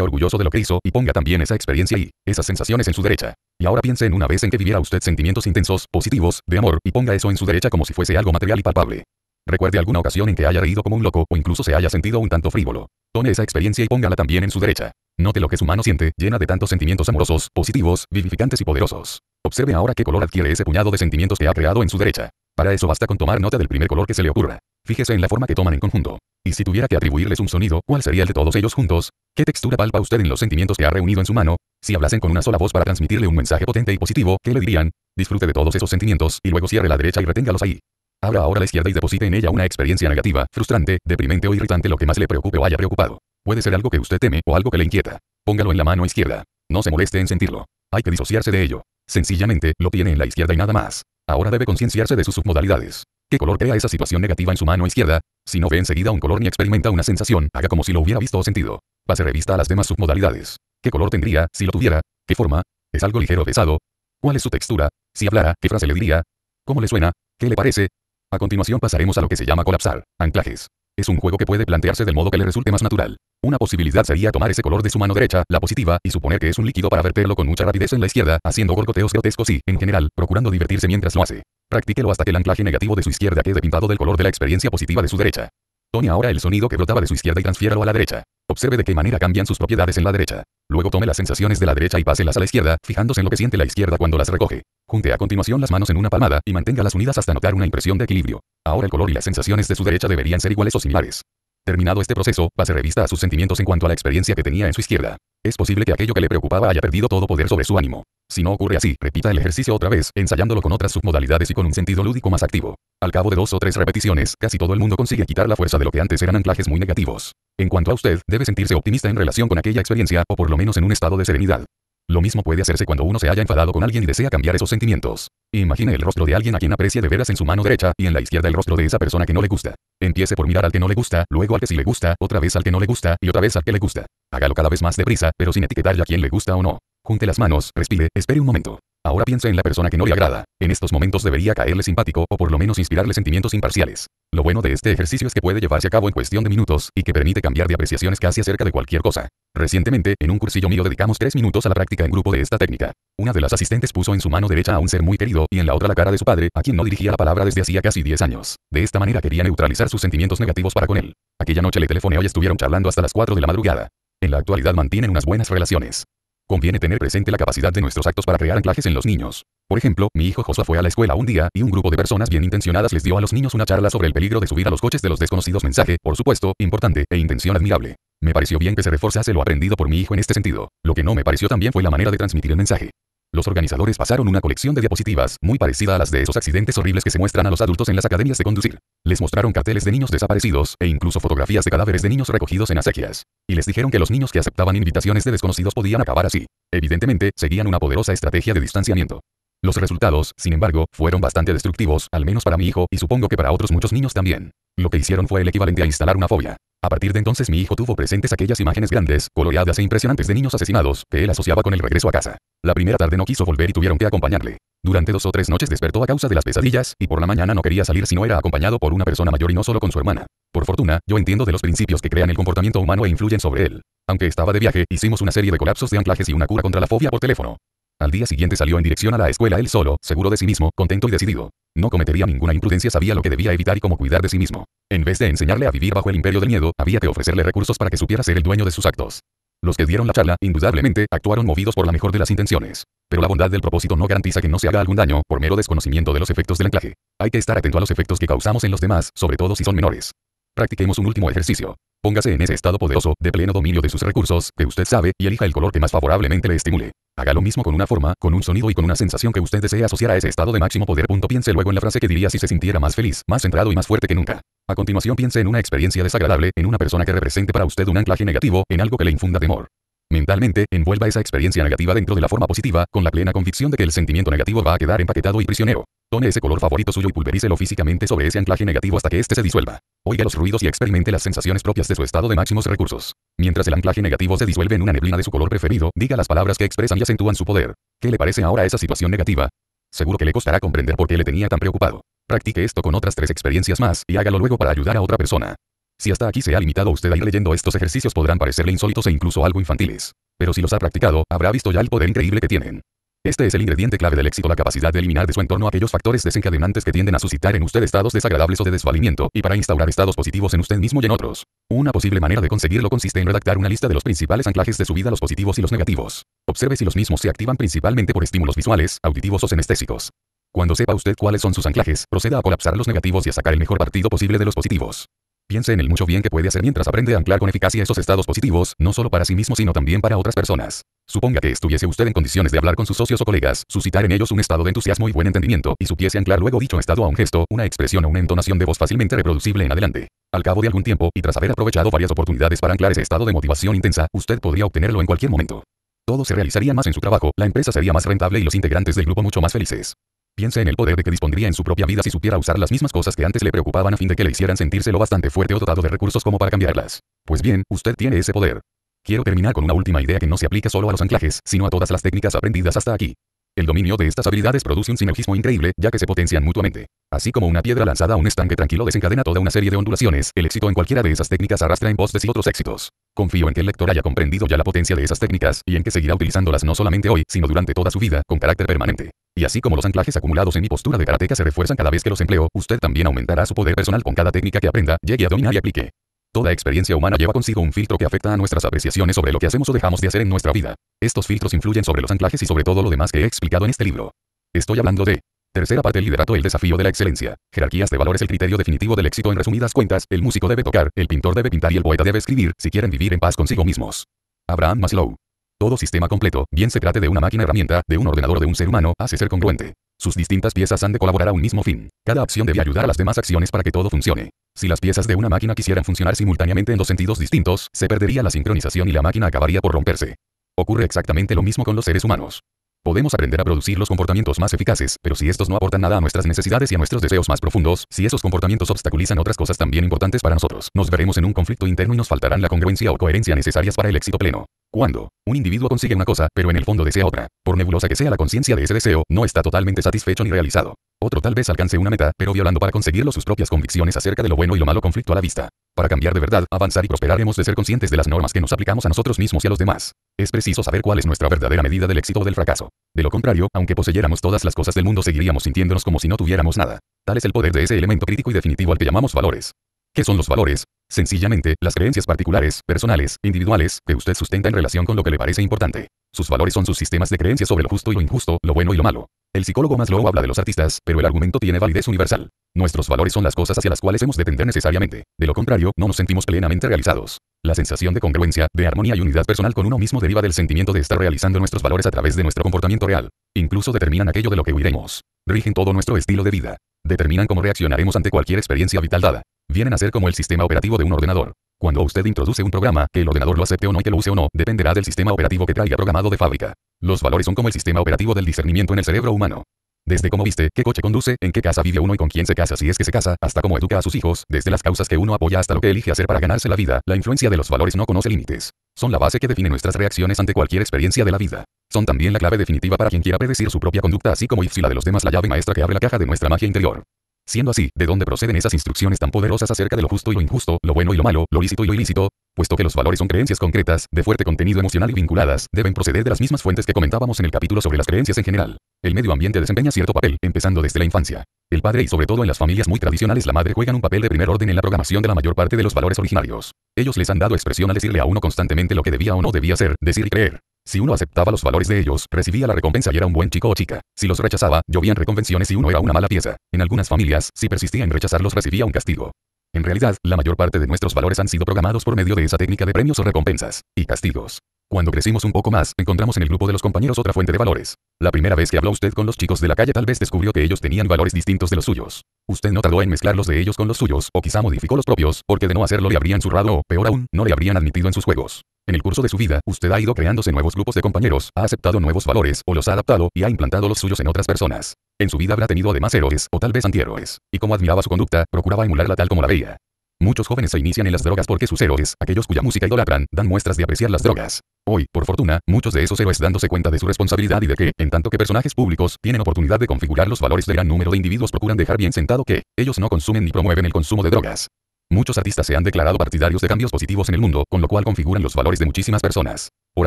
orgulloso de lo que hizo y ponga también esa experiencia y esas sensaciones en su derecha. Y ahora piense en una vez en que viviera usted sentimientos intensos, positivos, de amor, y ponga eso en su derecha como si fuese algo material y palpable. Recuerde alguna ocasión en que haya reído como un loco o incluso se haya sentido un tanto frívolo. Tome esa experiencia y póngala también en su derecha. Note lo que su mano siente, llena de tantos sentimientos amorosos, positivos, vivificantes y poderosos. Observe ahora qué color adquiere ese puñado de sentimientos que ha creado en su derecha. Para eso basta con tomar nota del primer color que se le ocurra. Fíjese en la forma que toman en conjunto. Y si tuviera que atribuirles un sonido, ¿cuál sería el de todos ellos juntos? ¿Qué textura palpa usted en los sentimientos que ha reunido en su mano? Si hablasen con una sola voz para transmitirle un mensaje potente y positivo, ¿qué le dirían? Disfrute de todos esos sentimientos y luego cierre la derecha y reténgalos ahí. Abra ahora la izquierda y deposite en ella una experiencia negativa, frustrante, deprimente o irritante, lo que más le preocupe o haya preocupado. Puede ser algo que usted teme o algo que le inquieta. Póngalo en la mano izquierda. No se moleste en sentirlo. Hay que disociarse de ello. Sencillamente, lo tiene en la izquierda y nada más. Ahora debe concienciarse de sus submodalidades. ¿Qué color crea esa situación negativa en su mano izquierda? Si no ve enseguida un color ni experimenta una sensación, haga como si lo hubiera visto o sentido. Pase revista a las demás submodalidades. ¿Qué color tendría si lo tuviera? ¿Qué forma? ¿Es algo ligero o pesado? ¿Cuál es su textura? Si hablara, ¿qué frase le diría? ¿Cómo le suena? ¿Qué le parece? A continuación pasaremos a lo que se llama colapsar, anclajes. Es un juego que puede plantearse del modo que le resulte más natural. Una posibilidad sería tomar ese color de su mano derecha, la positiva, y suponer que es un líquido para verterlo con mucha rapidez en la izquierda, haciendo gorgoteos grotescos y, en general, procurando divertirse mientras lo hace. Practíquelo hasta que el anclaje negativo de su izquierda quede pintado del color de la experiencia positiva de su derecha. Tone ahora el sonido que brotaba de su izquierda y transfiéralo a la derecha. Observe de qué manera cambian sus propiedades en la derecha. Luego tome las sensaciones de la derecha y páselas a la izquierda, fijándose en lo que siente la izquierda cuando las recoge. Junte a continuación las manos en una palmada y manténgalas unidas hasta notar una impresión de equilibrio. Ahora el color y las sensaciones de su derecha deberían ser iguales o similares. Terminado este proceso, pase revista a sus sentimientos en cuanto a la experiencia que tenía en su izquierda. Es posible que aquello que le preocupaba haya perdido todo poder sobre su ánimo. Si no ocurre así, repita el ejercicio otra vez, ensayándolo con otras submodalidades y con un sentido lúdico más activo. Al cabo de dos o tres repeticiones, casi todo el mundo consigue quitar la fuerza de lo que antes eran anclajes muy negativos. En cuanto a usted, debe sentirse optimista en relación con aquella experiencia, o por lo menos en un estado de serenidad. Lo mismo puede hacerse cuando uno se haya enfadado con alguien y desea cambiar esos sentimientos. Imagine el rostro de alguien a quien aprecia de veras en su mano derecha y en la izquierda el rostro de esa persona que no le gusta. Empiece por mirar al que no le gusta, luego al que sí le gusta, otra vez al que no le gusta y otra vez al que le gusta. Hágalo cada vez más deprisa, pero sin etiquetarle a quien le gusta o no. Junte las manos, respire, espere un momento. Ahora piensa en la persona que no le agrada. En estos momentos debería caerle simpático o por lo menos inspirarle sentimientos imparciales. Lo bueno de este ejercicio es que puede llevarse a cabo en cuestión de minutos y que permite cambiar de apreciaciones casi acerca de cualquier cosa. Recientemente, en un cursillo mío dedicamos tres minutos a la práctica en grupo de esta técnica. Una de las asistentes puso en su mano derecha a un ser muy querido y en la otra la cara de su padre, a quien no dirigía la palabra desde hacía casi 10 años. De esta manera quería neutralizar sus sentimientos negativos para con él. Aquella noche le telefoneó y estuvieron charlando hasta las 4 de la madrugada. En la actualidad mantienen unas buenas relaciones. Conviene tener presente la capacidad de nuestros actos para crear anclajes en los niños. Por ejemplo, mi hijo josé fue a la escuela un día y un grupo de personas bien intencionadas les dio a los niños una charla sobre el peligro de subir a los coches de los desconocidos. Mensaje, por supuesto, importante e intención admirable. Me pareció bien que se reforzase lo aprendido por mi hijo en este sentido. Lo que no me pareció también fue la manera de transmitir el mensaje. Los organizadores pasaron una colección de diapositivas, muy parecida a las de esos accidentes horribles que se muestran a los adultos en las academias de conducir. Les mostraron carteles de niños desaparecidos, e incluso fotografías de cadáveres de niños recogidos en acequias. Y les dijeron que los niños que aceptaban invitaciones de desconocidos podían acabar así. Evidentemente, seguían una poderosa estrategia de distanciamiento. Los resultados, sin embargo, fueron bastante destructivos, al menos para mi hijo, y supongo que para otros muchos niños también. Lo que hicieron fue el equivalente a instalar una fobia. A partir de entonces mi hijo tuvo presentes aquellas imágenes grandes, coloreadas e impresionantes de niños asesinados, que él asociaba con el regreso a casa. La primera tarde no quiso volver y tuvieron que acompañarle. Durante dos o tres noches despertó a causa de las pesadillas, y por la mañana no quería salir si no era acompañado por una persona mayor y no solo con su hermana. Por fortuna, yo entiendo de los principios que crean el comportamiento humano e influyen sobre él. Aunque estaba de viaje, hicimos una serie de colapsos de anclajes y una cura contra la fobia por teléfono. Al día siguiente salió en dirección a la escuela él solo, seguro de sí mismo, contento y decidido. No cometería ninguna imprudencia, sabía lo que debía evitar y cómo cuidar de sí mismo. En vez de enseñarle a vivir bajo el imperio del miedo, había que ofrecerle recursos para que supiera ser el dueño de sus actos. Los que dieron la charla, indudablemente, actuaron movidos por la mejor de las intenciones. Pero la bondad del propósito no garantiza que no se haga algún daño, por mero desconocimiento de los efectos del anclaje. Hay que estar atento a los efectos que causamos en los demás, sobre todo si son menores. Practiquemos un último ejercicio. Póngase en ese estado poderoso, de pleno dominio de sus recursos, que usted sabe, y elija el color que más favorablemente le estimule. Haga lo mismo con una forma, con un sonido y con una sensación que usted desea asociar a ese estado de máximo poder. Punto. Piense luego en la frase que diría si se sintiera más feliz, más centrado y más fuerte que nunca. A continuación piense en una experiencia desagradable, en una persona que represente para usted un anclaje negativo, en algo que le infunda temor mentalmente, envuelva esa experiencia negativa dentro de la forma positiva, con la plena convicción de que el sentimiento negativo va a quedar empaquetado y prisionero. Tone ese color favorito suyo y pulverícelo físicamente sobre ese anclaje negativo hasta que éste se disuelva. Oiga los ruidos y experimente las sensaciones propias de su estado de máximos recursos. Mientras el anclaje negativo se disuelve en una neblina de su color preferido, diga las palabras que expresan y acentúan su poder. ¿Qué le parece ahora esa situación negativa? Seguro que le costará comprender por qué le tenía tan preocupado. Practique esto con otras tres experiencias más y hágalo luego para ayudar a otra persona. Si hasta aquí se ha limitado usted a ir leyendo estos ejercicios podrán parecerle insólitos e incluso algo infantiles. Pero si los ha practicado, habrá visto ya el poder increíble que tienen. Este es el ingrediente clave del éxito, la capacidad de eliminar de su entorno aquellos factores desencadenantes que tienden a suscitar en usted estados desagradables o de desvalimiento, y para instaurar estados positivos en usted mismo y en otros. Una posible manera de conseguirlo consiste en redactar una lista de los principales anclajes de su vida, los positivos y los negativos. Observe si los mismos se activan principalmente por estímulos visuales, auditivos o senestésicos. Cuando sepa usted cuáles son sus anclajes, proceda a colapsar los negativos y a sacar el mejor partido posible de los positivos. Piense en el mucho bien que puede hacer mientras aprende a anclar con eficacia esos estados positivos, no solo para sí mismo sino también para otras personas. Suponga que estuviese usted en condiciones de hablar con sus socios o colegas, suscitar en ellos un estado de entusiasmo y buen entendimiento, y supiese anclar luego dicho estado a un gesto, una expresión o una entonación de voz fácilmente reproducible en adelante. Al cabo de algún tiempo, y tras haber aprovechado varias oportunidades para anclar ese estado de motivación intensa, usted podría obtenerlo en cualquier momento. Todo se realizaría más en su trabajo, la empresa sería más rentable y los integrantes del grupo mucho más felices. Piense en el poder de que dispondría en su propia vida si supiera usar las mismas cosas que antes le preocupaban a fin de que le hicieran sentirse lo bastante fuerte o dotado de recursos como para cambiarlas. Pues bien, usted tiene ese poder. Quiero terminar con una última idea que no se aplica solo a los anclajes, sino a todas las técnicas aprendidas hasta aquí. El dominio de estas habilidades produce un sinergismo increíble, ya que se potencian mutuamente. Así como una piedra lanzada a un estanque tranquilo desencadena toda una serie de ondulaciones, el éxito en cualquiera de esas técnicas arrastra en y y otros éxitos. Confío en que el lector haya comprendido ya la potencia de esas técnicas, y en que seguirá utilizándolas no solamente hoy, sino durante toda su vida, con carácter permanente. Y así como los anclajes acumulados en mi postura de karateka se refuerzan cada vez que los empleo, usted también aumentará su poder personal con cada técnica que aprenda, llegue a dominar y aplique. Toda experiencia humana lleva consigo un filtro que afecta a nuestras apreciaciones sobre lo que hacemos o dejamos de hacer en nuestra vida. Estos filtros influyen sobre los anclajes y sobre todo lo demás que he explicado en este libro. Estoy hablando de Tercera parte liderato, el desafío de la excelencia. Jerarquías de valores, el criterio definitivo del éxito en resumidas cuentas, el músico debe tocar, el pintor debe pintar y el poeta debe escribir, si quieren vivir en paz consigo mismos. Abraham Maslow. Todo sistema completo, bien se trate de una máquina herramienta, de un ordenador o de un ser humano, hace ser congruente. Sus distintas piezas han de colaborar a un mismo fin. Cada acción debe ayudar a las demás acciones para que todo funcione. Si las piezas de una máquina quisieran funcionar simultáneamente en dos sentidos distintos, se perdería la sincronización y la máquina acabaría por romperse. Ocurre exactamente lo mismo con los seres humanos. Podemos aprender a producir los comportamientos más eficaces, pero si estos no aportan nada a nuestras necesidades y a nuestros deseos más profundos, si esos comportamientos obstaculizan otras cosas también importantes para nosotros, nos veremos en un conflicto interno y nos faltarán la congruencia o coherencia necesarias para el éxito pleno. Cuando un individuo consigue una cosa, pero en el fondo desea otra, por nebulosa que sea la conciencia de ese deseo, no está totalmente satisfecho ni realizado. Otro tal vez alcance una meta, pero violando para conseguirlo sus propias convicciones acerca de lo bueno y lo malo conflicto a la vista. Para cambiar de verdad, avanzar y prosperar hemos de ser conscientes de las normas que nos aplicamos a nosotros mismos y a los demás. Es preciso saber cuál es nuestra verdadera medida del éxito o del fracaso. De lo contrario, aunque poseyéramos todas las cosas del mundo seguiríamos sintiéndonos como si no tuviéramos nada. Tal es el poder de ese elemento crítico y definitivo al que llamamos valores. ¿Qué son los valores? Sencillamente, las creencias particulares, personales, individuales, que usted sustenta en relación con lo que le parece importante. Sus valores son sus sistemas de creencias sobre lo justo y lo injusto, lo bueno y lo malo. El psicólogo Maslow habla de los artistas, pero el argumento tiene validez universal. Nuestros valores son las cosas hacia las cuales hemos de tender necesariamente, de lo contrario, no nos sentimos plenamente realizados. La sensación de congruencia, de armonía y unidad personal con uno mismo deriva del sentimiento de estar realizando nuestros valores a través de nuestro comportamiento real. Incluso determinan aquello de lo que huiremos. Rigen todo nuestro estilo de vida. Determinan cómo reaccionaremos ante cualquier experiencia vital dada. Vienen a ser como el sistema operativo de un ordenador. Cuando usted introduce un programa, que el ordenador lo acepte o no y que lo use o no, dependerá del sistema operativo que traiga programado de fábrica. Los valores son como el sistema operativo del discernimiento en el cerebro humano. Desde cómo viste, qué coche conduce, en qué casa vive uno y con quién se casa si es que se casa, hasta cómo educa a sus hijos, desde las causas que uno apoya hasta lo que elige hacer para ganarse la vida, la influencia de los valores no conoce límites. Son la base que define nuestras reacciones ante cualquier experiencia de la vida. Son también la clave definitiva para quien quiera predecir su propia conducta así como y si la de los demás la llave maestra que abre la caja de nuestra magia interior. Siendo así, ¿de dónde proceden esas instrucciones tan poderosas acerca de lo justo y lo injusto, lo bueno y lo malo, lo lícito y lo ilícito? Puesto que los valores son creencias concretas, de fuerte contenido emocional y vinculadas, deben proceder de las mismas fuentes que comentábamos en el capítulo sobre las creencias en general. El medio ambiente desempeña cierto papel, empezando desde la infancia. El padre y sobre todo en las familias muy tradicionales la madre juegan un papel de primer orden en la programación de la mayor parte de los valores originarios. Ellos les han dado expresión al decirle a uno constantemente lo que debía o no debía ser, decir y creer. Si uno aceptaba los valores de ellos, recibía la recompensa y era un buen chico o chica. Si los rechazaba, llovían reconvenciones y uno era una mala pieza. En algunas familias, si persistía en rechazarlos, recibía un castigo. En realidad, la mayor parte de nuestros valores han sido programados por medio de esa técnica de premios o recompensas y castigos. Cuando crecimos un poco más, encontramos en el grupo de los compañeros otra fuente de valores. La primera vez que habló usted con los chicos de la calle tal vez descubrió que ellos tenían valores distintos de los suyos. Usted no tardó en mezclar los de ellos con los suyos, o quizá modificó los propios, porque de no hacerlo le habrían zurrado o, peor aún, no le habrían admitido en sus juegos. En el curso de su vida, usted ha ido creándose nuevos grupos de compañeros, ha aceptado nuevos valores, o los ha adaptado, y ha implantado los suyos en otras personas. En su vida habrá tenido además héroes, o tal vez antihéroes, y como admiraba su conducta, procuraba emularla tal como la veía. Muchos jóvenes se inician en las drogas porque sus héroes, aquellos cuya música idolatran, dan muestras de apreciar las drogas. Hoy, por fortuna, muchos de esos héroes dándose cuenta de su responsabilidad y de que, en tanto que personajes públicos, tienen oportunidad de configurar los valores de gran número de individuos procuran dejar bien sentado que, ellos no consumen ni promueven el consumo de drogas. Muchos artistas se han declarado partidarios de cambios positivos en el mundo, con lo cual configuran los valores de muchísimas personas. Por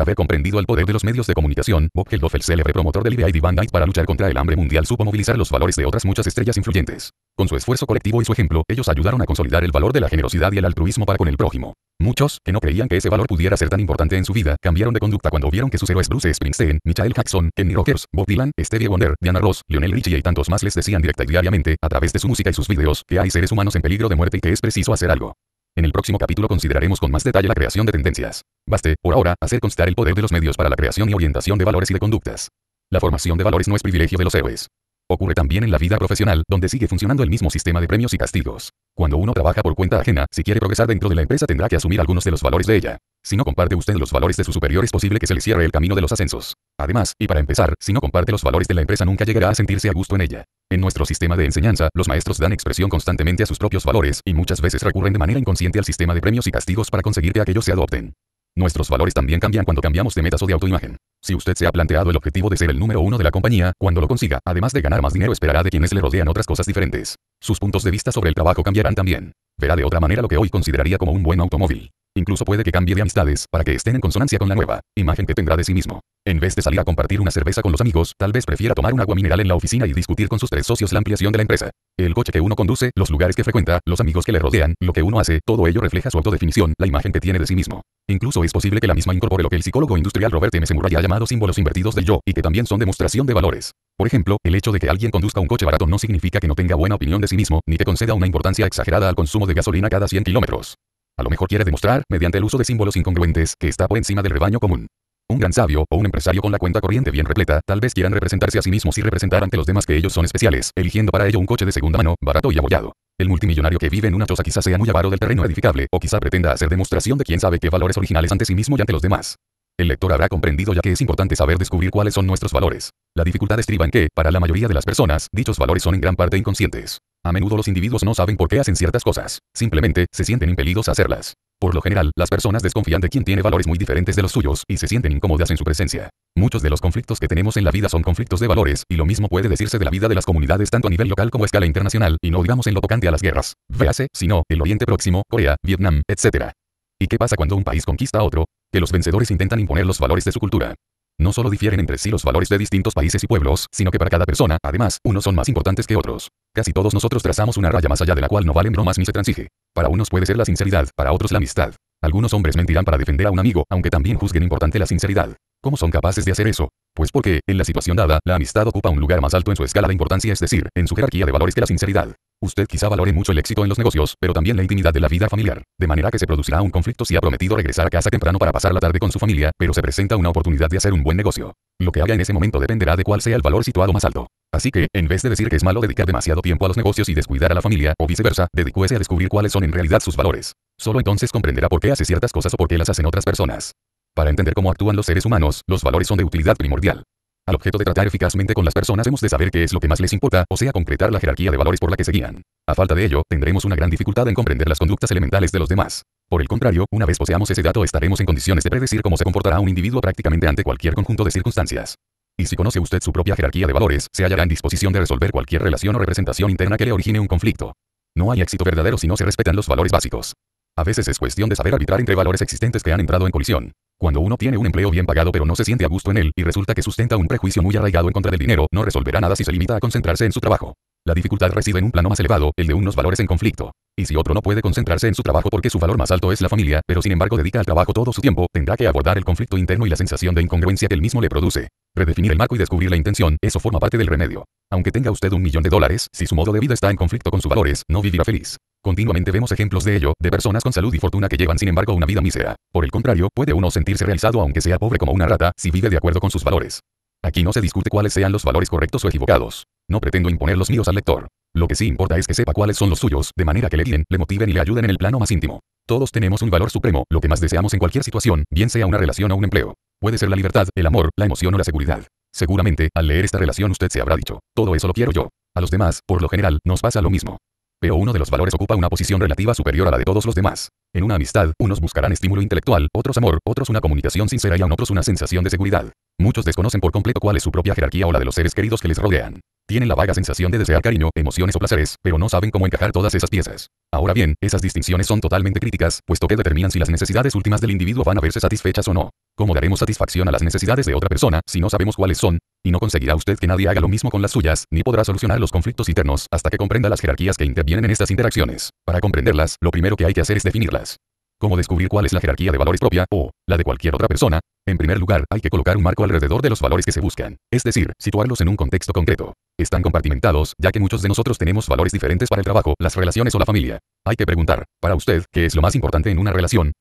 haber comprendido el poder de los medios de comunicación, Bob Geldof, el célebre promotor del e Aid y Van aid para luchar contra el hambre mundial, supo movilizar los valores de otras muchas estrellas influyentes. Con su esfuerzo colectivo y su ejemplo, ellos ayudaron a consolidar el valor de la generosidad y el altruismo para con el prójimo. Muchos, que no creían que ese valor pudiera ser tan importante en su vida, cambiaron de conducta cuando vieron que sus héroes Bruce Springsteen, Michael Jackson, Kenny Rogers, Bob Dylan, Stevie Wonder, Diana Ross, Lionel Richie y tantos más les decían directa y diariamente, a través de su música y sus videos, que hay seres humanos en peligro de muerte y que es preciso hacer algo. En el próximo capítulo consideraremos con más detalle la creación de tendencias. Baste, por ahora, hacer constar el poder de los medios para la creación y orientación de valores y de conductas. La formación de valores no es privilegio de los héroes. Ocurre también en la vida profesional, donde sigue funcionando el mismo sistema de premios y castigos. Cuando uno trabaja por cuenta ajena, si quiere progresar dentro de la empresa tendrá que asumir algunos de los valores de ella. Si no comparte usted los valores de su superior es posible que se le cierre el camino de los ascensos. Además, y para empezar, si no comparte los valores de la empresa nunca llegará a sentirse a gusto en ella. En nuestro sistema de enseñanza, los maestros dan expresión constantemente a sus propios valores y muchas veces recurren de manera inconsciente al sistema de premios y castigos para conseguir que aquellos se adopten. Nuestros valores también cambian cuando cambiamos de metas o de autoimagen. Si usted se ha planteado el objetivo de ser el número uno de la compañía, cuando lo consiga, además de ganar más dinero, esperará de quienes le rodean otras cosas diferentes. Sus puntos de vista sobre el trabajo cambiarán también. Verá de otra manera lo que hoy consideraría como un buen automóvil. Incluso puede que cambie de amistades para que estén en consonancia con la nueva imagen que tendrá de sí mismo. En vez de salir a compartir una cerveza con los amigos, tal vez prefiera tomar un agua mineral en la oficina y discutir con sus tres socios la ampliación de la empresa. El coche que uno conduce, los lugares que frecuenta, los amigos que le rodean, lo que uno hace, todo ello refleja su autodefinición, la imagen que tiene de sí mismo. Incluso es posible que la misma incorpore lo que el psicólogo industrial Robert M. Murray ha llamado símbolos invertidos del yo y que también son demostración de valores. Por ejemplo, el hecho de que alguien conduzca un coche barato no significa que no tenga buena opinión de sí mismo, ni que conceda una importancia exagerada al consumo de gasolina cada 100 kilómetros. A lo mejor quiere demostrar, mediante el uso de símbolos incongruentes, que está por encima del rebaño común. Un gran sabio o un empresario con la cuenta corriente bien repleta, tal vez quieran representarse a sí mismos y representar ante los demás que ellos son especiales, eligiendo para ello un coche de segunda mano, barato y abollado. El multimillonario que vive en una choza quizá sea muy avaro del terreno edificable, o quizá pretenda hacer demostración de quién sabe qué valores originales ante sí mismo y ante los demás. El lector habrá comprendido ya que es importante saber descubrir cuáles son nuestros valores. La dificultad estriba en que, para la mayoría de las personas, dichos valores son en gran parte inconscientes. A menudo los individuos no saben por qué hacen ciertas cosas, simplemente se sienten impelidos a hacerlas. Por lo general, las personas desconfían de quien tiene valores muy diferentes de los suyos y se sienten incómodas en su presencia. Muchos de los conflictos que tenemos en la vida son conflictos de valores, y lo mismo puede decirse de la vida de las comunidades tanto a nivel local como a escala internacional, y no digamos en lo tocante a las guerras. Véase, si no, el Oriente Próximo, Corea, Vietnam, etc. ¿Y qué pasa cuando un país conquista a otro? que los vencedores intentan imponer los valores de su cultura. No solo difieren entre sí los valores de distintos países y pueblos, sino que para cada persona, además, unos son más importantes que otros. Casi todos nosotros trazamos una raya más allá de la cual no valen bromas ni se transige. Para unos puede ser la sinceridad, para otros la amistad. Algunos hombres mentirán para defender a un amigo, aunque también juzguen importante la sinceridad. ¿Cómo son capaces de hacer eso? Pues porque, en la situación dada, la amistad ocupa un lugar más alto en su escala de importancia, es decir, en su jerarquía de valores que la sinceridad. Usted quizá valore mucho el éxito en los negocios, pero también la intimidad de la vida familiar. De manera que se producirá un conflicto si ha prometido regresar a casa temprano para pasar la tarde con su familia, pero se presenta una oportunidad de hacer un buen negocio. Lo que haga en ese momento dependerá de cuál sea el valor situado más alto. Así que, en vez de decir que es malo dedicar demasiado tiempo a los negocios y descuidar a la familia, o viceversa, dedicúese a descubrir cuáles son en realidad sus valores. Solo entonces comprenderá por qué hace ciertas cosas o por qué las hacen otras personas. Para entender cómo actúan los seres humanos, los valores son de utilidad primordial. Al objeto de tratar eficazmente con las personas hemos de saber qué es lo que más les importa, o sea, concretar la jerarquía de valores por la que se guían. A falta de ello, tendremos una gran dificultad en comprender las conductas elementales de los demás. Por el contrario, una vez poseamos ese dato estaremos en condiciones de predecir cómo se comportará un individuo prácticamente ante cualquier conjunto de circunstancias. Y si conoce usted su propia jerarquía de valores, se hallará en disposición de resolver cualquier relación o representación interna que le origine un conflicto. No hay éxito verdadero si no se respetan los valores básicos. A veces es cuestión de saber arbitrar entre valores existentes que han entrado en colisión. Cuando uno tiene un empleo bien pagado pero no se siente a gusto en él y resulta que sustenta un prejuicio muy arraigado en contra del dinero, no resolverá nada si se limita a concentrarse en su trabajo. La dificultad reside en un plano más elevado, el de unos valores en conflicto. Y si otro no puede concentrarse en su trabajo porque su valor más alto es la familia, pero sin embargo dedica al trabajo todo su tiempo, tendrá que abordar el conflicto interno y la sensación de incongruencia que él mismo le produce. Redefinir el marco y descubrir la intención, eso forma parte del remedio. Aunque tenga usted un millón de dólares, si su modo de vida está en conflicto con sus valores, no vivirá feliz. Continuamente vemos ejemplos de ello, de personas con salud y fortuna que llevan sin embargo una vida mísera. Por el contrario, puede uno sentirse realizado aunque sea pobre como una rata, si vive de acuerdo con sus valores. Aquí no se discute cuáles sean los valores correctos o equivocados. No pretendo imponer los míos al lector. Lo que sí importa es que sepa cuáles son los suyos, de manera que le guíen, le motiven y le ayuden en el plano más íntimo. Todos tenemos un valor supremo, lo que más deseamos en cualquier situación, bien sea una relación o un empleo. Puede ser la libertad, el amor, la emoción o la seguridad. Seguramente, al leer esta relación usted se habrá dicho, todo eso lo quiero yo. A los demás, por lo general, nos pasa lo mismo. Pero uno de los valores ocupa una posición relativa superior a la de todos los demás. En una amistad, unos buscarán estímulo intelectual, otros amor, otros una comunicación sincera y a otros una sensación de seguridad. Muchos desconocen por completo cuál es su propia jerarquía o la de los seres queridos que les rodean. Tienen la vaga sensación de desear cariño, emociones o placeres, pero no saben cómo encajar todas esas piezas. Ahora bien, esas distinciones son totalmente críticas, puesto que determinan si las necesidades últimas del individuo van a verse satisfechas o no. ¿Cómo daremos satisfacción a las necesidades de otra persona si no sabemos cuáles son? Y no conseguirá usted que nadie haga lo mismo con las suyas, ni podrá solucionar los conflictos internos hasta que comprenda las jerarquías que intervienen en estas interacciones. Para comprenderlas, lo primero que hay que hacer es definirlas. ¿Cómo descubrir cuál es la jerarquía de valores propia, o la de cualquier otra persona, en primer lugar hay que colocar un marco alrededor de los valores que se buscan, es decir, situarlos en un contexto concreto. Están compartimentados, ya que muchos de nosotros tenemos valores diferentes para el trabajo, las relaciones o la familia. Hay que preguntar, para usted, ¿qué es lo más importante en una relación?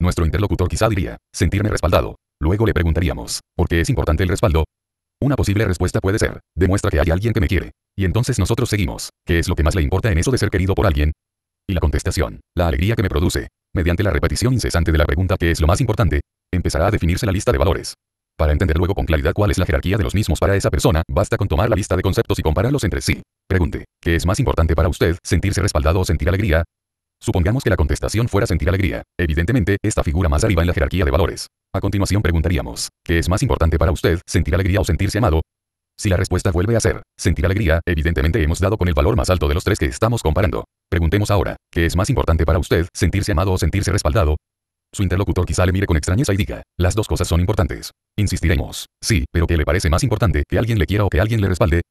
Nuestro interlocutor quizá diría, sentirme respaldado. Luego le preguntaríamos, ¿por qué es importante el respaldo? Una posible respuesta puede ser, demuestra que hay alguien que me quiere. Y entonces nosotros seguimos, ¿qué es lo que más le importa en eso de ser querido por alguien? y la contestación. La alegría que me produce, mediante la repetición incesante de la pregunta que es lo más importante, empezará a definirse la lista de valores. Para entender luego con claridad cuál es la jerarquía de los mismos para esa persona, basta con tomar la lista de conceptos y compararlos entre sí. Pregunte, ¿qué es más importante para usted, sentirse respaldado o sentir alegría? Supongamos que la contestación fuera sentir alegría. Evidentemente, esta figura más arriba en la jerarquía de valores. A continuación preguntaríamos, ¿qué es más importante para usted, sentir alegría o sentirse amado? Si la respuesta vuelve a ser, sentir alegría, evidentemente hemos dado con el valor más alto de los tres que estamos comparando. Preguntemos ahora, ¿qué es más importante para usted, sentirse amado o sentirse respaldado? Su interlocutor quizá le mire con extrañeza y diga, las dos cosas son importantes. Insistiremos, sí, pero ¿qué le parece más importante, que alguien le quiera o que alguien le respalde?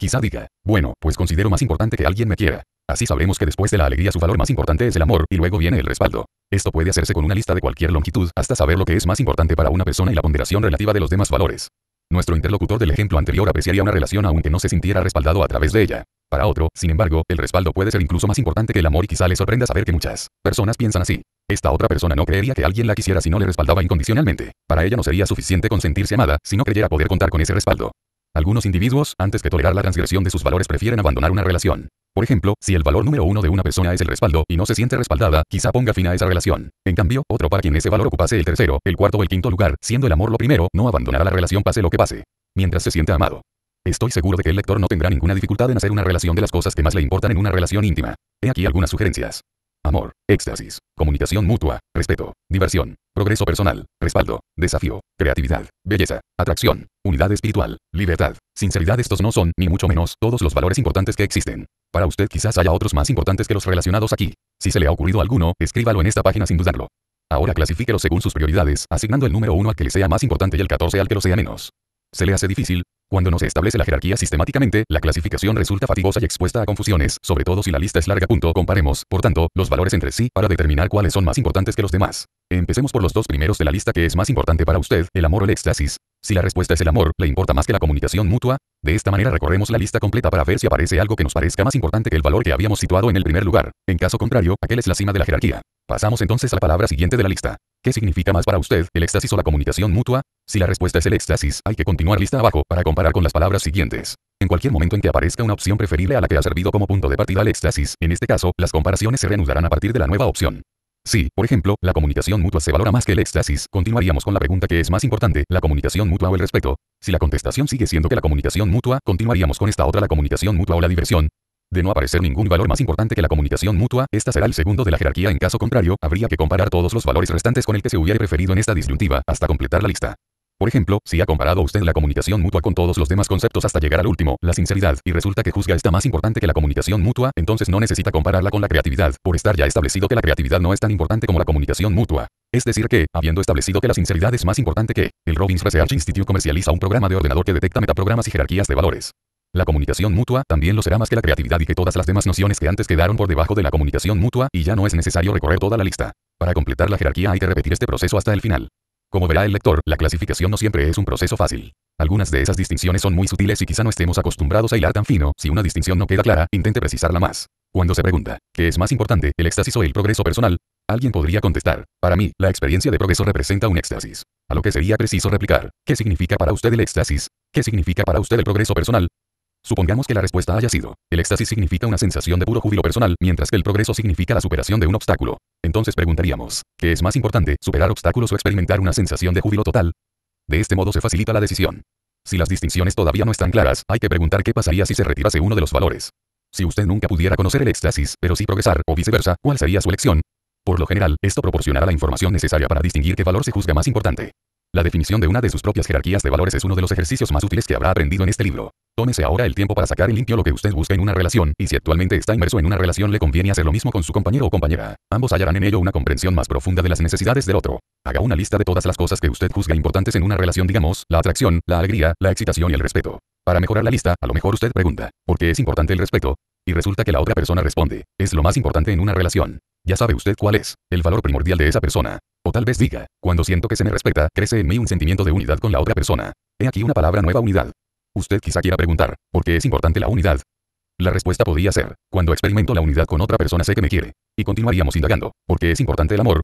Quizá diga, bueno, pues considero más importante que alguien me quiera. Así sabremos que después de la alegría su valor más importante es el amor, y luego viene el respaldo. Esto puede hacerse con una lista de cualquier longitud, hasta saber lo que es más importante para una persona y la ponderación relativa de los demás valores. Nuestro interlocutor del ejemplo anterior apreciaría una relación aunque no se sintiera respaldado a través de ella. Para otro, sin embargo, el respaldo puede ser incluso más importante que el amor y quizá le sorprenda saber que muchas personas piensan así. Esta otra persona no creería que alguien la quisiera si no le respaldaba incondicionalmente. Para ella no sería suficiente consentirse amada si no creyera poder contar con ese respaldo. Algunos individuos, antes que tolerar la transgresión de sus valores, prefieren abandonar una relación. Por ejemplo, si el valor número uno de una persona es el respaldo y no se siente respaldada, quizá ponga fin a esa relación. En cambio, otro para quien ese valor ocupase el tercero, el cuarto o el quinto lugar, siendo el amor lo primero, no abandonará la relación pase lo que pase. Mientras se sienta amado, Estoy seguro de que el lector no tendrá ninguna dificultad en hacer una relación de las cosas que más le importan en una relación íntima. He aquí algunas sugerencias. Amor, éxtasis, comunicación mutua, respeto, diversión, progreso personal, respaldo, desafío, creatividad, belleza, atracción, unidad espiritual, libertad, sinceridad. Estos no son, ni mucho menos, todos los valores importantes que existen. Para usted quizás haya otros más importantes que los relacionados aquí. Si se le ha ocurrido alguno, escríbalo en esta página sin dudarlo. Ahora clasifíquelo según sus prioridades, asignando el número 1 al que le sea más importante y el 14 al que lo sea menos. Se le hace difícil. Cuando no se establece la jerarquía sistemáticamente, la clasificación resulta fatigosa y expuesta a confusiones, sobre todo si la lista es larga. Comparemos, por tanto, los valores entre sí para determinar cuáles son más importantes que los demás. Empecemos por los dos primeros de la lista que es más importante para usted, el amor o el éxtasis. Si la respuesta es el amor, ¿le importa más que la comunicación mutua? De esta manera recorremos la lista completa para ver si aparece algo que nos parezca más importante que el valor que habíamos situado en el primer lugar. En caso contrario, aquel es la cima de la jerarquía. Pasamos entonces a la palabra siguiente de la lista. ¿Qué significa más para usted, el éxtasis o la comunicación mutua? Si la respuesta es el éxtasis, hay que continuar lista abajo para comparar con las palabras siguientes. En cualquier momento en que aparezca una opción preferible a la que ha servido como punto de partida el éxtasis, en este caso, las comparaciones se reanudarán a partir de la nueva opción. Si, por ejemplo, la comunicación mutua se valora más que el éxtasis, continuaríamos con la pregunta que es más importante, la comunicación mutua o el respeto. Si la contestación sigue siendo que la comunicación mutua, continuaríamos con esta otra la comunicación mutua o la diversión. De no aparecer ningún valor más importante que la comunicación mutua, esta será el segundo de la jerarquía. En caso contrario, habría que comparar todos los valores restantes con el que se hubiera preferido en esta disyuntiva, hasta completar la lista. Por ejemplo, si ha comparado usted la comunicación mutua con todos los demás conceptos hasta llegar al último, la sinceridad, y resulta que juzga esta más importante que la comunicación mutua, entonces no necesita compararla con la creatividad, por estar ya establecido que la creatividad no es tan importante como la comunicación mutua. Es decir que, habiendo establecido que la sinceridad es más importante que, el Robbins Research Institute comercializa un programa de ordenador que detecta metaprogramas y jerarquías de valores. La comunicación mutua también lo será más que la creatividad y que todas las demás nociones que antes quedaron por debajo de la comunicación mutua y ya no es necesario recorrer toda la lista. Para completar la jerarquía hay que repetir este proceso hasta el final. Como verá el lector, la clasificación no siempre es un proceso fácil. Algunas de esas distinciones son muy sutiles y quizá no estemos acostumbrados a hilar tan fino, si una distinción no queda clara, intente precisarla más. Cuando se pregunta, ¿qué es más importante, el éxtasis o el progreso personal? Alguien podría contestar, para mí, la experiencia de progreso representa un éxtasis. A lo que sería preciso replicar, ¿qué significa para usted el éxtasis? ¿Qué significa para usted el progreso personal? Supongamos que la respuesta haya sido, el éxtasis significa una sensación de puro júbilo personal, mientras que el progreso significa la superación de un obstáculo. Entonces preguntaríamos, ¿qué es más importante, superar obstáculos o experimentar una sensación de júbilo total? De este modo se facilita la decisión. Si las distinciones todavía no están claras, hay que preguntar qué pasaría si se retirase uno de los valores. Si usted nunca pudiera conocer el éxtasis, pero sí progresar, o viceversa, ¿cuál sería su elección? Por lo general, esto proporcionará la información necesaria para distinguir qué valor se juzga más importante. La definición de una de sus propias jerarquías de valores es uno de los ejercicios más útiles que habrá aprendido en este libro. Tómese ahora el tiempo para sacar en limpio lo que usted busca en una relación, y si actualmente está inmerso en una relación le conviene hacer lo mismo con su compañero o compañera. Ambos hallarán en ello una comprensión más profunda de las necesidades del otro. Haga una lista de todas las cosas que usted juzga importantes en una relación, digamos, la atracción, la alegría, la excitación y el respeto. Para mejorar la lista, a lo mejor usted pregunta, ¿por qué es importante el respeto? Y resulta que la otra persona responde, es lo más importante en una relación. Ya sabe usted cuál es, el valor primordial de esa persona. O tal vez diga, cuando siento que se me respeta, crece en mí un sentimiento de unidad con la otra persona. He aquí una palabra nueva unidad. Usted quizá quiera preguntar, ¿por qué es importante la unidad? La respuesta podría ser, cuando experimento la unidad con otra persona sé que me quiere. Y continuaríamos indagando, ¿por qué es importante el amor?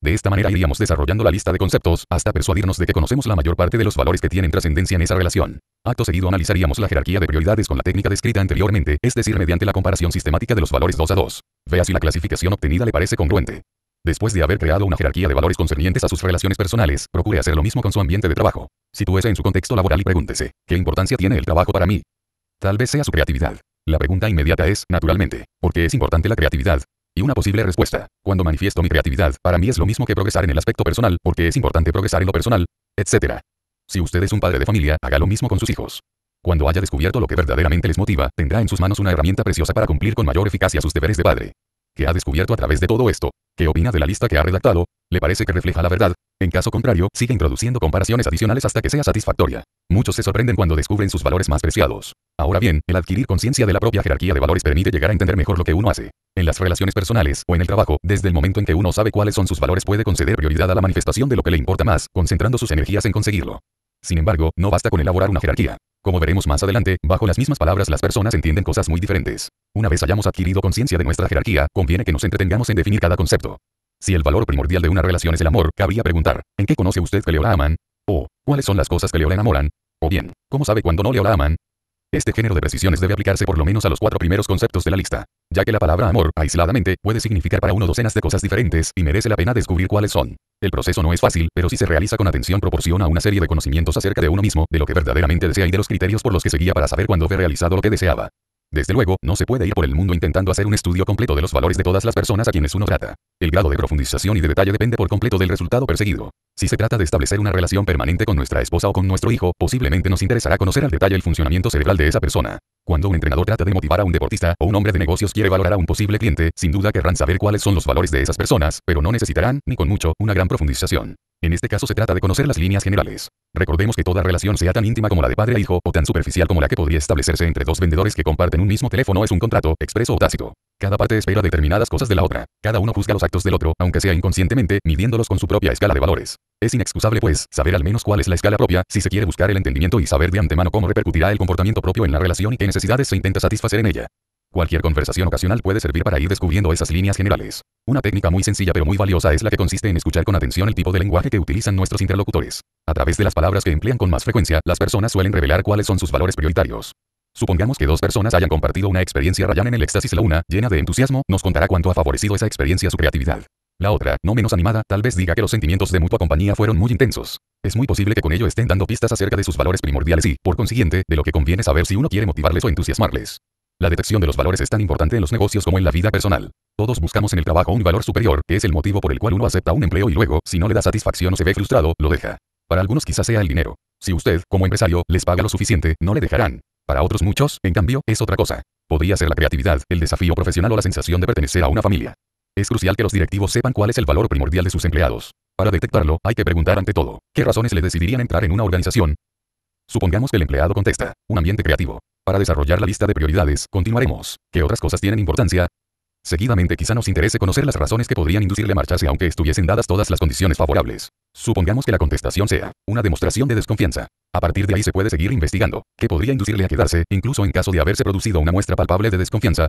De esta manera iríamos desarrollando la lista de conceptos hasta persuadirnos de que conocemos la mayor parte de los valores que tienen trascendencia en esa relación. Acto seguido analizaríamos la jerarquía de prioridades con la técnica descrita anteriormente, es decir, mediante la comparación sistemática de los valores 2 a 2. Vea si la clasificación obtenida le parece congruente. Después de haber creado una jerarquía de valores concernientes a sus relaciones personales, procure hacer lo mismo con su ambiente de trabajo. Sitúese en su contexto laboral y pregúntese, ¿qué importancia tiene el trabajo para mí? Tal vez sea su creatividad. La pregunta inmediata es, naturalmente, ¿por qué es importante la creatividad? Y una posible respuesta, cuando manifiesto mi creatividad, para mí es lo mismo que progresar en el aspecto personal, porque es importante progresar en lo personal, etc. Si usted es un padre de familia, haga lo mismo con sus hijos. Cuando haya descubierto lo que verdaderamente les motiva, tendrá en sus manos una herramienta preciosa para cumplir con mayor eficacia sus deberes de padre que ha descubierto a través de todo esto. ¿Qué opina de la lista que ha redactado? ¿Le parece que refleja la verdad? En caso contrario, sigue introduciendo comparaciones adicionales hasta que sea satisfactoria. Muchos se sorprenden cuando descubren sus valores más preciados. Ahora bien, el adquirir conciencia de la propia jerarquía de valores permite llegar a entender mejor lo que uno hace. En las relaciones personales o en el trabajo, desde el momento en que uno sabe cuáles son sus valores puede conceder prioridad a la manifestación de lo que le importa más, concentrando sus energías en conseguirlo. Sin embargo, no basta con elaborar una jerarquía. Como veremos más adelante, bajo las mismas palabras las personas entienden cosas muy diferentes. Una vez hayamos adquirido conciencia de nuestra jerarquía, conviene que nos entretengamos en definir cada concepto. Si el valor primordial de una relación es el amor, cabría preguntar, ¿en qué conoce usted que le la aman? O, ¿cuáles son las cosas que le la enamoran? O bien, ¿cómo sabe cuando no le la aman? Este género de precisiones debe aplicarse por lo menos a los cuatro primeros conceptos de la lista, ya que la palabra amor, aisladamente, puede significar para uno docenas de cosas diferentes y merece la pena descubrir cuáles son. El proceso no es fácil, pero si se realiza con atención proporciona una serie de conocimientos acerca de uno mismo, de lo que verdaderamente desea y de los criterios por los que seguía para saber cuándo fue realizado lo que deseaba. Desde luego, no se puede ir por el mundo intentando hacer un estudio completo de los valores de todas las personas a quienes uno trata. El grado de profundización y de detalle depende por completo del resultado perseguido. Si se trata de establecer una relación permanente con nuestra esposa o con nuestro hijo, posiblemente nos interesará conocer al detalle el funcionamiento cerebral de esa persona. Cuando un entrenador trata de motivar a un deportista o un hombre de negocios quiere valorar a un posible cliente, sin duda querrán saber cuáles son los valores de esas personas, pero no necesitarán, ni con mucho, una gran profundización. En este caso se trata de conocer las líneas generales. Recordemos que toda relación sea tan íntima como la de padre a hijo, o tan superficial como la que podría establecerse entre dos vendedores que comparten un mismo teléfono es un contrato, expreso o tácito. Cada parte espera determinadas cosas de la otra. Cada uno juzga los actos del otro, aunque sea inconscientemente, midiéndolos con su propia escala de valores. Es inexcusable, pues, saber al menos cuál es la escala propia, si se quiere buscar el entendimiento y saber de antemano cómo repercutirá el comportamiento propio en la relación y qué necesidades se intenta satisfacer en ella. Cualquier conversación ocasional puede servir para ir descubriendo esas líneas generales. Una técnica muy sencilla pero muy valiosa es la que consiste en escuchar con atención el tipo de lenguaje que utilizan nuestros interlocutores. A través de las palabras que emplean con más frecuencia, las personas suelen revelar cuáles son sus valores prioritarios. Supongamos que dos personas hayan compartido una experiencia rayana en el éxtasis. La una, llena de entusiasmo, nos contará cuánto ha favorecido esa experiencia su creatividad. La otra, no menos animada, tal vez diga que los sentimientos de mutua compañía fueron muy intensos. Es muy posible que con ello estén dando pistas acerca de sus valores primordiales y, por consiguiente, de lo que conviene saber si uno quiere motivarles o entusiasmarles. La detección de los valores es tan importante en los negocios como en la vida personal. Todos buscamos en el trabajo un valor superior, que es el motivo por el cual uno acepta un empleo y luego, si no le da satisfacción o se ve frustrado, lo deja. Para algunos quizás sea el dinero. Si usted, como empresario, les paga lo suficiente, no le dejarán. Para otros muchos, en cambio, es otra cosa. Podría ser la creatividad, el desafío profesional o la sensación de pertenecer a una familia. Es crucial que los directivos sepan cuál es el valor primordial de sus empleados. Para detectarlo, hay que preguntar ante todo, ¿qué razones le decidirían entrar en una organización? Supongamos que el empleado contesta, un ambiente creativo. Para desarrollar la lista de prioridades, continuaremos. ¿Qué otras cosas tienen importancia? Seguidamente quizá nos interese conocer las razones que podrían inducirle a marcharse aunque estuviesen dadas todas las condiciones favorables. Supongamos que la contestación sea una demostración de desconfianza. A partir de ahí se puede seguir investigando, qué podría inducirle a quedarse, incluso en caso de haberse producido una muestra palpable de desconfianza.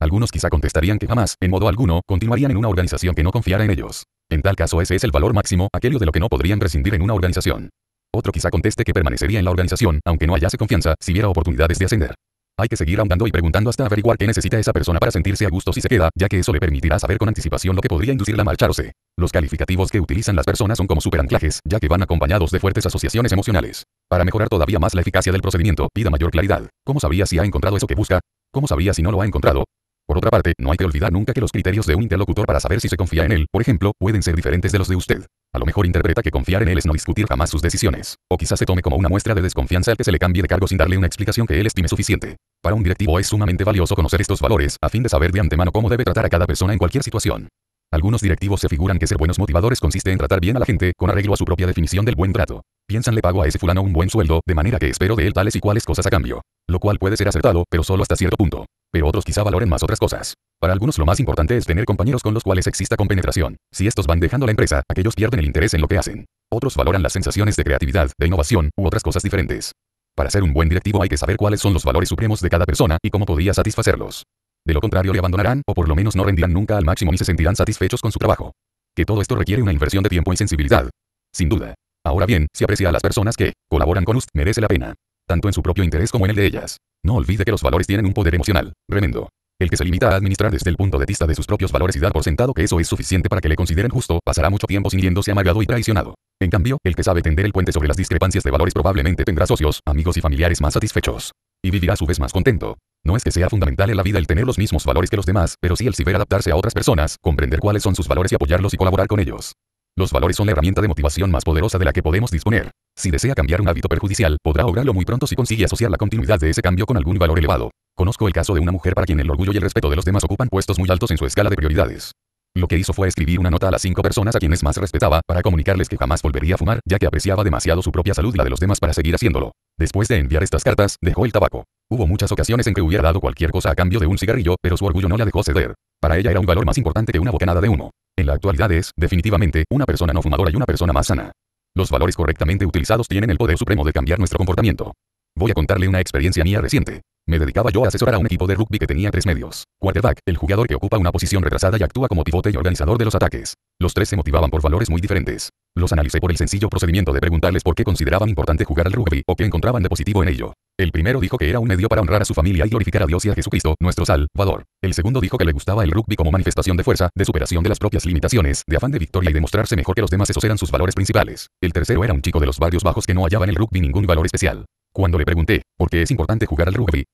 Algunos quizá contestarían que jamás, en modo alguno, continuarían en una organización que no confiara en ellos. En tal caso ese es el valor máximo, aquello de lo que no podrían prescindir en una organización. Otro quizá conteste que permanecería en la organización, aunque no hallase confianza, si viera oportunidades de ascender. Hay que seguir ahondando y preguntando hasta averiguar qué necesita esa persona para sentirse a gusto si se queda, ya que eso le permitirá saber con anticipación lo que podría inducirla a marcharse. Los calificativos que utilizan las personas son como superanclajes, ya que van acompañados de fuertes asociaciones emocionales. Para mejorar todavía más la eficacia del procedimiento, pida mayor claridad. ¿Cómo sabría si ha encontrado eso que busca? ¿Cómo sabría si no lo ha encontrado? Por otra parte, no hay que olvidar nunca que los criterios de un interlocutor para saber si se confía en él, por ejemplo, pueden ser diferentes de los de usted. A lo mejor interpreta que confiar en él es no discutir jamás sus decisiones, o quizás se tome como una muestra de desconfianza el que se le cambie de cargo sin darle una explicación que él estime suficiente. Para un directivo es sumamente valioso conocer estos valores, a fin de saber de antemano cómo debe tratar a cada persona en cualquier situación. Algunos directivos se figuran que ser buenos motivadores consiste en tratar bien a la gente, con arreglo a su propia definición del buen trato. Piensan le pago a ese fulano un buen sueldo, de manera que espero de él tales y cuales cosas a cambio. Lo cual puede ser acertado, pero solo hasta cierto punto pero otros quizá valoren más otras cosas. Para algunos lo más importante es tener compañeros con los cuales exista compenetración. Si estos van dejando la empresa, aquellos pierden el interés en lo que hacen. Otros valoran las sensaciones de creatividad, de innovación u otras cosas diferentes. Para ser un buen directivo hay que saber cuáles son los valores supremos de cada persona y cómo podría satisfacerlos. De lo contrario le abandonarán o por lo menos no rendirán nunca al máximo y se sentirán satisfechos con su trabajo. Que todo esto requiere una inversión de tiempo y sensibilidad. Sin duda. Ahora bien, si aprecia a las personas que colaboran con usted, merece la pena tanto en su propio interés como en el de ellas. No olvide que los valores tienen un poder emocional, tremendo. El que se limita a administrar desde el punto de vista de sus propios valores y dar por sentado que eso es suficiente para que le consideren justo, pasará mucho tiempo sintiéndose amargado y traicionado. En cambio, el que sabe tender el puente sobre las discrepancias de valores probablemente tendrá socios, amigos y familiares más satisfechos. Y vivirá a su vez más contento. No es que sea fundamental en la vida el tener los mismos valores que los demás, pero sí el saber adaptarse a otras personas, comprender cuáles son sus valores y apoyarlos y colaborar con ellos. Los valores son la herramienta de motivación más poderosa de la que podemos disponer. Si desea cambiar un hábito perjudicial, podrá lograrlo muy pronto si consigue asociar la continuidad de ese cambio con algún valor elevado. Conozco el caso de una mujer para quien el orgullo y el respeto de los demás ocupan puestos muy altos en su escala de prioridades. Lo que hizo fue escribir una nota a las cinco personas a quienes más respetaba, para comunicarles que jamás volvería a fumar, ya que apreciaba demasiado su propia salud y la de los demás para seguir haciéndolo. Después de enviar estas cartas, dejó el tabaco. Hubo muchas ocasiones en que hubiera dado cualquier cosa a cambio de un cigarrillo, pero su orgullo no la dejó ceder. Para ella era un valor más importante que una bocanada de humo. En la actualidad es, definitivamente, una persona no fumadora y una persona más sana. Los valores correctamente utilizados tienen el poder supremo de cambiar nuestro comportamiento. Voy a contarle una experiencia mía reciente. Me dedicaba yo a asesorar a un equipo de rugby que tenía tres medios. Quarterback, el jugador que ocupa una posición retrasada y actúa como pivote y organizador de los ataques. Los tres se motivaban por valores muy diferentes. Los analicé por el sencillo procedimiento de preguntarles por qué consideraban importante jugar al rugby o qué encontraban de positivo en ello. El primero dijo que era un medio para honrar a su familia y glorificar a Dios y a Jesucristo, nuestro Salvador. El segundo dijo que le gustaba el rugby como manifestación de fuerza, de superación de las propias limitaciones, de afán de victoria y de mostrarse mejor que los demás. Esos eran sus valores principales. El tercero era un chico de los barrios bajos que no hallaba en el rugby ningún valor especial. Cuando le pregunté, ¿por qué es importante jugar al rugby?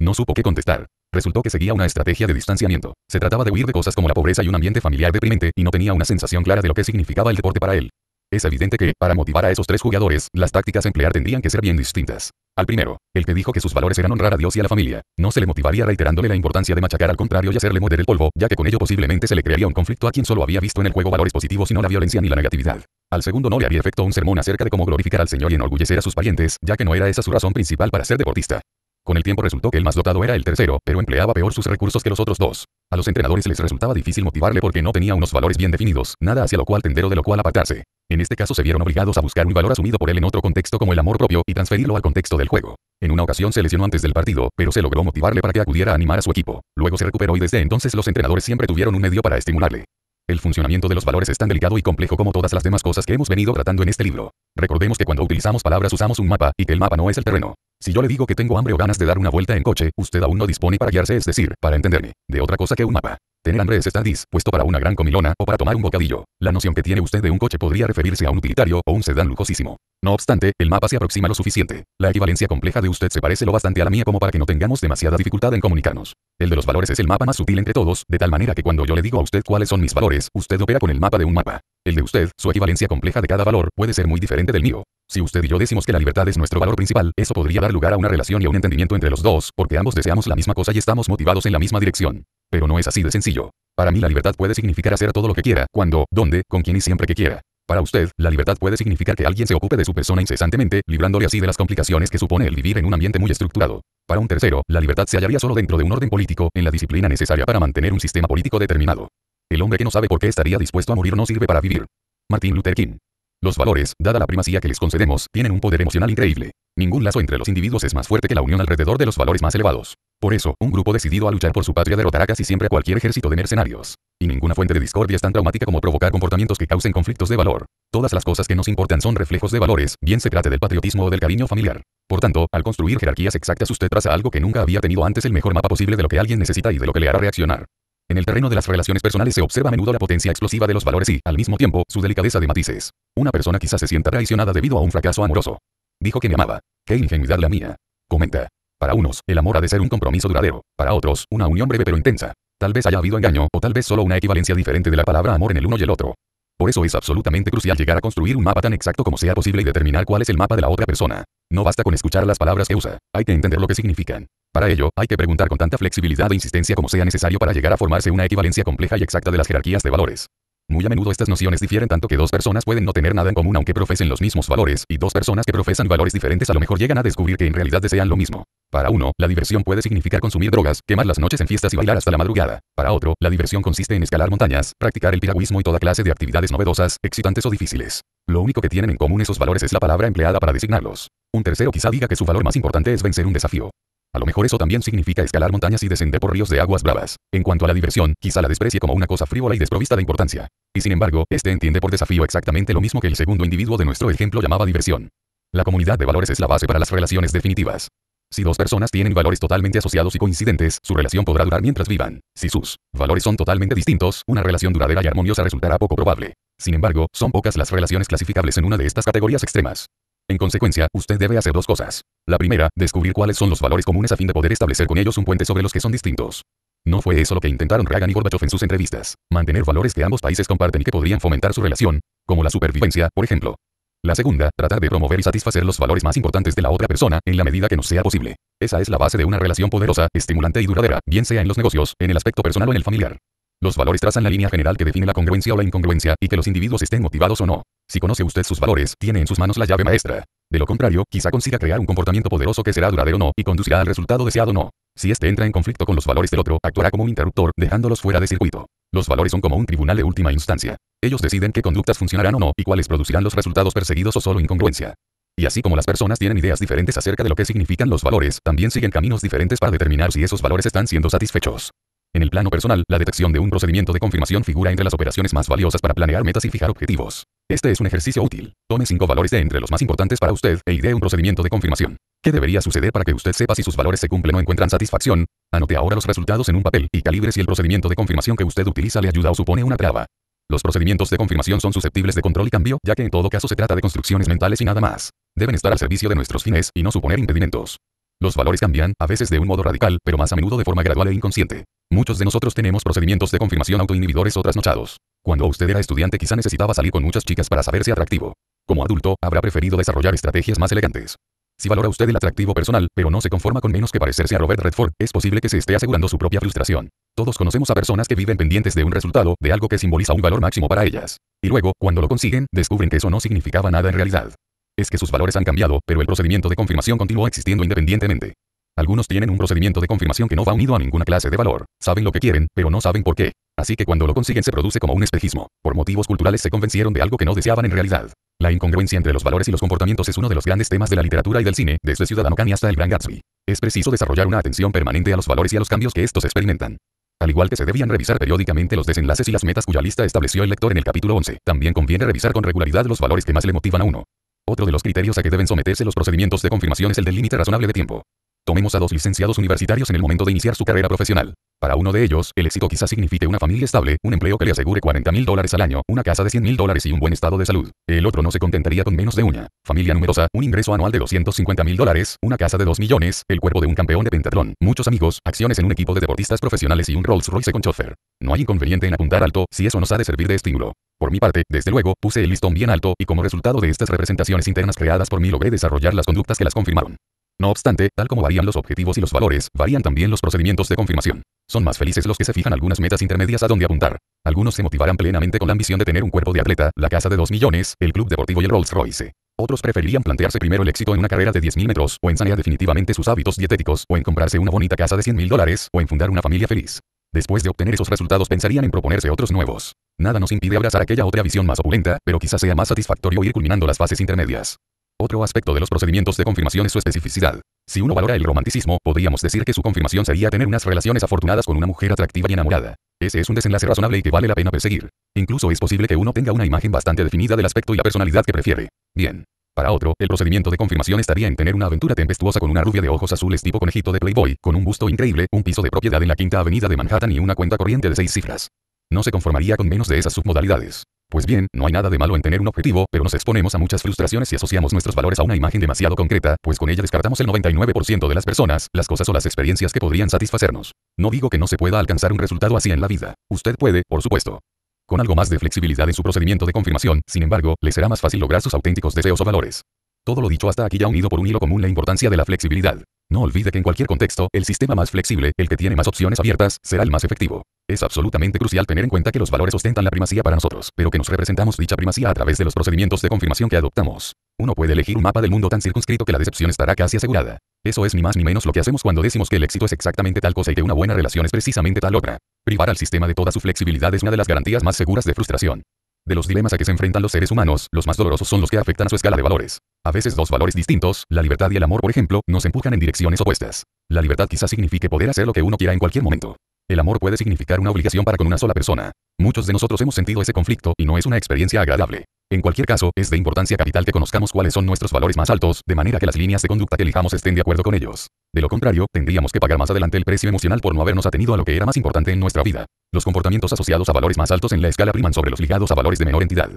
No supo qué contestar. Resultó que seguía una estrategia de distanciamiento. Se trataba de huir de cosas como la pobreza y un ambiente familiar deprimente, y no tenía una sensación clara de lo que significaba el deporte para él. Es evidente que, para motivar a esos tres jugadores, las tácticas a emplear tendrían que ser bien distintas. Al primero, el que dijo que sus valores eran honrar a Dios y a la familia, no se le motivaría reiterándole la importancia de machacar al contrario y hacerle morder el polvo, ya que con ello posiblemente se le crearía un conflicto a quien solo había visto en el juego valores positivos y no la violencia ni la negatividad. Al segundo no le había efecto un sermón acerca de cómo glorificar al Señor y enorgullecer a sus parientes, ya que no era esa su razón principal para ser deportista. Con el tiempo resultó que el más dotado era el tercero, pero empleaba peor sus recursos que los otros dos. A los entrenadores les resultaba difícil motivarle porque no tenía unos valores bien definidos, nada hacia lo cual tender o de lo cual apartarse. En este caso se vieron obligados a buscar un valor asumido por él en otro contexto como el amor propio y transferirlo al contexto del juego. En una ocasión se lesionó antes del partido, pero se logró motivarle para que acudiera a animar a su equipo. Luego se recuperó y desde entonces los entrenadores siempre tuvieron un medio para estimularle. El funcionamiento de los valores es tan delicado y complejo como todas las demás cosas que hemos venido tratando en este libro. Recordemos que cuando utilizamos palabras usamos un mapa y que el mapa no es el terreno. Si yo le digo que tengo hambre o ganas de dar una vuelta en coche, usted aún no dispone para guiarse, es decir, para entenderme, de otra cosa que un mapa. Tener hambre es estar dispuesto para una gran comilona o para tomar un bocadillo. La noción que tiene usted de un coche podría referirse a un utilitario o un sedán lujosísimo. No obstante, el mapa se aproxima lo suficiente. La equivalencia compleja de usted se parece lo bastante a la mía como para que no tengamos demasiada dificultad en comunicarnos. El de los valores es el mapa más sutil entre todos, de tal manera que cuando yo le digo a usted cuáles son mis valores, usted opera con el mapa de un mapa. El de usted, su equivalencia compleja de cada valor, puede ser muy diferente del mío. Si usted y yo decimos que la libertad es nuestro valor principal, eso podría dar lugar a una relación y a un entendimiento entre los dos, porque ambos deseamos la misma cosa y estamos motivados en la misma dirección pero no es así de sencillo. Para mí la libertad puede significar hacer todo lo que quiera, cuando, dónde, con quién y siempre que quiera. Para usted, la libertad puede significar que alguien se ocupe de su persona incesantemente, librándole así de las complicaciones que supone el vivir en un ambiente muy estructurado. Para un tercero, la libertad se hallaría solo dentro de un orden político, en la disciplina necesaria para mantener un sistema político determinado. El hombre que no sabe por qué estaría dispuesto a morir no sirve para vivir. Martin Luther King. Los valores, dada la primacía que les concedemos, tienen un poder emocional increíble. Ningún lazo entre los individuos es más fuerte que la unión alrededor de los valores más elevados. Por eso, un grupo decidido a luchar por su patria derrotará casi siempre a cualquier ejército de mercenarios. Y ninguna fuente de discordia es tan traumática como provocar comportamientos que causen conflictos de valor. Todas las cosas que nos importan son reflejos de valores, bien se trate del patriotismo o del cariño familiar. Por tanto, al construir jerarquías exactas usted traza algo que nunca había tenido antes el mejor mapa posible de lo que alguien necesita y de lo que le hará reaccionar. En el terreno de las relaciones personales se observa a menudo la potencia explosiva de los valores y, al mismo tiempo, su delicadeza de matices. Una persona quizás se sienta traicionada debido a un fracaso amoroso. Dijo que me amaba. Qué ingenuidad la mía. Comenta. Para unos, el amor ha de ser un compromiso duradero. Para otros, una unión breve pero intensa. Tal vez haya habido engaño, o tal vez solo una equivalencia diferente de la palabra amor en el uno y el otro. Por eso es absolutamente crucial llegar a construir un mapa tan exacto como sea posible y determinar cuál es el mapa de la otra persona. No basta con escuchar las palabras que usa, hay que entender lo que significan. Para ello, hay que preguntar con tanta flexibilidad e insistencia como sea necesario para llegar a formarse una equivalencia compleja y exacta de las jerarquías de valores. Muy a menudo estas nociones difieren tanto que dos personas pueden no tener nada en común aunque profesen los mismos valores, y dos personas que profesan valores diferentes a lo mejor llegan a descubrir que en realidad desean lo mismo. Para uno, la diversión puede significar consumir drogas, quemar las noches en fiestas y bailar hasta la madrugada. Para otro, la diversión consiste en escalar montañas, practicar el piragüismo y toda clase de actividades novedosas, excitantes o difíciles. Lo único que tienen en común esos valores es la palabra empleada para designarlos. Un tercero quizá diga que su valor más importante es vencer un desafío. A lo mejor eso también significa escalar montañas y descender por ríos de aguas bravas. En cuanto a la diversión, quizá la desprecie como una cosa frívola y desprovista de importancia. Y sin embargo, este entiende por desafío exactamente lo mismo que el segundo individuo de nuestro ejemplo llamaba diversión. La comunidad de valores es la base para las relaciones definitivas. Si dos personas tienen valores totalmente asociados y coincidentes, su relación podrá durar mientras vivan. Si sus valores son totalmente distintos, una relación duradera y armoniosa resultará poco probable. Sin embargo, son pocas las relaciones clasificables en una de estas categorías extremas. En consecuencia, usted debe hacer dos cosas. La primera, descubrir cuáles son los valores comunes a fin de poder establecer con ellos un puente sobre los que son distintos. No fue eso lo que intentaron Reagan y Gorbachev en sus entrevistas. Mantener valores que ambos países comparten y que podrían fomentar su relación, como la supervivencia, por ejemplo. La segunda, tratar de promover y satisfacer los valores más importantes de la otra persona, en la medida que nos sea posible. Esa es la base de una relación poderosa, estimulante y duradera, bien sea en los negocios, en el aspecto personal o en el familiar. Los valores trazan la línea general que define la congruencia o la incongruencia, y que los individuos estén motivados o no. Si conoce usted sus valores, tiene en sus manos la llave maestra. De lo contrario, quizá consiga crear un comportamiento poderoso que será duradero o no, y conducirá al resultado deseado o no. Si éste entra en conflicto con los valores del otro, actuará como un interruptor, dejándolos fuera de circuito. Los valores son como un tribunal de última instancia. Ellos deciden qué conductas funcionarán o no, y cuáles producirán los resultados perseguidos o solo incongruencia. Y así como las personas tienen ideas diferentes acerca de lo que significan los valores, también siguen caminos diferentes para determinar si esos valores están siendo satisfechos. En el plano personal, la detección de un procedimiento de confirmación figura entre las operaciones más valiosas para planear metas y fijar objetivos. Este es un ejercicio útil. Tome cinco valores de entre los más importantes para usted e idee un procedimiento de confirmación. ¿Qué debería suceder para que usted sepa si sus valores se cumplen o encuentran satisfacción? Anote ahora los resultados en un papel y calibre si el procedimiento de confirmación que usted utiliza le ayuda o supone una traba. Los procedimientos de confirmación son susceptibles de control y cambio, ya que en todo caso se trata de construcciones mentales y nada más. Deben estar al servicio de nuestros fines y no suponer impedimentos. Los valores cambian, a veces de un modo radical, pero más a menudo de forma gradual e inconsciente. Muchos de nosotros tenemos procedimientos de confirmación autoinhibidores o trasnochados. Cuando usted era estudiante quizá necesitaba salir con muchas chicas para saberse atractivo. Como adulto, habrá preferido desarrollar estrategias más elegantes. Si valora usted el atractivo personal, pero no se conforma con menos que parecerse a Robert Redford, es posible que se esté asegurando su propia frustración. Todos conocemos a personas que viven pendientes de un resultado, de algo que simboliza un valor máximo para ellas. Y luego, cuando lo consiguen, descubren que eso no significaba nada en realidad es que sus valores han cambiado, pero el procedimiento de confirmación continúa existiendo independientemente. Algunos tienen un procedimiento de confirmación que no va unido a ninguna clase de valor. Saben lo que quieren, pero no saben por qué. Así que cuando lo consiguen se produce como un espejismo. Por motivos culturales se convencieron de algo que no deseaban en realidad. La incongruencia entre los valores y los comportamientos es uno de los grandes temas de la literatura y del cine, desde Ciudadano Kane hasta el Gran Gatsby. Es preciso desarrollar una atención permanente a los valores y a los cambios que estos experimentan. Al igual que se debían revisar periódicamente los desenlaces y las metas cuya lista estableció el lector en el capítulo 11, también conviene revisar con regularidad los valores que más le motivan a uno. Otro de los criterios a que deben someterse los procedimientos de confirmación es el del límite razonable de tiempo. Tomemos a dos licenciados universitarios en el momento de iniciar su carrera profesional. Para uno de ellos, el éxito quizás signifique una familia estable, un empleo que le asegure 40 mil dólares al año, una casa de 100 mil dólares y un buen estado de salud. El otro no se contentaría con menos de una. Familia numerosa, un ingreso anual de 250 mil dólares, una casa de 2 millones, el cuerpo de un campeón de pentatlón, muchos amigos, acciones en un equipo de deportistas profesionales y un Rolls Royce con chofer. No hay inconveniente en apuntar alto si eso nos ha de servir de estímulo. Por mi parte, desde luego, puse el listón bien alto y como resultado de estas representaciones internas creadas por mí logré desarrollar las conductas que las confirmaron. No obstante, tal como varían los objetivos y los valores, varían también los procedimientos de confirmación. Son más felices los que se fijan algunas metas intermedias a donde apuntar. Algunos se motivarán plenamente con la ambición de tener un cuerpo de atleta, la casa de 2 millones, el club deportivo y el Rolls Royce. Otros preferirían plantearse primero el éxito en una carrera de 10.000 metros, o en sanear definitivamente sus hábitos dietéticos, o en comprarse una bonita casa de 100.000 dólares, o en fundar una familia feliz. Después de obtener esos resultados pensarían en proponerse otros nuevos. Nada nos impide abrazar aquella otra visión más opulenta, pero quizás sea más satisfactorio ir culminando las fases intermedias. Otro aspecto de los procedimientos de confirmación es su especificidad. Si uno valora el romanticismo, podríamos decir que su confirmación sería tener unas relaciones afortunadas con una mujer atractiva y enamorada. Ese es un desenlace razonable y que vale la pena perseguir. Incluso es posible que uno tenga una imagen bastante definida del aspecto y la personalidad que prefiere. Bien. Para otro, el procedimiento de confirmación estaría en tener una aventura tempestuosa con una rubia de ojos azules tipo conejito de Playboy, con un busto increíble, un piso de propiedad en la quinta avenida de Manhattan y una cuenta corriente de seis cifras. No se conformaría con menos de esas submodalidades. Pues bien, no hay nada de malo en tener un objetivo, pero nos exponemos a muchas frustraciones si asociamos nuestros valores a una imagen demasiado concreta, pues con ella descartamos el 99% de las personas, las cosas o las experiencias que podrían satisfacernos. No digo que no se pueda alcanzar un resultado así en la vida. Usted puede, por supuesto. Con algo más de flexibilidad en su procedimiento de confirmación, sin embargo, le será más fácil lograr sus auténticos deseos o valores. Todo lo dicho hasta aquí ya unido por un hilo común la importancia de la flexibilidad. No olvide que en cualquier contexto, el sistema más flexible, el que tiene más opciones abiertas, será el más efectivo. Es absolutamente crucial tener en cuenta que los valores ostentan la primacía para nosotros, pero que nos representamos dicha primacía a través de los procedimientos de confirmación que adoptamos. Uno puede elegir un mapa del mundo tan circunscrito que la decepción estará casi asegurada. Eso es ni más ni menos lo que hacemos cuando decimos que el éxito es exactamente tal cosa y que una buena relación es precisamente tal otra. Privar al sistema de toda su flexibilidad es una de las garantías más seguras de frustración. De los dilemas a que se enfrentan los seres humanos, los más dolorosos son los que afectan a su escala de valores. A veces dos valores distintos, la libertad y el amor por ejemplo, nos empujan en direcciones opuestas. La libertad quizá signifique poder hacer lo que uno quiera en cualquier momento. El amor puede significar una obligación para con una sola persona. Muchos de nosotros hemos sentido ese conflicto y no es una experiencia agradable. En cualquier caso, es de importancia capital que conozcamos cuáles son nuestros valores más altos, de manera que las líneas de conducta que elijamos estén de acuerdo con ellos. De lo contrario, tendríamos que pagar más adelante el precio emocional por no habernos atenido a lo que era más importante en nuestra vida. Los comportamientos asociados a valores más altos en la escala priman sobre los ligados a valores de menor entidad.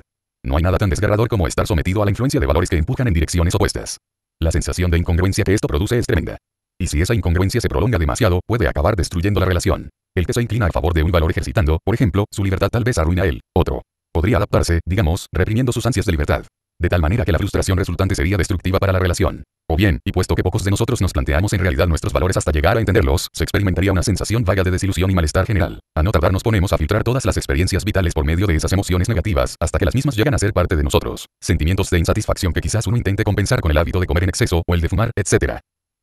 No hay nada tan desgarrador como estar sometido a la influencia de valores que empujan en direcciones opuestas. La sensación de incongruencia que esto produce es tremenda. Y si esa incongruencia se prolonga demasiado, puede acabar destruyendo la relación. El que se inclina a favor de un valor ejercitando, por ejemplo, su libertad tal vez arruina el otro podría adaptarse, digamos, reprimiendo sus ansias de libertad. De tal manera que la frustración resultante sería destructiva para la relación. O bien, y puesto que pocos de nosotros nos planteamos en realidad nuestros valores hasta llegar a entenderlos, se experimentaría una sensación vaga de desilusión y malestar general. A no tardar nos ponemos a filtrar todas las experiencias vitales por medio de esas emociones negativas, hasta que las mismas llegan a ser parte de nosotros. Sentimientos de insatisfacción que quizás uno intente compensar con el hábito de comer en exceso o el de fumar, etc.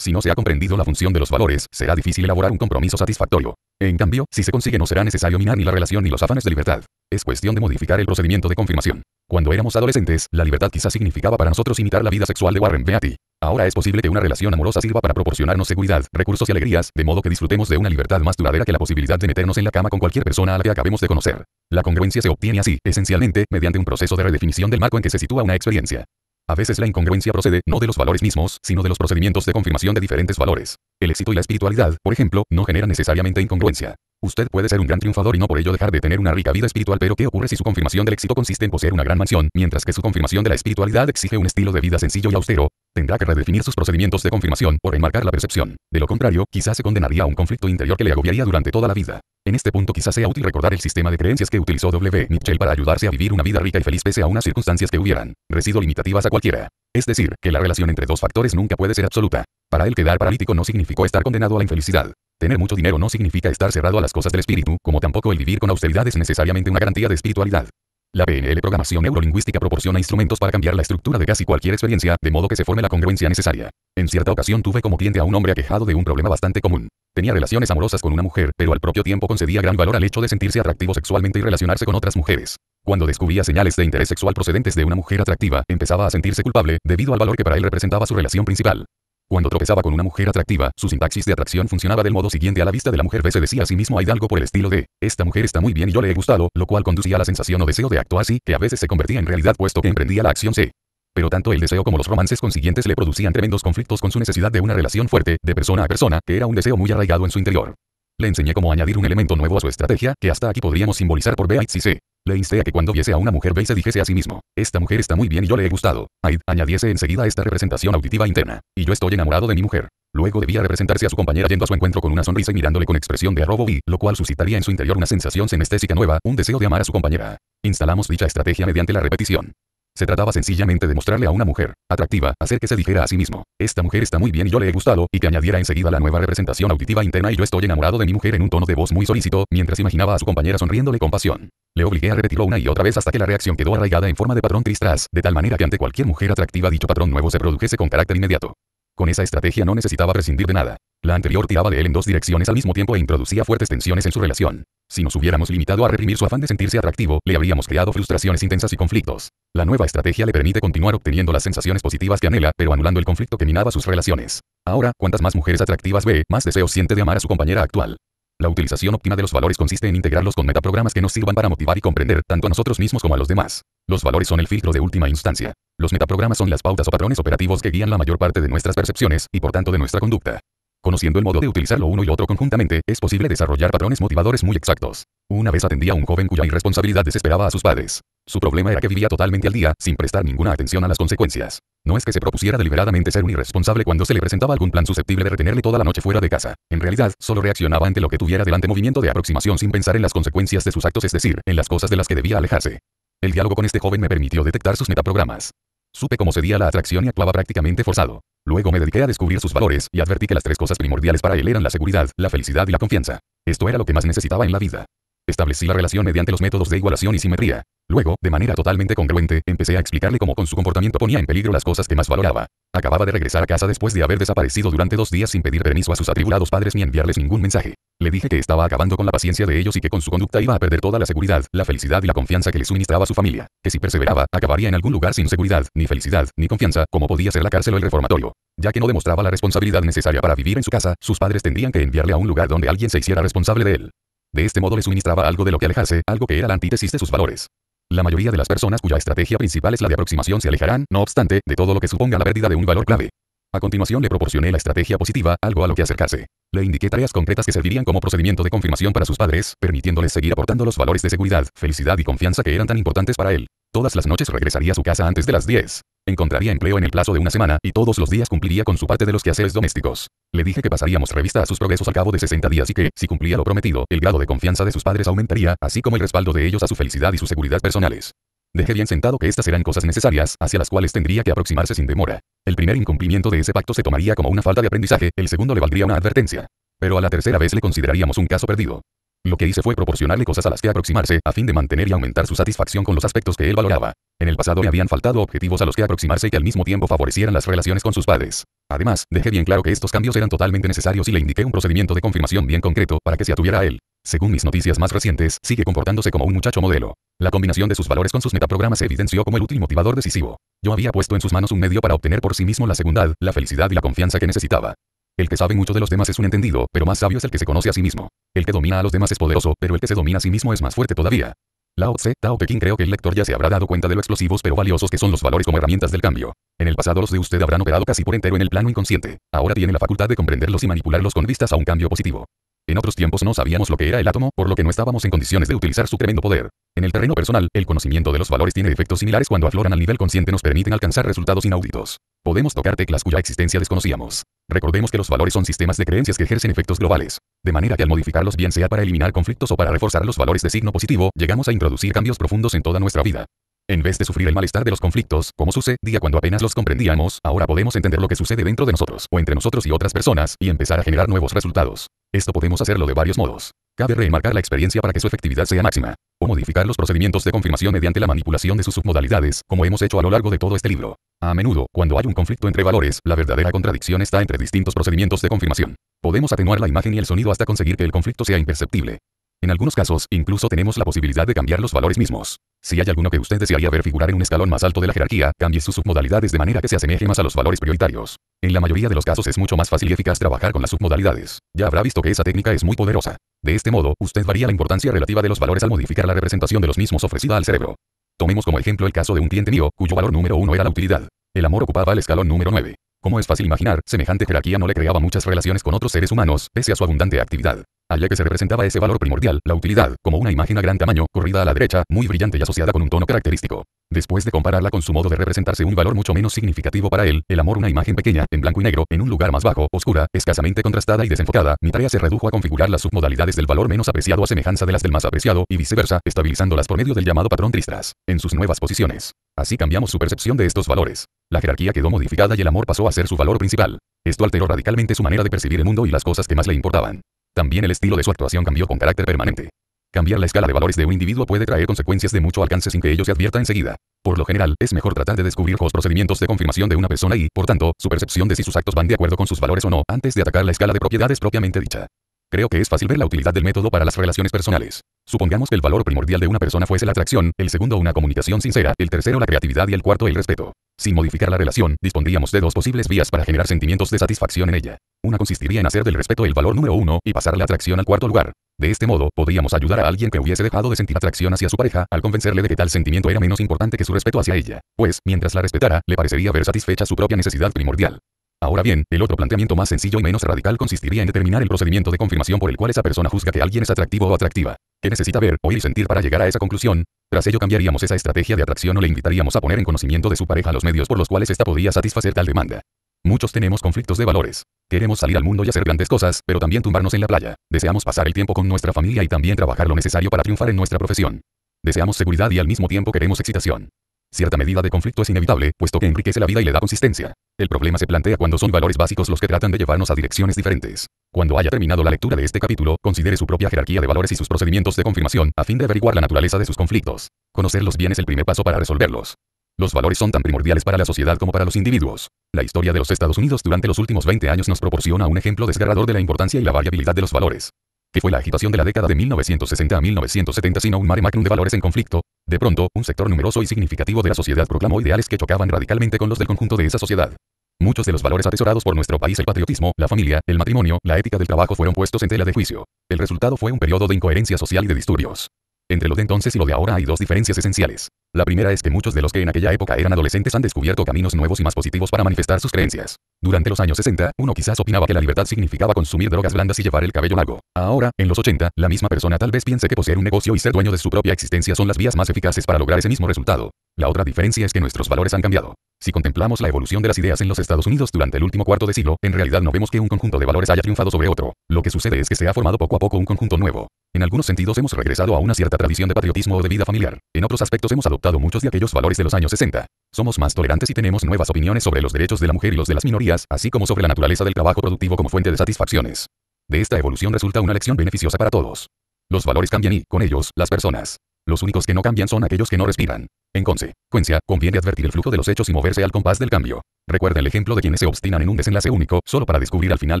Si no se ha comprendido la función de los valores, será difícil elaborar un compromiso satisfactorio. En cambio, si se consigue no será necesario minar ni la relación ni los afanes de libertad. Es cuestión de modificar el procedimiento de confirmación. Cuando éramos adolescentes, la libertad quizás significaba para nosotros imitar la vida sexual de Warren Beatty. Ahora es posible que una relación amorosa sirva para proporcionarnos seguridad, recursos y alegrías, de modo que disfrutemos de una libertad más duradera que la posibilidad de meternos en la cama con cualquier persona a la que acabemos de conocer. La congruencia se obtiene así, esencialmente, mediante un proceso de redefinición del marco en que se sitúa una experiencia. A veces la incongruencia procede no de los valores mismos, sino de los procedimientos de confirmación de diferentes valores. El éxito y la espiritualidad, por ejemplo, no generan necesariamente incongruencia. Usted puede ser un gran triunfador y no por ello dejar de tener una rica vida espiritual, pero ¿qué ocurre si su confirmación del éxito consiste en poseer una gran mansión, mientras que su confirmación de la espiritualidad exige un estilo de vida sencillo y austero? Tendrá que redefinir sus procedimientos de confirmación o enmarcar la percepción. De lo contrario, quizás se condenaría a un conflicto interior que le agobiaría durante toda la vida. En este punto quizás sea útil recordar el sistema de creencias que utilizó W. Mitchell para ayudarse a vivir una vida rica y feliz pese a unas circunstancias que hubieran resido limitativas a cualquiera. Es decir, que la relación entre dos factores nunca puede ser absoluta. Para él quedar paralítico no significó estar condenado a la infelicidad. Tener mucho dinero no significa estar cerrado a las cosas del espíritu, como tampoco el vivir con austeridad es necesariamente una garantía de espiritualidad. La PNL programación neurolingüística proporciona instrumentos para cambiar la estructura de casi cualquier experiencia, de modo que se forme la congruencia necesaria. En cierta ocasión tuve como cliente a un hombre aquejado de un problema bastante común. Tenía relaciones amorosas con una mujer, pero al propio tiempo concedía gran valor al hecho de sentirse atractivo sexualmente y relacionarse con otras mujeres. Cuando descubría señales de interés sexual procedentes de una mujer atractiva, empezaba a sentirse culpable, debido al valor que para él representaba su relación principal. Cuando tropezaba con una mujer atractiva, su sintaxis de atracción funcionaba del modo siguiente a la vista de la mujer B se decía a sí mismo hay algo por el estilo de, esta mujer está muy bien y yo le he gustado, lo cual conducía a la sensación o deseo de actuar así, que a veces se convertía en realidad puesto que emprendía la acción C. Pero tanto el deseo como los romances consiguientes le producían tremendos conflictos con su necesidad de una relación fuerte, de persona a persona, que era un deseo muy arraigado en su interior. Le enseñé cómo añadir un elemento nuevo a su estrategia, que hasta aquí podríamos simbolizar por B y C. Le insté a que cuando viese a una mujer y se dijese a sí mismo, esta mujer está muy bien y yo le he gustado. Aid añadiese enseguida esta representación auditiva interna, y yo estoy enamorado de mi mujer. Luego debía representarse a su compañera yendo a su encuentro con una sonrisa y mirándole con expresión de arrobo y, lo cual suscitaría en su interior una sensación senestésica nueva, un deseo de amar a su compañera. Instalamos dicha estrategia mediante la repetición. Se trataba sencillamente de mostrarle a una mujer, atractiva, hacer que se dijera a sí mismo, esta mujer está muy bien y yo le he gustado, y que añadiera enseguida la nueva representación auditiva interna y yo estoy enamorado de mi mujer en un tono de voz muy solícito, mientras imaginaba a su compañera sonriéndole con pasión. Le obligué a repetirlo una y otra vez hasta que la reacción quedó arraigada en forma de patrón tristras, de tal manera que ante cualquier mujer atractiva dicho patrón nuevo se produjese con carácter inmediato. Con esa estrategia no necesitaba prescindir de nada. La anterior tiraba de él en dos direcciones al mismo tiempo e introducía fuertes tensiones en su relación. Si nos hubiéramos limitado a reprimir su afán de sentirse atractivo, le habríamos creado frustraciones intensas y conflictos. La nueva estrategia le permite continuar obteniendo las sensaciones positivas que anhela, pero anulando el conflicto que minaba sus relaciones. Ahora, cuantas más mujeres atractivas ve, más deseo siente de amar a su compañera actual. La utilización óptima de los valores consiste en integrarlos con metaprogramas que nos sirvan para motivar y comprender tanto a nosotros mismos como a los demás. Los valores son el filtro de última instancia. Los metaprogramas son las pautas o patrones operativos que guían la mayor parte de nuestras percepciones y por tanto de nuestra conducta. Conociendo el modo de utilizar lo uno y lo otro conjuntamente, es posible desarrollar patrones motivadores muy exactos. Una vez atendía a un joven cuya irresponsabilidad desesperaba a sus padres. Su problema era que vivía totalmente al día, sin prestar ninguna atención a las consecuencias. No es que se propusiera deliberadamente ser un irresponsable cuando se le presentaba algún plan susceptible de retenerle toda la noche fuera de casa. En realidad, solo reaccionaba ante lo que tuviera delante movimiento de aproximación sin pensar en las consecuencias de sus actos, es decir, en las cosas de las que debía alejarse. El diálogo con este joven me permitió detectar sus metaprogramas. Supe cómo cedía la atracción y actuaba prácticamente forzado. Luego me dediqué a descubrir sus valores y advertí que las tres cosas primordiales para él eran la seguridad, la felicidad y la confianza. Esto era lo que más necesitaba en la vida. Establecí la relación mediante los métodos de igualación y simetría. Luego, de manera totalmente congruente, empecé a explicarle cómo con su comportamiento ponía en peligro las cosas que más valoraba. Acababa de regresar a casa después de haber desaparecido durante dos días sin pedir permiso a sus atribulados padres ni enviarles ningún mensaje. Le dije que estaba acabando con la paciencia de ellos y que con su conducta iba a perder toda la seguridad, la felicidad y la confianza que le suministraba su familia. Que si perseveraba, acabaría en algún lugar sin seguridad, ni felicidad, ni confianza, como podía ser la cárcel o el reformatorio. Ya que no demostraba la responsabilidad necesaria para vivir en su casa, sus padres tendrían que enviarle a un lugar donde alguien se hiciera responsable de él. De este modo le suministraba algo de lo que alejarse, algo que era la antítesis de sus valores. La mayoría de las personas cuya estrategia principal es la de aproximación se alejarán, no obstante, de todo lo que suponga la pérdida de un valor clave. A continuación le proporcioné la estrategia positiva, algo a lo que acercarse. Le indiqué tareas concretas que servirían como procedimiento de confirmación para sus padres, permitiéndoles seguir aportando los valores de seguridad, felicidad y confianza que eran tan importantes para él. Todas las noches regresaría a su casa antes de las 10. Encontraría empleo en el plazo de una semana, y todos los días cumpliría con su parte de los quehaceres domésticos. Le dije que pasaríamos revista a sus progresos al cabo de 60 días y que, si cumplía lo prometido, el grado de confianza de sus padres aumentaría, así como el respaldo de ellos a su felicidad y su seguridad personales. Dejé bien sentado que estas eran cosas necesarias, hacia las cuales tendría que aproximarse sin demora. El primer incumplimiento de ese pacto se tomaría como una falta de aprendizaje, el segundo le valdría una advertencia. Pero a la tercera vez le consideraríamos un caso perdido. Lo que hice fue proporcionarle cosas a las que aproximarse, a fin de mantener y aumentar su satisfacción con los aspectos que él valoraba. En el pasado le habían faltado objetivos a los que aproximarse y que al mismo tiempo favorecieran las relaciones con sus padres. Además, dejé bien claro que estos cambios eran totalmente necesarios y le indiqué un procedimiento de confirmación bien concreto para que se atuviera a él. Según mis noticias más recientes, sigue comportándose como un muchacho modelo. La combinación de sus valores con sus metaprogramas se evidenció como el útil motivador decisivo. Yo había puesto en sus manos un medio para obtener por sí mismo la seguridad, la felicidad y la confianza que necesitaba. El que sabe mucho de los demás es un entendido, pero más sabio es el que se conoce a sí mismo. El que domina a los demás es poderoso, pero el que se domina a sí mismo es más fuerte todavía. Lao Tse, Tao Pekín creo que el lector ya se habrá dado cuenta de lo explosivos pero valiosos que son los valores como herramientas del cambio. En el pasado los de usted habrán operado casi por entero en el plano inconsciente. Ahora tiene la facultad de comprenderlos y manipularlos con vistas a un cambio positivo. En otros tiempos no sabíamos lo que era el átomo, por lo que no estábamos en condiciones de utilizar su tremendo poder. En el terreno personal, el conocimiento de los valores tiene efectos similares cuando afloran al nivel consciente nos permiten alcanzar resultados inauditos. Podemos tocar teclas cuya existencia desconocíamos. Recordemos que los valores son sistemas de creencias que ejercen efectos globales. De manera que al modificarlos bien sea para eliminar conflictos o para reforzar los valores de signo positivo, llegamos a introducir cambios profundos en toda nuestra vida. En vez de sufrir el malestar de los conflictos, como sucedía cuando apenas los comprendíamos, ahora podemos entender lo que sucede dentro de nosotros o entre nosotros y otras personas, y empezar a generar nuevos resultados. Esto podemos hacerlo de varios modos. Cabe remarcar la experiencia para que su efectividad sea máxima, o modificar los procedimientos de confirmación mediante la manipulación de sus submodalidades, como hemos hecho a lo largo de todo este libro. A menudo, cuando hay un conflicto entre valores, la verdadera contradicción está entre distintos procedimientos de confirmación. Podemos atenuar la imagen y el sonido hasta conseguir que el conflicto sea imperceptible. En algunos casos, incluso tenemos la posibilidad de cambiar los valores mismos. Si hay alguno que usted desearía ver figurar en un escalón más alto de la jerarquía, cambie sus submodalidades de manera que se asemeje más a los valores prioritarios. En la mayoría de los casos es mucho más fácil y eficaz trabajar con las submodalidades. Ya habrá visto que esa técnica es muy poderosa. De este modo, usted varía la importancia relativa de los valores al modificar la representación de los mismos ofrecida al cerebro. Tomemos como ejemplo el caso de un cliente mío, cuyo valor número uno era la utilidad. El amor ocupaba el escalón número 9. Como es fácil imaginar, semejante jerarquía no le creaba muchas relaciones con otros seres humanos, pese a su abundante actividad. Allá que se representaba ese valor primordial, la utilidad, como una imagen a gran tamaño, corrida a la derecha, muy brillante y asociada con un tono característico. Después de compararla con su modo de representarse un valor mucho menos significativo para él, el amor una imagen pequeña, en blanco y negro, en un lugar más bajo, oscura, escasamente contrastada y desenfocada, mi tarea se redujo a configurar las submodalidades del valor menos apreciado a semejanza de las del más apreciado, y viceversa, estabilizándolas por medio del llamado patrón tristras, en sus nuevas posiciones. Así cambiamos su percepción de estos valores. La jerarquía quedó modificada y el amor pasó a ser su valor principal. Esto alteró radicalmente su manera de percibir el mundo y las cosas que más le importaban. También el estilo de su actuación cambió con carácter permanente. Cambiar la escala de valores de un individuo puede traer consecuencias de mucho alcance sin que ello se advierta enseguida. Por lo general, es mejor tratar de descubrir los procedimientos de confirmación de una persona y, por tanto, su percepción de si sus actos van de acuerdo con sus valores o no, antes de atacar la escala de propiedades propiamente dicha. Creo que es fácil ver la utilidad del método para las relaciones personales. Supongamos que el valor primordial de una persona fuese la atracción, el segundo una comunicación sincera, el tercero la creatividad y el cuarto el respeto. Sin modificar la relación, dispondríamos de dos posibles vías para generar sentimientos de satisfacción en ella. Una consistiría en hacer del respeto el valor número uno y pasar la atracción al cuarto lugar. De este modo, podríamos ayudar a alguien que hubiese dejado de sentir atracción hacia su pareja al convencerle de que tal sentimiento era menos importante que su respeto hacia ella, pues, mientras la respetara, le parecería haber satisfecha su propia necesidad primordial. Ahora bien, el otro planteamiento más sencillo y menos radical consistiría en determinar el procedimiento de confirmación por el cual esa persona juzga que alguien es atractivo o atractiva. ¿Qué necesita ver, oír y sentir para llegar a esa conclusión? Tras ello cambiaríamos esa estrategia de atracción o le invitaríamos a poner en conocimiento de su pareja los medios por los cuales ésta podría satisfacer tal demanda. Muchos tenemos conflictos de valores. Queremos salir al mundo y hacer grandes cosas, pero también tumbarnos en la playa. Deseamos pasar el tiempo con nuestra familia y también trabajar lo necesario para triunfar en nuestra profesión. Deseamos seguridad y al mismo tiempo queremos excitación. Cierta medida de conflicto es inevitable, puesto que enriquece la vida y le da consistencia. El problema se plantea cuando son valores básicos los que tratan de llevarnos a direcciones diferentes. Cuando haya terminado la lectura de este capítulo, considere su propia jerarquía de valores y sus procedimientos de confirmación, a fin de averiguar la naturaleza de sus conflictos. Conocerlos bien es el primer paso para resolverlos. Los valores son tan primordiales para la sociedad como para los individuos. La historia de los Estados Unidos durante los últimos 20 años nos proporciona un ejemplo desgarrador de la importancia y la variabilidad de los valores que fue la agitación de la década de 1960 a 1970 sino un mare de valores en conflicto, de pronto, un sector numeroso y significativo de la sociedad proclamó ideales que chocaban radicalmente con los del conjunto de esa sociedad. Muchos de los valores atesorados por nuestro país, el patriotismo, la familia, el matrimonio, la ética del trabajo, fueron puestos en tela de juicio. El resultado fue un periodo de incoherencia social y de disturbios. Entre lo de entonces y lo de ahora hay dos diferencias esenciales. La primera es que muchos de los que en aquella época eran adolescentes han descubierto caminos nuevos y más positivos para manifestar sus creencias. Durante los años 60, uno quizás opinaba que la libertad significaba consumir drogas blandas y llevar el cabello largo. Ahora, en los 80, la misma persona tal vez piense que poseer un negocio y ser dueño de su propia existencia son las vías más eficaces para lograr ese mismo resultado. La otra diferencia es que nuestros valores han cambiado. Si contemplamos la evolución de las ideas en los Estados Unidos durante el último cuarto de siglo, en realidad no vemos que un conjunto de valores haya triunfado sobre otro. Lo que sucede es que se ha formado poco a poco un conjunto nuevo. En algunos sentidos hemos regresado a una cierta tradición de patriotismo o de vida familiar. En otros aspectos hemos adoptado muchos de aquellos valores de los años 60. Somos más tolerantes y tenemos nuevas opiniones sobre los derechos de la mujer y los de las minorías, así como sobre la naturaleza del trabajo productivo como fuente de satisfacciones. De esta evolución resulta una lección beneficiosa para todos. Los valores cambian y, con ellos, las personas. Los únicos que no cambian son aquellos que no respiran. En consecuencia, conviene advertir el flujo de los hechos y moverse al compás del cambio. Recuerda el ejemplo de quienes se obstinan en un desenlace único, solo para descubrir al final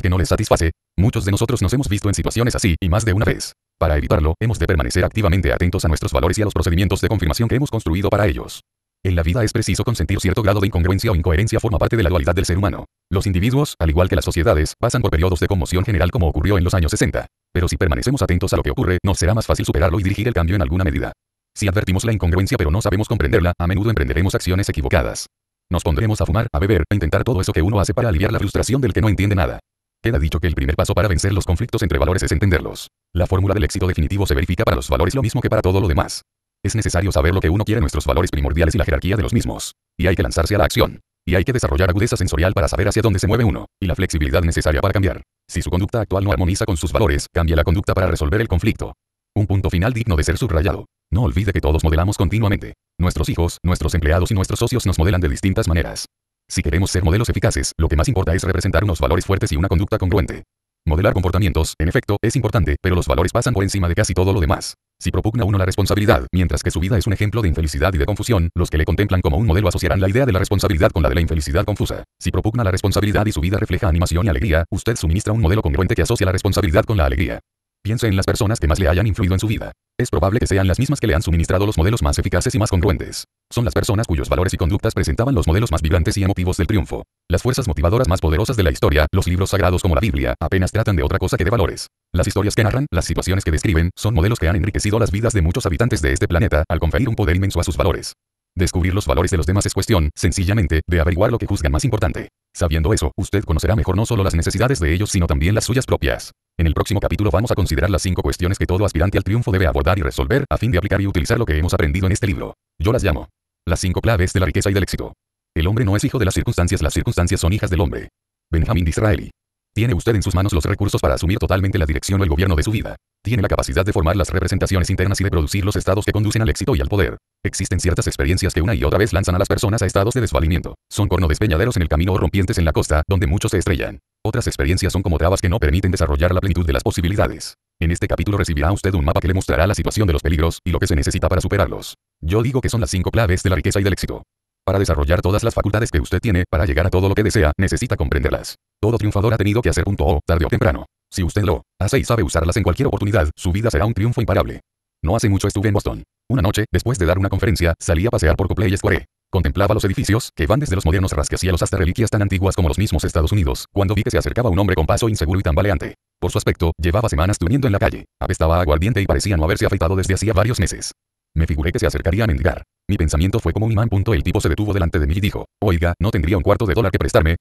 que no les satisface. Muchos de nosotros nos hemos visto en situaciones así, y más de una vez. Para evitarlo, hemos de permanecer activamente atentos a nuestros valores y a los procedimientos de confirmación que hemos construido para ellos. En la vida es preciso consentir cierto grado de incongruencia o incoherencia forma parte de la dualidad del ser humano. Los individuos, al igual que las sociedades, pasan por periodos de conmoción general como ocurrió en los años 60. Pero si permanecemos atentos a lo que ocurre, nos será más fácil superarlo y dirigir el cambio en alguna medida. Si advertimos la incongruencia pero no sabemos comprenderla, a menudo emprenderemos acciones equivocadas. Nos pondremos a fumar, a beber, a intentar todo eso que uno hace para aliviar la frustración del que no entiende nada. Queda dicho que el primer paso para vencer los conflictos entre valores es entenderlos. La fórmula del éxito definitivo se verifica para los valores lo mismo que para todo lo demás. Es necesario saber lo que uno quiere, nuestros valores primordiales y la jerarquía de los mismos. Y hay que lanzarse a la acción. Y hay que desarrollar agudeza sensorial para saber hacia dónde se mueve uno, y la flexibilidad necesaria para cambiar. Si su conducta actual no armoniza con sus valores, cambie la conducta para resolver el conflicto. Un punto final digno de ser subrayado. No olvide que todos modelamos continuamente. Nuestros hijos, nuestros empleados y nuestros socios nos modelan de distintas maneras. Si queremos ser modelos eficaces, lo que más importa es representar unos valores fuertes y una conducta congruente. Modelar comportamientos, en efecto, es importante, pero los valores pasan por encima de casi todo lo demás. Si propugna uno la responsabilidad, mientras que su vida es un ejemplo de infelicidad y de confusión, los que le contemplan como un modelo asociarán la idea de la responsabilidad con la de la infelicidad confusa. Si propugna la responsabilidad y su vida refleja animación y alegría, usted suministra un modelo congruente que asocia la responsabilidad con la alegría. Piense en las personas que más le hayan influido en su vida. Es probable que sean las mismas que le han suministrado los modelos más eficaces y más congruentes. Son las personas cuyos valores y conductas presentaban los modelos más vibrantes y emotivos del triunfo. Las fuerzas motivadoras más poderosas de la historia, los libros sagrados como la Biblia, apenas tratan de otra cosa que de valores. Las historias que narran, las situaciones que describen, son modelos que han enriquecido las vidas de muchos habitantes de este planeta al conferir un poder inmenso a sus valores. Descubrir los valores de los demás es cuestión, sencillamente, de averiguar lo que juzgan más importante. Sabiendo eso, usted conocerá mejor no solo las necesidades de ellos, sino también las suyas propias. En el próximo capítulo vamos a considerar las cinco cuestiones que todo aspirante al triunfo debe abordar y resolver a fin de aplicar y utilizar lo que hemos aprendido en este libro. Yo las llamo las cinco claves de la riqueza y del éxito. El hombre no es hijo de las circunstancias, las circunstancias son hijas del hombre. Benjamin Disraeli. Tiene usted en sus manos los recursos para asumir totalmente la dirección o el gobierno de su vida. Tiene la capacidad de formar las representaciones internas y de producir los estados que conducen al éxito y al poder. Existen ciertas experiencias que una y otra vez lanzan a las personas a estados de desvalimiento. Son corno despeñaderos en el camino o rompientes en la costa, donde muchos se estrellan. Otras experiencias son como trabas que no permiten desarrollar la plenitud de las posibilidades. En este capítulo recibirá usted un mapa que le mostrará la situación de los peligros y lo que se necesita para superarlos. Yo digo que son las cinco claves de la riqueza y del éxito. Para desarrollar todas las facultades que usted tiene para llegar a todo lo que desea, necesita comprenderlas. Todo triunfador ha tenido que hacer punto o, tarde o temprano. Si usted lo hace y sabe usarlas en cualquier oportunidad, su vida será un triunfo imparable. No hace mucho estuve en Boston. Una noche, después de dar una conferencia, salí a pasear por Copley Square. Contemplaba los edificios, que van desde los modernos rascacielos hasta reliquias tan antiguas como los mismos Estados Unidos, cuando vi que se acercaba un hombre con paso inseguro y tambaleante. Por su aspecto, llevaba semanas durmiendo en la calle, apestaba aguardiente y parecía no haberse afeitado desde hacía varios meses. Me figuré que se acercaría a mendigar. Mi pensamiento fue como un imán. El tipo se detuvo delante de mí y dijo, oiga, ¿no tendría un cuarto de dólar que prestarme?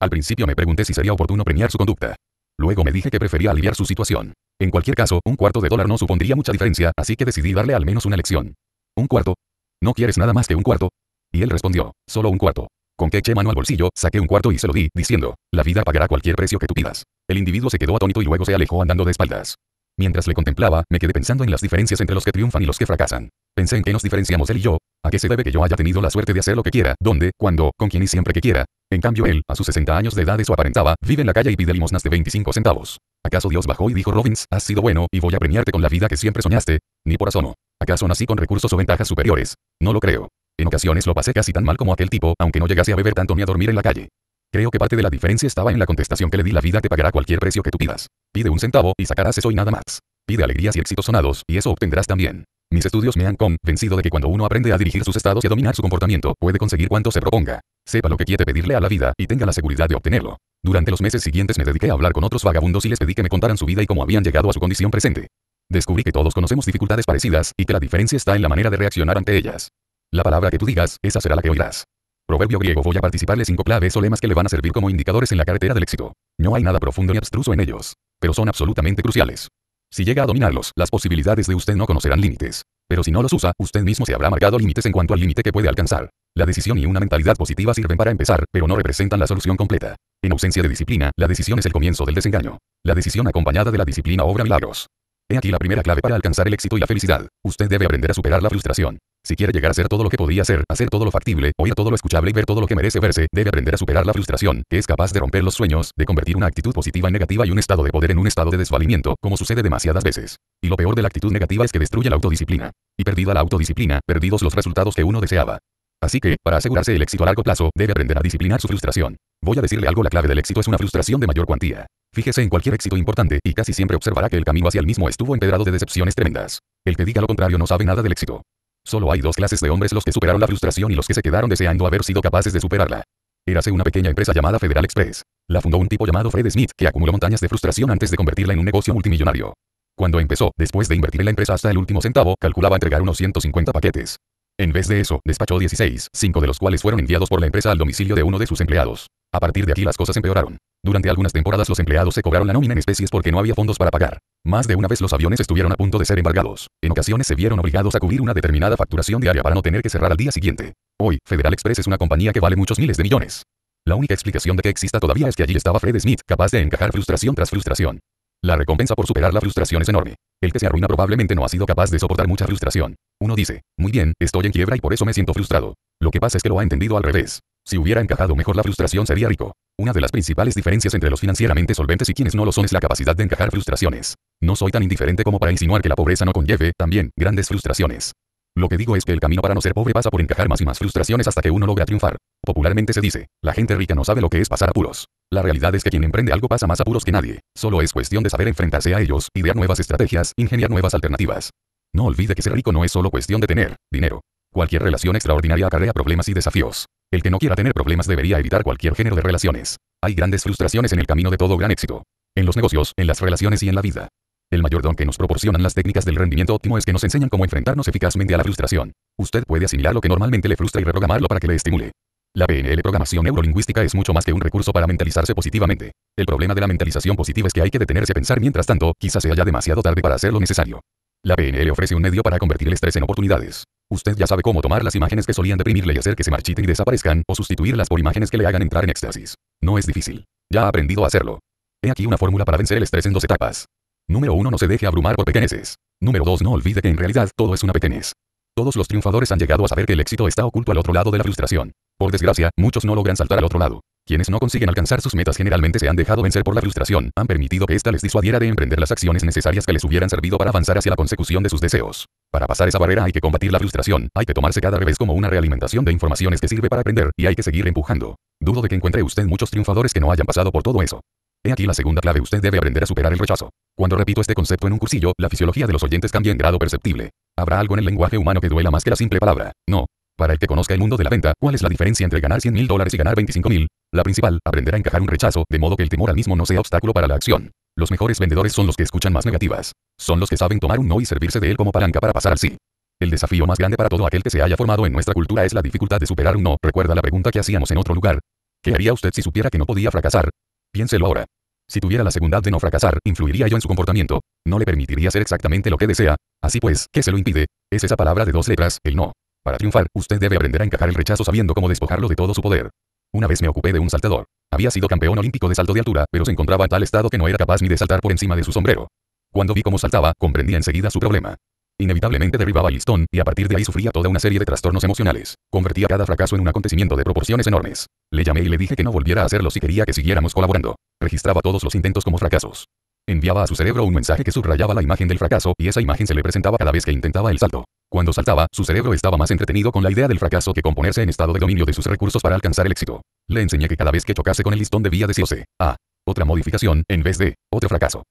Al principio me pregunté si sería oportuno premiar su conducta. Luego me dije que prefería aliviar su situación. En cualquier caso, un cuarto de dólar no supondría mucha diferencia, así que decidí darle al menos una lección. ¿Un cuarto? ¿No quieres nada más que un cuarto? Y él respondió, solo un cuarto. Con que eché mano al bolsillo, saqué un cuarto y se lo di, diciendo, la vida pagará cualquier precio que tú pidas. El individuo se quedó atónito y luego se alejó andando de espaldas. Mientras le contemplaba, me quedé pensando en las diferencias entre los que triunfan y los que fracasan. Pensé en qué nos diferenciamos él y yo, a qué se debe que yo haya tenido la suerte de hacer lo que quiera, dónde, cuándo, con quién y siempre que quiera. En cambio él, a sus 60 años de edad eso aparentaba, vive en la calle y pide limosnas de 25 centavos. ¿Acaso Dios bajó y dijo Robbins, has sido bueno y voy a premiarte con la vida que siempre soñaste? Ni por asomo. ¿Acaso nací con recursos o ventajas superiores? No lo creo. En ocasiones lo pasé casi tan mal como aquel tipo, aunque no llegase a beber tanto ni a dormir en la calle. Creo que parte de la diferencia estaba en la contestación que le di la vida te pagará cualquier precio que tú pidas. Pide un centavo y sacarás eso y nada más. Pide alegrías y éxitos sonados, y eso obtendrás también. Mis estudios me han convencido de que cuando uno aprende a dirigir sus estados y a dominar su comportamiento, puede conseguir cuanto se proponga. Sepa lo que quiere pedirle a la vida y tenga la seguridad de obtenerlo. Durante los meses siguientes me dediqué a hablar con otros vagabundos y les pedí que me contaran su vida y cómo habían llegado a su condición presente. Descubrí que todos conocemos dificultades parecidas y que la diferencia está en la manera de reaccionar ante ellas. La palabra que tú digas, esa será la que oirás. Proverbio griego voy a participarle cinco claves o lemas que le van a servir como indicadores en la carretera del éxito. No hay nada profundo ni abstruso en ellos, pero son absolutamente cruciales. Si llega a dominarlos, las posibilidades de usted no conocerán límites. Pero si no los usa, usted mismo se habrá marcado límites en cuanto al límite que puede alcanzar. La decisión y una mentalidad positiva sirven para empezar, pero no representan la solución completa. En ausencia de disciplina, la decisión es el comienzo del desengaño. La decisión acompañada de la disciplina obra milagros. He aquí la primera clave para alcanzar el éxito y la felicidad. Usted debe aprender a superar la frustración. Si quiere llegar a ser todo lo que podía ser, hacer todo lo factible, oír todo lo escuchable y ver todo lo que merece verse, debe aprender a superar la frustración, que es capaz de romper los sueños, de convertir una actitud positiva en negativa y un estado de poder en un estado de desvalimiento, como sucede demasiadas veces. Y lo peor de la actitud negativa es que destruye la autodisciplina. Y perdida la autodisciplina, perdidos los resultados que uno deseaba. Así que, para asegurarse el éxito a largo plazo, debe aprender a disciplinar su frustración. Voy a decirle algo, la clave del éxito es una frustración de mayor cuantía. Fíjese en cualquier éxito importante, y casi siempre observará que el camino hacia el mismo estuvo empedrado de decepciones tremendas. El que diga lo contrario no sabe nada del éxito. Solo hay dos clases de hombres los que superaron la frustración y los que se quedaron deseando haber sido capaces de superarla. Érase una pequeña empresa llamada Federal Express. La fundó un tipo llamado Fred Smith, que acumuló montañas de frustración antes de convertirla en un negocio multimillonario. Cuando empezó, después de invertir la empresa hasta el último centavo, calculaba entregar unos 150 paquetes. En vez de eso, despachó 16, 5 de los cuales fueron enviados por la empresa al domicilio de uno de sus empleados. A partir de aquí las cosas empeoraron. Durante algunas temporadas los empleados se cobraron la nómina en especies porque no había fondos para pagar. Más de una vez los aviones estuvieron a punto de ser embargados. En ocasiones se vieron obligados a cubrir una determinada facturación diaria para no tener que cerrar al día siguiente. Hoy, Federal Express es una compañía que vale muchos miles de millones. La única explicación de que exista todavía es que allí estaba Fred Smith, capaz de encajar frustración tras frustración. La recompensa por superar la frustración es enorme. El que se arruina probablemente no ha sido capaz de soportar mucha frustración. Uno dice, muy bien, estoy en quiebra y por eso me siento frustrado. Lo que pasa es que lo ha entendido al revés. Si hubiera encajado mejor la frustración sería rico. Una de las principales diferencias entre los financieramente solventes y quienes no lo son es la capacidad de encajar frustraciones. No soy tan indiferente como para insinuar que la pobreza no conlleve, también, grandes frustraciones. Lo que digo es que el camino para no ser pobre pasa por encajar más y más frustraciones hasta que uno logra triunfar. Popularmente se dice, la gente rica no sabe lo que es pasar apuros. La realidad es que quien emprende algo pasa más apuros que nadie. Solo es cuestión de saber enfrentarse a ellos, idear nuevas estrategias, ingeniar nuevas alternativas. No olvide que ser rico no es solo cuestión de tener dinero. Cualquier relación extraordinaria acarrea problemas y desafíos. El que no quiera tener problemas debería evitar cualquier género de relaciones. Hay grandes frustraciones en el camino de todo gran éxito. En los negocios, en las relaciones y en la vida. El mayor don que nos proporcionan las técnicas del rendimiento óptimo es que nos enseñan cómo enfrentarnos eficazmente a la frustración. Usted puede asimilar lo que normalmente le frustra y reprogramarlo para que le estimule. La PNL programación neurolingüística es mucho más que un recurso para mentalizarse positivamente. El problema de la mentalización positiva es que hay que detenerse a pensar mientras tanto, quizás sea ya demasiado tarde para hacer lo necesario. La PNL ofrece un medio para convertir el estrés en oportunidades. Usted ya sabe cómo tomar las imágenes que solían deprimirle y hacer que se marchiten y desaparezcan, o sustituirlas por imágenes que le hagan entrar en éxtasis. No es difícil. Ya ha aprendido a hacerlo. He aquí una fórmula para vencer el estrés en dos etapas. Número 1. No se deje abrumar por pequeñeces. Número 2. No olvide que en realidad todo es una pequeñez. Todos los triunfadores han llegado a saber que el éxito está oculto al otro lado de la frustración. Por desgracia, muchos no logran saltar al otro lado. Quienes no consiguen alcanzar sus metas generalmente se han dejado vencer por la frustración, han permitido que ésta les disuadiera de emprender las acciones necesarias que les hubieran servido para avanzar hacia la consecución de sus deseos. Para pasar esa barrera hay que combatir la frustración, hay que tomarse cada revés como una realimentación de informaciones que sirve para aprender, y hay que seguir empujando. Dudo de que encuentre usted muchos triunfadores que no hayan pasado por todo eso. He aquí la segunda clave, usted debe aprender a superar el rechazo. Cuando repito este concepto en un cursillo, la fisiología de los oyentes cambia en grado perceptible. Habrá algo en el lenguaje humano que duela más que la simple palabra. No, para el que conozca el mundo de la venta, ¿cuál es la diferencia entre ganar 100 mil dólares y ganar 25.000? mil? La principal, aprender a encajar un rechazo, de modo que el temor al mismo no sea obstáculo para la acción. Los mejores vendedores son los que escuchan más negativas. Son los que saben tomar un no y servirse de él como palanca para pasar al sí. El desafío más grande para todo aquel que se haya formado en nuestra cultura es la dificultad de superar un no. Recuerda la pregunta que hacíamos en otro lugar. ¿Qué haría usted si supiera que no podía fracasar? Piénselo ahora. Si tuviera la segunda de no fracasar, influiría yo en su comportamiento. No le permitiría hacer exactamente lo que desea. Así pues, ¿qué se lo impide? Es esa palabra de dos letras, el no. Para triunfar, usted debe aprender a encajar el rechazo sabiendo cómo despojarlo de todo su poder. Una vez me ocupé de un saltador. Había sido campeón olímpico de salto de altura, pero se encontraba en tal estado que no era capaz ni de saltar por encima de su sombrero. Cuando vi cómo saltaba, comprendí enseguida su problema. Inevitablemente derribaba el listón, y a partir de ahí sufría toda una serie de trastornos emocionales. Convertía cada fracaso en un acontecimiento de proporciones enormes. Le llamé y le dije que no volviera a hacerlo si quería que siguiéramos colaborando. Registraba todos los intentos como fracasos enviaba a su cerebro un mensaje que subrayaba la imagen del fracaso, y esa imagen se le presentaba cada vez que intentaba el salto. Cuando saltaba, su cerebro estaba más entretenido con la idea del fracaso que con ponerse en estado de dominio de sus recursos para alcanzar el éxito. Le enseñé que cada vez que chocase con el listón debía decirse, ah, otra modificación, en vez de, otro fracaso.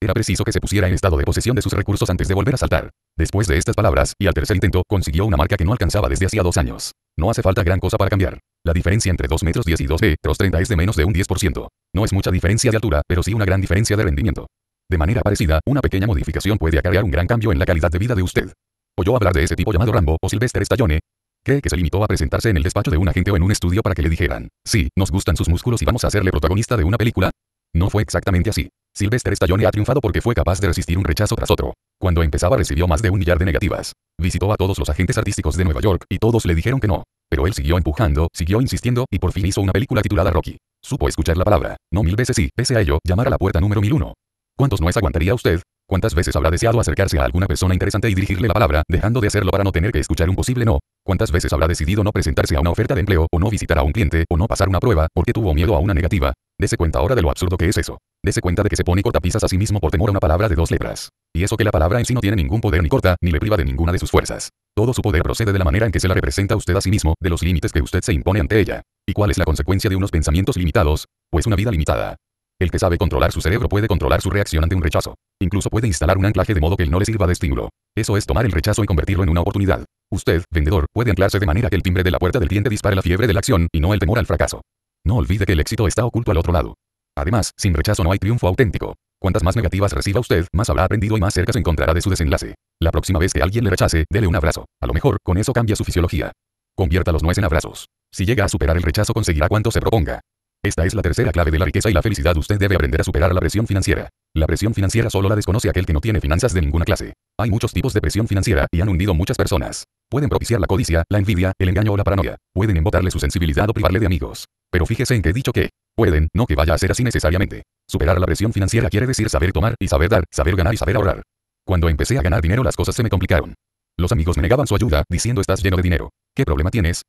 Era preciso que se pusiera en estado de posesión de sus recursos antes de volver a saltar. Después de estas palabras, y al tercer intento, consiguió una marca que no alcanzaba desde hacía dos años. No hace falta gran cosa para cambiar. La diferencia entre 2 metros 10 y 2 metros 30 es de menos de un 10%. No es mucha diferencia de altura, pero sí una gran diferencia de rendimiento. De manera parecida, una pequeña modificación puede acarrear un gran cambio en la calidad de vida de usted. ¿Oyó hablar de ese tipo llamado Rambo o Sylvester Stallone? Cree que se limitó a presentarse en el despacho de un agente o en un estudio para que le dijeran, sí, nos gustan sus músculos y vamos a hacerle protagonista de una película. No fue exactamente así. Sylvester Stallone ha triunfado porque fue capaz de resistir un rechazo tras otro. Cuando empezaba recibió más de un millar de negativas. Visitó a todos los agentes artísticos de Nueva York y todos le dijeron que no. Pero él siguió empujando, siguió insistiendo y por fin hizo una película titulada Rocky. Supo escuchar la palabra, no mil veces y, pese a ello, llamar a la puerta número 1001. ¿Cuántos no es aguantaría usted? ¿Cuántas veces habrá deseado acercarse a alguna persona interesante y dirigirle la palabra, dejando de hacerlo para no tener que escuchar un posible no? ¿Cuántas veces habrá decidido no presentarse a una oferta de empleo, o no visitar a un cliente, o no pasar una prueba, porque tuvo miedo a una negativa? Dese cuenta ahora de lo absurdo que es eso. Dese cuenta de que se pone cortapisas a sí mismo por temor a una palabra de dos letras. Y eso que la palabra en sí no tiene ningún poder ni corta, ni le priva de ninguna de sus fuerzas. Todo su poder procede de la manera en que se la representa usted a sí mismo, de los límites que usted se impone ante ella. ¿Y cuál es la consecuencia de unos pensamientos limitados? Pues una vida limitada. El que sabe controlar su cerebro puede controlar su reacción ante un rechazo. Incluso puede instalar un anclaje de modo que él no le sirva de estímulo. Eso es tomar el rechazo y convertirlo en una oportunidad. Usted, vendedor, puede anclarse de manera que el timbre de la puerta del cliente dispare la fiebre de la acción, y no el temor al fracaso. No olvide que el éxito está oculto al otro lado. Además, sin rechazo no hay triunfo auténtico. Cuantas más negativas reciba usted, más habrá aprendido y más cerca se encontrará de su desenlace. La próxima vez que alguien le rechace, dele un abrazo. A lo mejor, con eso cambia su fisiología. Convierta los nueces en abrazos. Si llega a superar el rechazo conseguirá cuanto se proponga. Esta es la tercera clave de la riqueza y la felicidad. Usted debe aprender a superar la presión financiera. La presión financiera solo la desconoce aquel que no tiene finanzas de ninguna clase. Hay muchos tipos de presión financiera y han hundido muchas personas. Pueden propiciar la codicia, la envidia, el engaño o la paranoia. Pueden embotarle su sensibilidad o privarle de amigos. Pero fíjese en que he dicho que pueden, no que vaya a ser así necesariamente. Superar la presión financiera quiere decir saber tomar y saber dar, saber ganar y saber ahorrar. Cuando empecé a ganar dinero las cosas se me complicaron. Los amigos me negaban su ayuda, diciendo estás lleno de dinero. ¿Qué problema tienes?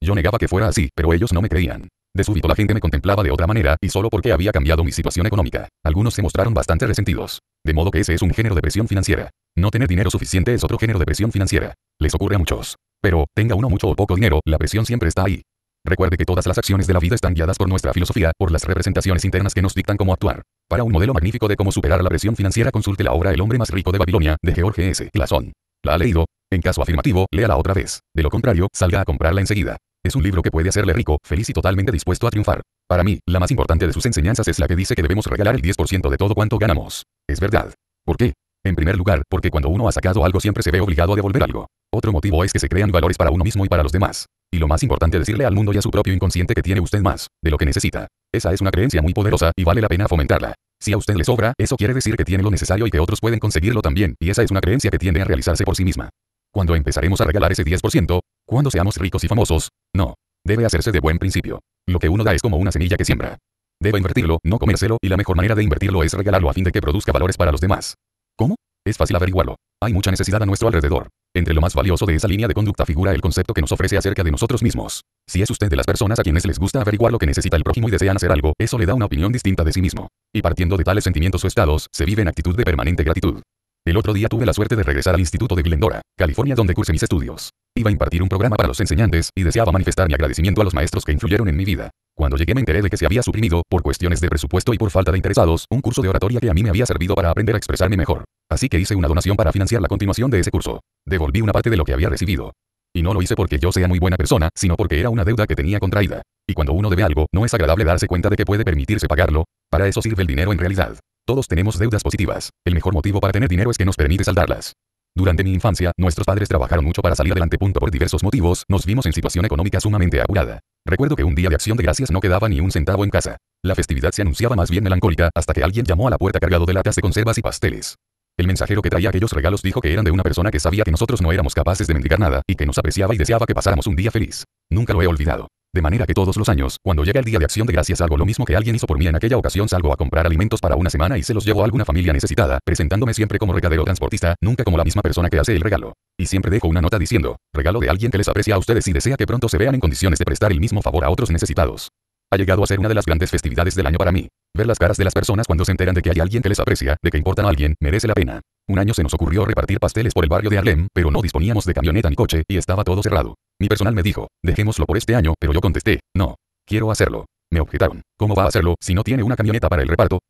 Yo negaba que fuera así, pero ellos no me creían. De súbito la gente me contemplaba de otra manera, y solo porque había cambiado mi situación económica. Algunos se mostraron bastante resentidos. De modo que ese es un género de presión financiera. No tener dinero suficiente es otro género de presión financiera. Les ocurre a muchos. Pero, tenga uno mucho o poco dinero, la presión siempre está ahí. Recuerde que todas las acciones de la vida están guiadas por nuestra filosofía, por las representaciones internas que nos dictan cómo actuar. Para un modelo magnífico de cómo superar la presión financiera consulte la obra El hombre más rico de Babilonia, de George S. Clason. ¿La ha leído? En caso afirmativo, léala otra vez. De lo contrario, salga a comprarla enseguida. Es un libro que puede hacerle rico, feliz y totalmente dispuesto a triunfar. Para mí, la más importante de sus enseñanzas es la que dice que debemos regalar el 10% de todo cuanto ganamos. Es verdad. ¿Por qué? En primer lugar, porque cuando uno ha sacado algo siempre se ve obligado a devolver algo. Otro motivo es que se crean valores para uno mismo y para los demás. Y lo más importante es decirle al mundo y a su propio inconsciente que tiene usted más, de lo que necesita. Esa es una creencia muy poderosa y vale la pena fomentarla. Si a usted le sobra, eso quiere decir que tiene lo necesario y que otros pueden conseguirlo también, y esa es una creencia que tiende a realizarse por sí misma. Cuando empezaremos a regalar ese 10%, cuando seamos ricos y famosos, no. Debe hacerse de buen principio. Lo que uno da es como una semilla que siembra. Debe invertirlo, no comérselo, y la mejor manera de invertirlo es regalarlo a fin de que produzca valores para los demás. ¿Cómo? Es fácil averiguarlo. Hay mucha necesidad a nuestro alrededor. Entre lo más valioso de esa línea de conducta figura el concepto que nos ofrece acerca de nosotros mismos. Si es usted de las personas a quienes les gusta averiguar lo que necesita el prójimo y desean hacer algo, eso le da una opinión distinta de sí mismo. Y partiendo de tales sentimientos o estados, se vive en actitud de permanente gratitud. El otro día tuve la suerte de regresar al Instituto de Glendora, California, donde cursé mis estudios. Iba a impartir un programa para los enseñantes, y deseaba manifestar mi agradecimiento a los maestros que influyeron en mi vida. Cuando llegué me enteré de que se había suprimido, por cuestiones de presupuesto y por falta de interesados, un curso de oratoria que a mí me había servido para aprender a expresarme mejor. Así que hice una donación para financiar la continuación de ese curso. Devolví una parte de lo que había recibido. Y no lo hice porque yo sea muy buena persona, sino porque era una deuda que tenía contraída. Y cuando uno debe algo, no es agradable darse cuenta de que puede permitirse pagarlo. Para eso sirve el dinero en realidad. Todos tenemos deudas positivas. El mejor motivo para tener dinero es que nos permite saldarlas. Durante mi infancia, nuestros padres trabajaron mucho para salir adelante. por diversos motivos, nos vimos en situación económica sumamente apurada. Recuerdo que un día de acción de gracias no quedaba ni un centavo en casa. La festividad se anunciaba más bien melancólica, hasta que alguien llamó a la puerta cargado de latas de conservas y pasteles. El mensajero que traía aquellos regalos dijo que eran de una persona que sabía que nosotros no éramos capaces de mendigar nada, y que nos apreciaba y deseaba que pasáramos un día feliz. Nunca lo he olvidado. De manera que todos los años, cuando llega el día de acción de gracias algo lo mismo que alguien hizo por mí en aquella ocasión salgo a comprar alimentos para una semana y se los llevo a alguna familia necesitada, presentándome siempre como regadero transportista, nunca como la misma persona que hace el regalo. Y siempre dejo una nota diciendo, regalo de alguien que les aprecia a ustedes y desea que pronto se vean en condiciones de prestar el mismo favor a otros necesitados. Ha llegado a ser una de las grandes festividades del año para mí. Ver las caras de las personas cuando se enteran de que hay alguien que les aprecia, de que importan a alguien, merece la pena. Un año se nos ocurrió repartir pasteles por el barrio de Harlem, pero no disponíamos de camioneta ni coche, y estaba todo cerrado. Mi personal me dijo, dejémoslo por este año, pero yo contesté, no. Quiero hacerlo. Me objetaron, ¿cómo va a hacerlo si no tiene una camioneta para el reparto?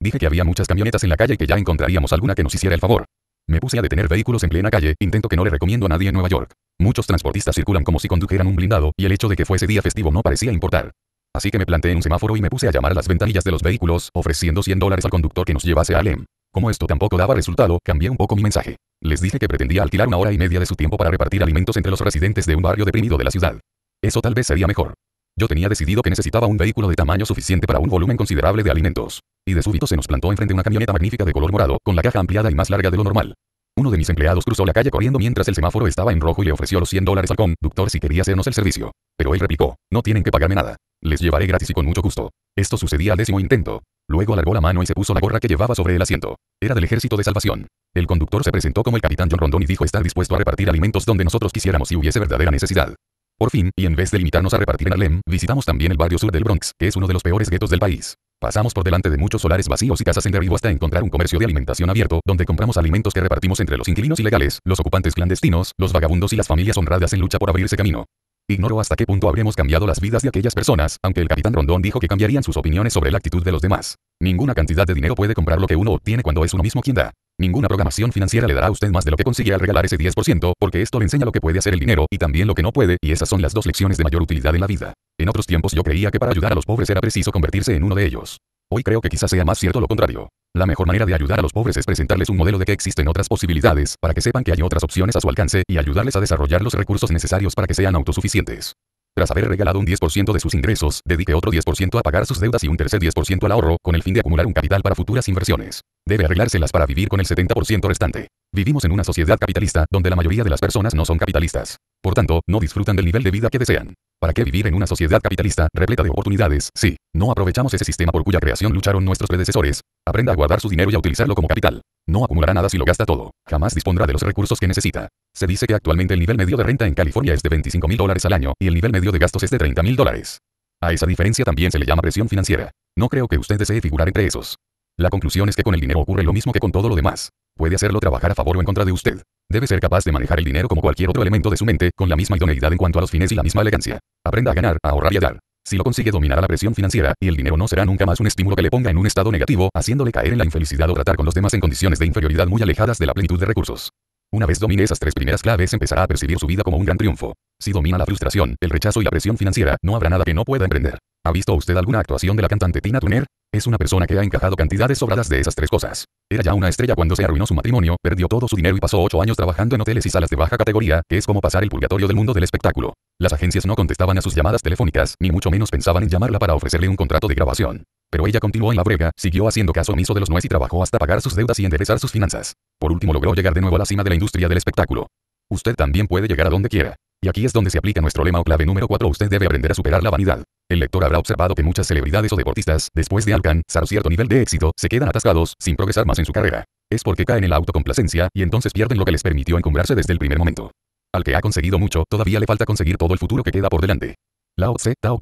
Dije que había muchas camionetas en la calle y que ya encontraríamos alguna que nos hiciera el favor. Me puse a detener vehículos en plena calle, intento que no le recomiendo a nadie en Nueva York. Muchos transportistas circulan como si condujeran un blindado, y el hecho de que fuese día festivo no parecía importar. Así que me planté en un semáforo y me puse a llamar a las ventanillas de los vehículos, ofreciendo 100 dólares al conductor que nos llevase a Alem. Como esto tampoco daba resultado, cambié un poco mi mensaje. Les dije que pretendía alquilar una hora y media de su tiempo para repartir alimentos entre los residentes de un barrio deprimido de la ciudad. Eso tal vez sería mejor. Yo tenía decidido que necesitaba un vehículo de tamaño suficiente para un volumen considerable de alimentos. Y de súbito se nos plantó enfrente una camioneta magnífica de color morado, con la caja ampliada y más larga de lo normal. Uno de mis empleados cruzó la calle corriendo mientras el semáforo estaba en rojo y le ofreció los 100 dólares al conductor si quería hacernos el servicio. Pero él replicó, no tienen que pagarme nada. Les llevaré gratis y con mucho gusto. Esto sucedía al décimo intento. Luego alargó la mano y se puso la gorra que llevaba sobre el asiento. Era del Ejército de Salvación. El conductor se presentó como el capitán John Rondón y dijo estar dispuesto a repartir alimentos donde nosotros quisiéramos si hubiese verdadera necesidad. Por fin, y en vez de limitarnos a repartir en Alem, visitamos también el barrio sur del Bronx, que es uno de los peores guetos del país. Pasamos por delante de muchos solares vacíos y casas en derribo hasta encontrar un comercio de alimentación abierto, donde compramos alimentos que repartimos entre los inquilinos ilegales, los ocupantes clandestinos, los vagabundos y las familias honradas en lucha por abrirse camino. Ignoro hasta qué punto habremos cambiado las vidas de aquellas personas, aunque el capitán Rondón dijo que cambiarían sus opiniones sobre la actitud de los demás. Ninguna cantidad de dinero puede comprar lo que uno obtiene cuando es uno mismo quien da. Ninguna programación financiera le dará a usted más de lo que consigue al regalar ese 10%, porque esto le enseña lo que puede hacer el dinero y también lo que no puede, y esas son las dos lecciones de mayor utilidad en la vida. En otros tiempos yo creía que para ayudar a los pobres era preciso convertirse en uno de ellos. Hoy creo que quizás sea más cierto lo contrario. La mejor manera de ayudar a los pobres es presentarles un modelo de que existen otras posibilidades, para que sepan que hay otras opciones a su alcance y ayudarles a desarrollar los recursos necesarios para que sean autosuficientes. Tras haber regalado un 10% de sus ingresos, dedique otro 10% a pagar sus deudas y un tercer 10% al ahorro, con el fin de acumular un capital para futuras inversiones. Debe arreglárselas para vivir con el 70% restante. Vivimos en una sociedad capitalista, donde la mayoría de las personas no son capitalistas. Por tanto, no disfrutan del nivel de vida que desean. ¿Para qué vivir en una sociedad capitalista repleta de oportunidades si no aprovechamos ese sistema por cuya creación lucharon nuestros predecesores? Aprenda a guardar su dinero y a utilizarlo como capital. No acumulará nada si lo gasta todo. Jamás dispondrá de los recursos que necesita. Se dice que actualmente el nivel medio de renta en California es de 25 mil dólares al año y el nivel medio de gastos es de 30 mil dólares. A esa diferencia también se le llama presión financiera. No creo que usted desee figurar entre esos. La conclusión es que con el dinero ocurre lo mismo que con todo lo demás. Puede hacerlo trabajar a favor o en contra de usted. Debe ser capaz de manejar el dinero como cualquier otro elemento de su mente, con la misma idoneidad en cuanto a los fines y la misma elegancia. Aprenda a ganar, a ahorrar y a dar. Si lo consigue dominará la presión financiera, y el dinero no será nunca más un estímulo que le ponga en un estado negativo, haciéndole caer en la infelicidad o tratar con los demás en condiciones de inferioridad muy alejadas de la plenitud de recursos. Una vez domine esas tres primeras claves empezará a percibir su vida como un gran triunfo. Si domina la frustración, el rechazo y la presión financiera, no habrá nada que no pueda emprender. ¿Ha visto usted alguna actuación de la cantante Tina Turner? Es una persona que ha encajado cantidades sobradas de esas tres cosas. Era ya una estrella cuando se arruinó su matrimonio, perdió todo su dinero y pasó ocho años trabajando en hoteles y salas de baja categoría, que es como pasar el purgatorio del mundo del espectáculo. Las agencias no contestaban a sus llamadas telefónicas, ni mucho menos pensaban en llamarla para ofrecerle un contrato de grabación. Pero ella continuó en la brega, siguió haciendo caso omiso de los nueces y trabajó hasta pagar sus deudas y enderezar sus finanzas. Por último logró llegar de nuevo a la cima de la industria del espectáculo. Usted también puede llegar a donde quiera. Y aquí es donde se aplica nuestro lema o clave número 4. Usted debe aprender a superar la vanidad. El lector habrá observado que muchas celebridades o deportistas, después de alcanzar cierto nivel de éxito, se quedan atascados, sin progresar más en su carrera. Es porque caen en la autocomplacencia, y entonces pierden lo que les permitió encumbrarse desde el primer momento. Al que ha conseguido mucho, todavía le falta conseguir todo el futuro que queda por delante. Lao Tse, Tao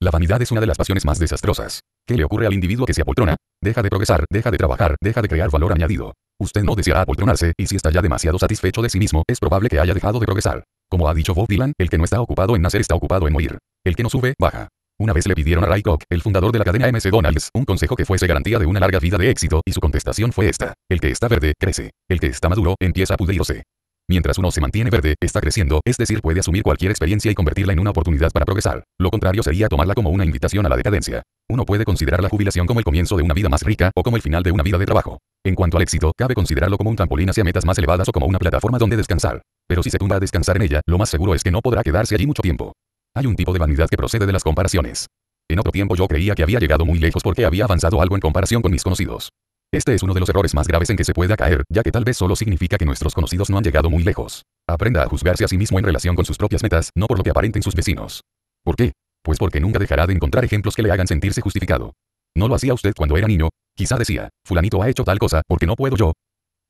La vanidad es una de las pasiones más desastrosas. ¿Qué le ocurre al individuo que se apoltrona? Deja de progresar, deja de trabajar, deja de crear valor añadido. Usted no deseará apoltronarse, y si está ya demasiado satisfecho de sí mismo, es probable que haya dejado de progresar. Como ha dicho Bob Dylan, el que no está ocupado en nacer está ocupado en morir. El que no sube, baja. Una vez le pidieron a Ray Koch, el fundador de la cadena MC Donald's, un consejo que fuese garantía de una larga vida de éxito, y su contestación fue esta. El que está verde, crece. El que está maduro, empieza a pudrirse. Mientras uno se mantiene verde, está creciendo, es decir, puede asumir cualquier experiencia y convertirla en una oportunidad para progresar. Lo contrario sería tomarla como una invitación a la decadencia. Uno puede considerar la jubilación como el comienzo de una vida más rica o como el final de una vida de trabajo. En cuanto al éxito, cabe considerarlo como un trampolín hacia metas más elevadas o como una plataforma donde descansar. Pero si se tumba a descansar en ella, lo más seguro es que no podrá quedarse allí mucho tiempo. Hay un tipo de vanidad que procede de las comparaciones. En otro tiempo yo creía que había llegado muy lejos porque había avanzado algo en comparación con mis conocidos. Este es uno de los errores más graves en que se pueda caer, ya que tal vez solo significa que nuestros conocidos no han llegado muy lejos. Aprenda a juzgarse a sí mismo en relación con sus propias metas, no por lo que aparenten sus vecinos. ¿Por qué? Pues porque nunca dejará de encontrar ejemplos que le hagan sentirse justificado. ¿No lo hacía usted cuando era niño? Quizá decía, fulanito ha hecho tal cosa, porque no puedo yo.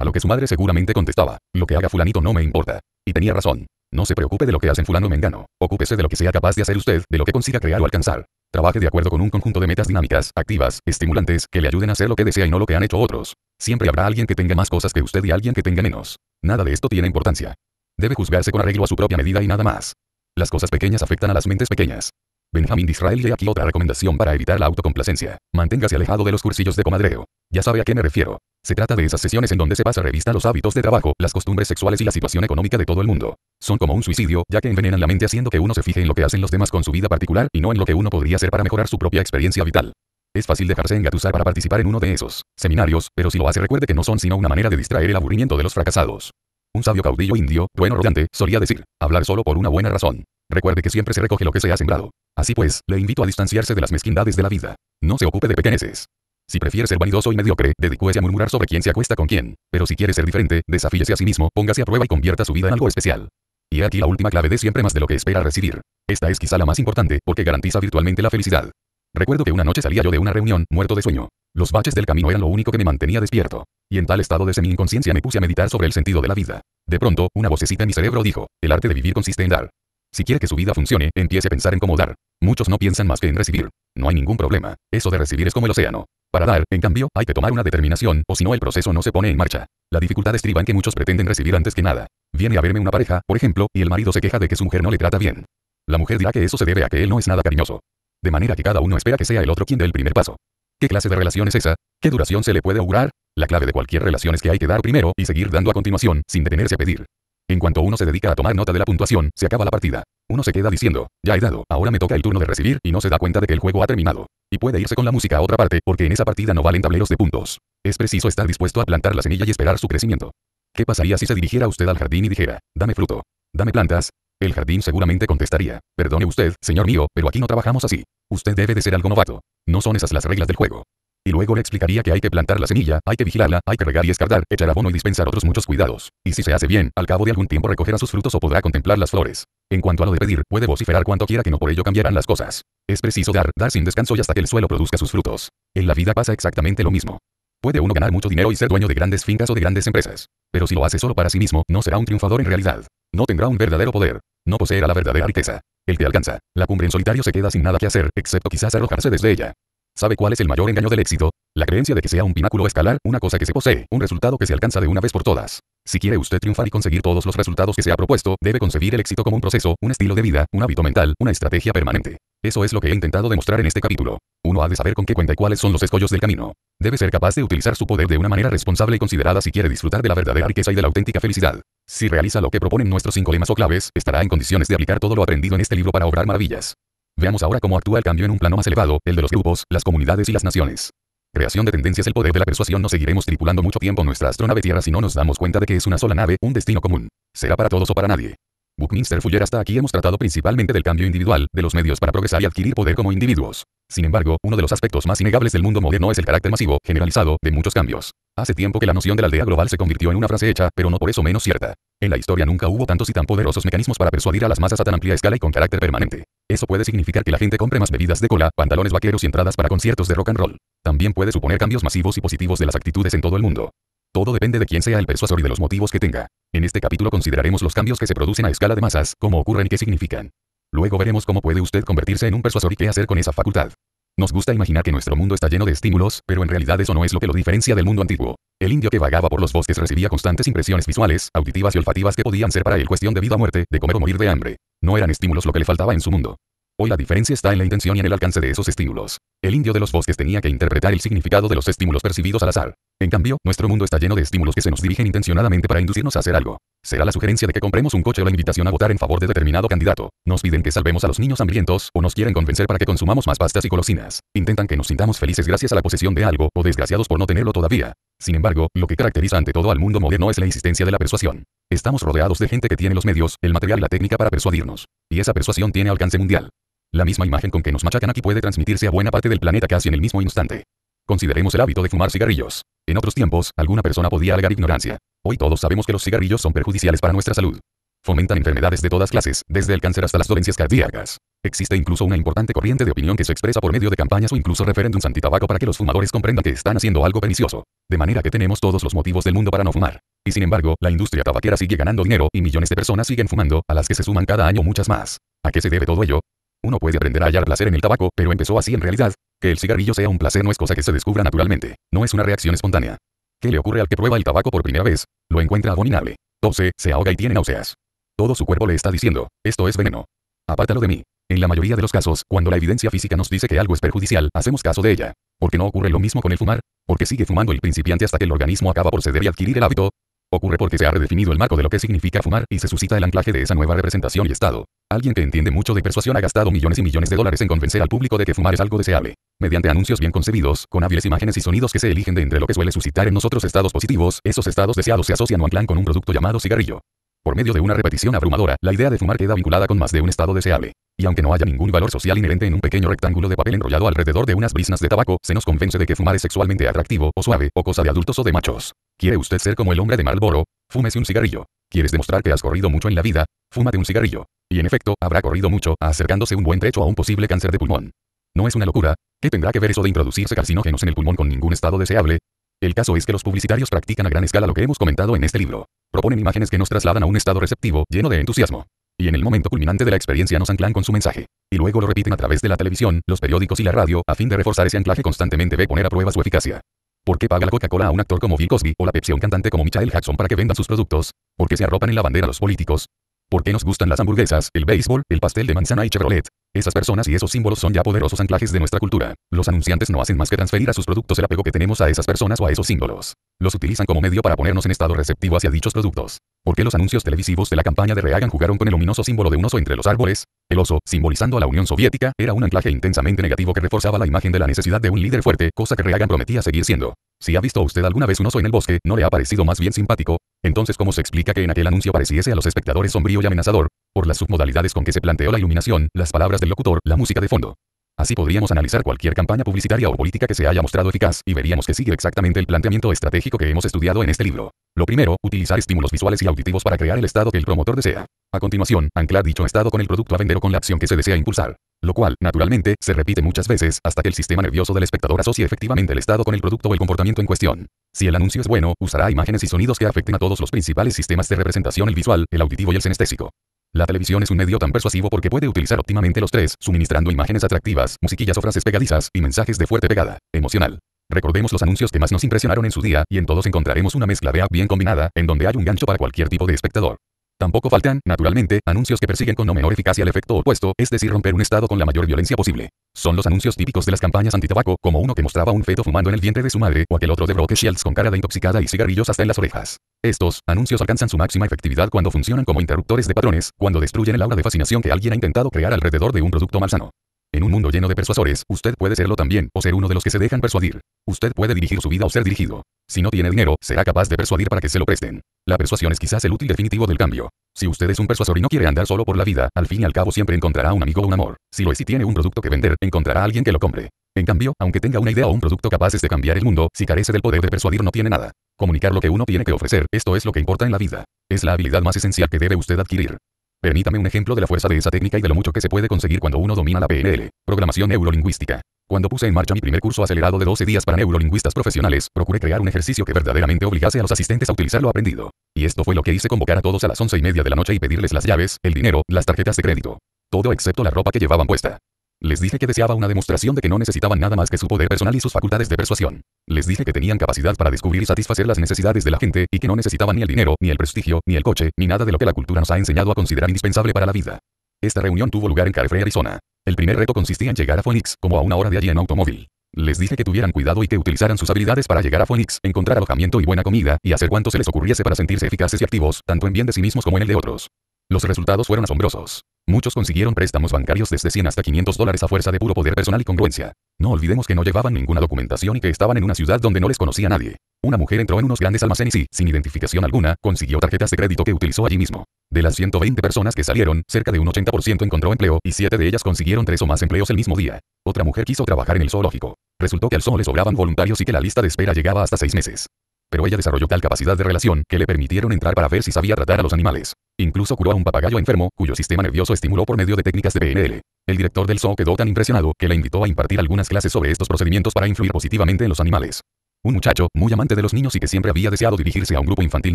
A lo que su madre seguramente contestaba, lo que haga fulanito no me importa. Y tenía razón. No se preocupe de lo que hacen fulano mengano, ocúpese de lo que sea capaz de hacer usted, de lo que consiga crear o alcanzar. Trabaje de acuerdo con un conjunto de metas dinámicas, activas, estimulantes, que le ayuden a hacer lo que desea y no lo que han hecho otros. Siempre habrá alguien que tenga más cosas que usted y alguien que tenga menos. Nada de esto tiene importancia. Debe juzgarse con arreglo a su propia medida y nada más. Las cosas pequeñas afectan a las mentes pequeñas. Benjamín Israel le aquí otra recomendación para evitar la autocomplacencia. Manténgase alejado de los cursillos de comadreo. Ya sabe a qué me refiero. Se trata de esas sesiones en donde se pasa revista los hábitos de trabajo, las costumbres sexuales y la situación económica de todo el mundo. Son como un suicidio, ya que envenenan la mente haciendo que uno se fije en lo que hacen los demás con su vida particular y no en lo que uno podría hacer para mejorar su propia experiencia vital. Es fácil dejarse engatusar para participar en uno de esos seminarios, pero si lo hace recuerde que no son sino una manera de distraer el aburrimiento de los fracasados. Un sabio caudillo indio, bueno rodante, solía decir, hablar solo por una buena razón. Recuerde que siempre se recoge lo que se ha sembrado. Así pues, le invito a distanciarse de las mezquindades de la vida. No se ocupe de pequeñeces. Si prefiere ser vanidoso y mediocre, dedíquese a murmurar sobre quién se acuesta con quién. Pero si quiere ser diferente, desafíese a sí mismo, póngase a prueba y convierta su vida en algo especial. Y aquí la última clave de siempre más de lo que espera recibir. Esta es quizá la más importante, porque garantiza virtualmente la felicidad. Recuerdo que una noche salía yo de una reunión, muerto de sueño. Los baches del camino eran lo único que me mantenía despierto. Y en tal estado de semi-inconsciencia me puse a meditar sobre el sentido de la vida. De pronto, una vocecita en mi cerebro dijo, el arte de vivir consiste en dar. Si quiere que su vida funcione, empiece a pensar en cómo dar. Muchos no piensan más que en recibir. No hay ningún problema. Eso de recibir es como el océano. Para dar, en cambio, hay que tomar una determinación, o si no el proceso no se pone en marcha. La dificultad estriba en que muchos pretenden recibir antes que nada. Viene a verme una pareja, por ejemplo, y el marido se queja de que su mujer no le trata bien. La mujer dirá que eso se debe a que él no es nada cariñoso. De manera que cada uno espera que sea el otro quien dé el primer paso. ¿Qué clase de relación es esa? ¿Qué duración se le puede augurar? La clave de cualquier relación es que hay que dar primero y seguir dando a continuación, sin detenerse a pedir. En cuanto uno se dedica a tomar nota de la puntuación, se acaba la partida. Uno se queda diciendo, ya he dado, ahora me toca el turno de recibir, y no se da cuenta de que el juego ha terminado. Y puede irse con la música a otra parte, porque en esa partida no valen tableros de puntos. Es preciso estar dispuesto a plantar la semilla y esperar su crecimiento. ¿Qué pasaría si se dirigiera usted al jardín y dijera, dame fruto, dame plantas? El jardín seguramente contestaría, perdone usted, señor mío, pero aquí no trabajamos así. Usted debe de ser algo novato. No son esas las reglas del juego. Y luego le explicaría que hay que plantar la semilla, hay que vigilarla, hay que regar y escardar, echar abono y dispensar otros muchos cuidados. Y si se hace bien, al cabo de algún tiempo recogerá sus frutos o podrá contemplar las flores. En cuanto a lo de pedir, puede vociferar cuanto quiera que no por ello cambiarán las cosas. Es preciso dar, dar sin descanso y hasta que el suelo produzca sus frutos. En la vida pasa exactamente lo mismo. Puede uno ganar mucho dinero y ser dueño de grandes fincas o de grandes empresas. Pero si lo hace solo para sí mismo, no será un triunfador en realidad. No tendrá un verdadero poder. No poseerá la verdadera riqueza. El que alcanza la cumbre en solitario se queda sin nada que hacer, excepto quizás arrojarse desde ella. ¿Sabe cuál es el mayor engaño del éxito? La creencia de que sea un pináculo escalar, una cosa que se posee, un resultado que se alcanza de una vez por todas. Si quiere usted triunfar y conseguir todos los resultados que se ha propuesto, debe concebir el éxito como un proceso, un estilo de vida, un hábito mental, una estrategia permanente. Eso es lo que he intentado demostrar en este capítulo. Uno ha de saber con qué cuenta y cuáles son los escollos del camino. Debe ser capaz de utilizar su poder de una manera responsable y considerada si quiere disfrutar de la verdadera riqueza y de la auténtica felicidad. Si realiza lo que proponen nuestros cinco lemas o claves, estará en condiciones de aplicar todo lo aprendido en este libro para obrar maravillas. Veamos ahora cómo actúa el cambio en un plano más elevado, el de los grupos, las comunidades y las naciones. Creación de tendencias El poder de la persuasión No seguiremos tripulando mucho tiempo nuestra astronave Tierra si no nos damos cuenta de que es una sola nave, un destino común. Será para todos o para nadie. Buckminster Fuller hasta aquí hemos tratado principalmente del cambio individual, de los medios para progresar y adquirir poder como individuos. Sin embargo, uno de los aspectos más innegables del mundo moderno es el carácter masivo, generalizado, de muchos cambios. Hace tiempo que la noción de la aldea global se convirtió en una frase hecha, pero no por eso menos cierta. En la historia nunca hubo tantos y tan poderosos mecanismos para persuadir a las masas a tan amplia escala y con carácter permanente. Eso puede significar que la gente compre más bebidas de cola, pantalones vaqueros y entradas para conciertos de rock and roll. También puede suponer cambios masivos y positivos de las actitudes en todo el mundo. Todo depende de quién sea el persuasor y de los motivos que tenga. En este capítulo consideraremos los cambios que se producen a escala de masas, cómo ocurren y qué significan. Luego veremos cómo puede usted convertirse en un persuasor y qué hacer con esa facultad. Nos gusta imaginar que nuestro mundo está lleno de estímulos, pero en realidad eso no es lo que lo diferencia del mundo antiguo. El indio que vagaba por los bosques recibía constantes impresiones visuales, auditivas y olfativas que podían ser para él cuestión de vida o muerte, de comer o morir de hambre. No eran estímulos lo que le faltaba en su mundo. Hoy la diferencia está en la intención y en el alcance de esos estímulos. El indio de los bosques tenía que interpretar el significado de los estímulos percibidos al azar. En cambio, nuestro mundo está lleno de estímulos que se nos dirigen intencionadamente para inducirnos a hacer algo. Será la sugerencia de que compremos un coche o la invitación a votar en favor de determinado candidato. Nos piden que salvemos a los niños hambrientos o nos quieren convencer para que consumamos más pastas y colosinas. Intentan que nos sintamos felices gracias a la posesión de algo o desgraciados por no tenerlo todavía. Sin embargo, lo que caracteriza ante todo al mundo moderno es la insistencia de la persuasión. Estamos rodeados de gente que tiene los medios, el material y la técnica para persuadirnos. Y esa persuasión tiene alcance mundial. La misma imagen con que nos machacan aquí puede transmitirse a buena parte del planeta casi en el mismo instante. Consideremos el hábito de fumar cigarrillos. En otros tiempos, alguna persona podía alegar ignorancia. Hoy todos sabemos que los cigarrillos son perjudiciales para nuestra salud. Fomentan enfermedades de todas clases, desde el cáncer hasta las dolencias cardíacas. Existe incluso una importante corriente de opinión que se expresa por medio de campañas o incluso referéndums antitabaco para que los fumadores comprendan que están haciendo algo pernicioso. De manera que tenemos todos los motivos del mundo para no fumar. Y sin embargo, la industria tabaquera sigue ganando dinero y millones de personas siguen fumando, a las que se suman cada año muchas más. ¿A qué se debe todo ello? Uno puede aprender a hallar placer en el tabaco, pero empezó así en realidad. Que el cigarrillo sea un placer no es cosa que se descubra naturalmente, no es una reacción espontánea. ¿Qué le ocurre al que prueba el tabaco por primera vez? Lo encuentra abominable. 12. Se ahoga y tiene náuseas. Todo su cuerpo le está diciendo, esto es veneno. Apártalo de mí. En la mayoría de los casos, cuando la evidencia física nos dice que algo es perjudicial, hacemos caso de ella. ¿Por qué no ocurre lo mismo con el fumar? Porque sigue fumando el principiante hasta que el organismo acaba por ceder y adquirir el hábito. Ocurre porque se ha redefinido el marco de lo que significa fumar y se suscita el anclaje de esa nueva representación y estado. Alguien que entiende mucho de persuasión ha gastado millones y millones de dólares en convencer al público de que fumar es algo deseable. Mediante anuncios bien concebidos, con hábiles imágenes y sonidos que se eligen de entre lo que suele suscitar en nosotros estados positivos, esos estados deseados se asocian o anclan con un producto llamado cigarrillo. Por medio de una repetición abrumadora, la idea de fumar queda vinculada con más de un estado deseable. Y aunque no haya ningún valor social inherente en un pequeño rectángulo de papel enrollado alrededor de unas brisnas de tabaco, se nos convence de que fumar es sexualmente atractivo, o suave, o cosa de adultos o de machos. ¿Quiere usted ser como el hombre de Marlboro? Fúmese un cigarrillo. ¿Quieres demostrar que has corrido mucho en la vida? Fúmate un cigarrillo. Y en efecto, habrá corrido mucho, acercándose un buen trecho a un posible cáncer de pulmón. ¿No es una locura? ¿Qué tendrá que ver eso de introducirse carcinógenos en el pulmón con ningún estado deseable? El caso es que los publicitarios practican a gran escala lo que hemos comentado en este libro. Proponen imágenes que nos trasladan a un estado receptivo, lleno de entusiasmo. Y en el momento culminante de la experiencia nos anclan con su mensaje. Y luego lo repiten a través de la televisión, los periódicos y la radio, a fin de reforzar ese anclaje constantemente de poner a prueba su eficacia. ¿Por qué paga la Coca-Cola a un actor como Bill Cosby o la Pepsi a un cantante como Michael Jackson para que vendan sus productos? ¿Por qué se arropan en la bandera los políticos? ¿Por qué nos gustan las hamburguesas, el béisbol, el pastel de manzana y Chevrolet? Esas personas y esos símbolos son ya poderosos anclajes de nuestra cultura. Los anunciantes no hacen más que transferir a sus productos el apego que tenemos a esas personas o a esos símbolos. Los utilizan como medio para ponernos en estado receptivo hacia dichos productos. ¿Por qué los anuncios televisivos de la campaña de Reagan jugaron con el ominoso símbolo de un oso entre los árboles? El oso, simbolizando a la Unión Soviética, era un anclaje intensamente negativo que reforzaba la imagen de la necesidad de un líder fuerte, cosa que Reagan prometía seguir siendo. Si ha visto usted alguna vez un oso en el bosque, ¿no le ha parecido más bien simpático? Entonces, ¿cómo se explica que en aquel anuncio pareciese a los espectadores sombrío y amenazador? por las submodalidades con que se planteó la iluminación, las palabras del locutor, la música de fondo. Así podríamos analizar cualquier campaña publicitaria o política que se haya mostrado eficaz y veríamos que sigue exactamente el planteamiento estratégico que hemos estudiado en este libro. Lo primero, utilizar estímulos visuales y auditivos para crear el estado que el promotor desea. A continuación, anclar dicho estado con el producto a vender o con la acción que se desea impulsar. Lo cual, naturalmente, se repite muchas veces hasta que el sistema nervioso del espectador asocie efectivamente el estado con el producto o el comportamiento en cuestión. Si el anuncio es bueno, usará imágenes y sonidos que afecten a todos los principales sistemas de representación, el visual, el auditivo y el senestésico. La televisión es un medio tan persuasivo porque puede utilizar óptimamente los tres, suministrando imágenes atractivas, musiquillas o frases pegadizas, y mensajes de fuerte pegada, emocional. Recordemos los anuncios que más nos impresionaron en su día, y en todos encontraremos una mezcla de app bien combinada, en donde hay un gancho para cualquier tipo de espectador. Tampoco faltan, naturalmente, anuncios que persiguen con no menor eficacia el efecto opuesto, es decir, romper un estado con la mayor violencia posible. Son los anuncios típicos de las campañas antitabaco, como uno que mostraba un feto fumando en el vientre de su madre, o aquel otro de Brock Shields con cara de intoxicada y cigarrillos hasta en las orejas. Estos anuncios alcanzan su máxima efectividad cuando funcionan como interruptores de patrones, cuando destruyen el aura de fascinación que alguien ha intentado crear alrededor de un producto malsano. En un mundo lleno de persuasores, usted puede serlo también, o ser uno de los que se dejan persuadir. Usted puede dirigir su vida o ser dirigido. Si no tiene dinero, será capaz de persuadir para que se lo presten. La persuasión es quizás el útil definitivo del cambio. Si usted es un persuasor y no quiere andar solo por la vida, al fin y al cabo siempre encontrará un amigo o un amor. Si lo es y tiene un producto que vender, encontrará a alguien que lo compre. En cambio, aunque tenga una idea o un producto capaces de cambiar el mundo, si carece del poder de persuadir no tiene nada. Comunicar lo que uno tiene que ofrecer, esto es lo que importa en la vida. Es la habilidad más esencial que debe usted adquirir. Permítame un ejemplo de la fuerza de esa técnica y de lo mucho que se puede conseguir cuando uno domina la PNL, programación neurolingüística. Cuando puse en marcha mi primer curso acelerado de 12 días para neurolingüistas profesionales, procuré crear un ejercicio que verdaderamente obligase a los asistentes a utilizar lo aprendido. Y esto fue lo que hice convocar a todos a las 11 y media de la noche y pedirles las llaves, el dinero, las tarjetas de crédito. Todo excepto la ropa que llevaban puesta. Les dije que deseaba una demostración de que no necesitaban nada más que su poder personal y sus facultades de persuasión. Les dije que tenían capacidad para descubrir y satisfacer las necesidades de la gente, y que no necesitaban ni el dinero, ni el prestigio, ni el coche, ni nada de lo que la cultura nos ha enseñado a considerar indispensable para la vida. Esta reunión tuvo lugar en Carefree, Arizona. El primer reto consistía en llegar a Phoenix, como a una hora de allí en automóvil. Les dije que tuvieran cuidado y que utilizaran sus habilidades para llegar a Phoenix, encontrar alojamiento y buena comida, y hacer cuanto se les ocurriese para sentirse eficaces y activos, tanto en bien de sí mismos como en el de otros. Los resultados fueron asombrosos. Muchos consiguieron préstamos bancarios desde 100 hasta 500 dólares a fuerza de puro poder personal y congruencia. No olvidemos que no llevaban ninguna documentación y que estaban en una ciudad donde no les conocía nadie. Una mujer entró en unos grandes almacenes y, sin identificación alguna, consiguió tarjetas de crédito que utilizó allí mismo. De las 120 personas que salieron, cerca de un 80% encontró empleo y 7 de ellas consiguieron 3 o más empleos el mismo día. Otra mujer quiso trabajar en el zoológico. Resultó que al zoo les sobraban voluntarios y que la lista de espera llegaba hasta 6 meses pero ella desarrolló tal capacidad de relación que le permitieron entrar para ver si sabía tratar a los animales. Incluso curó a un papagayo enfermo, cuyo sistema nervioso estimuló por medio de técnicas de PNL. El director del zoo quedó tan impresionado que la invitó a impartir algunas clases sobre estos procedimientos para influir positivamente en los animales. Un muchacho, muy amante de los niños y que siempre había deseado dirigirse a un grupo infantil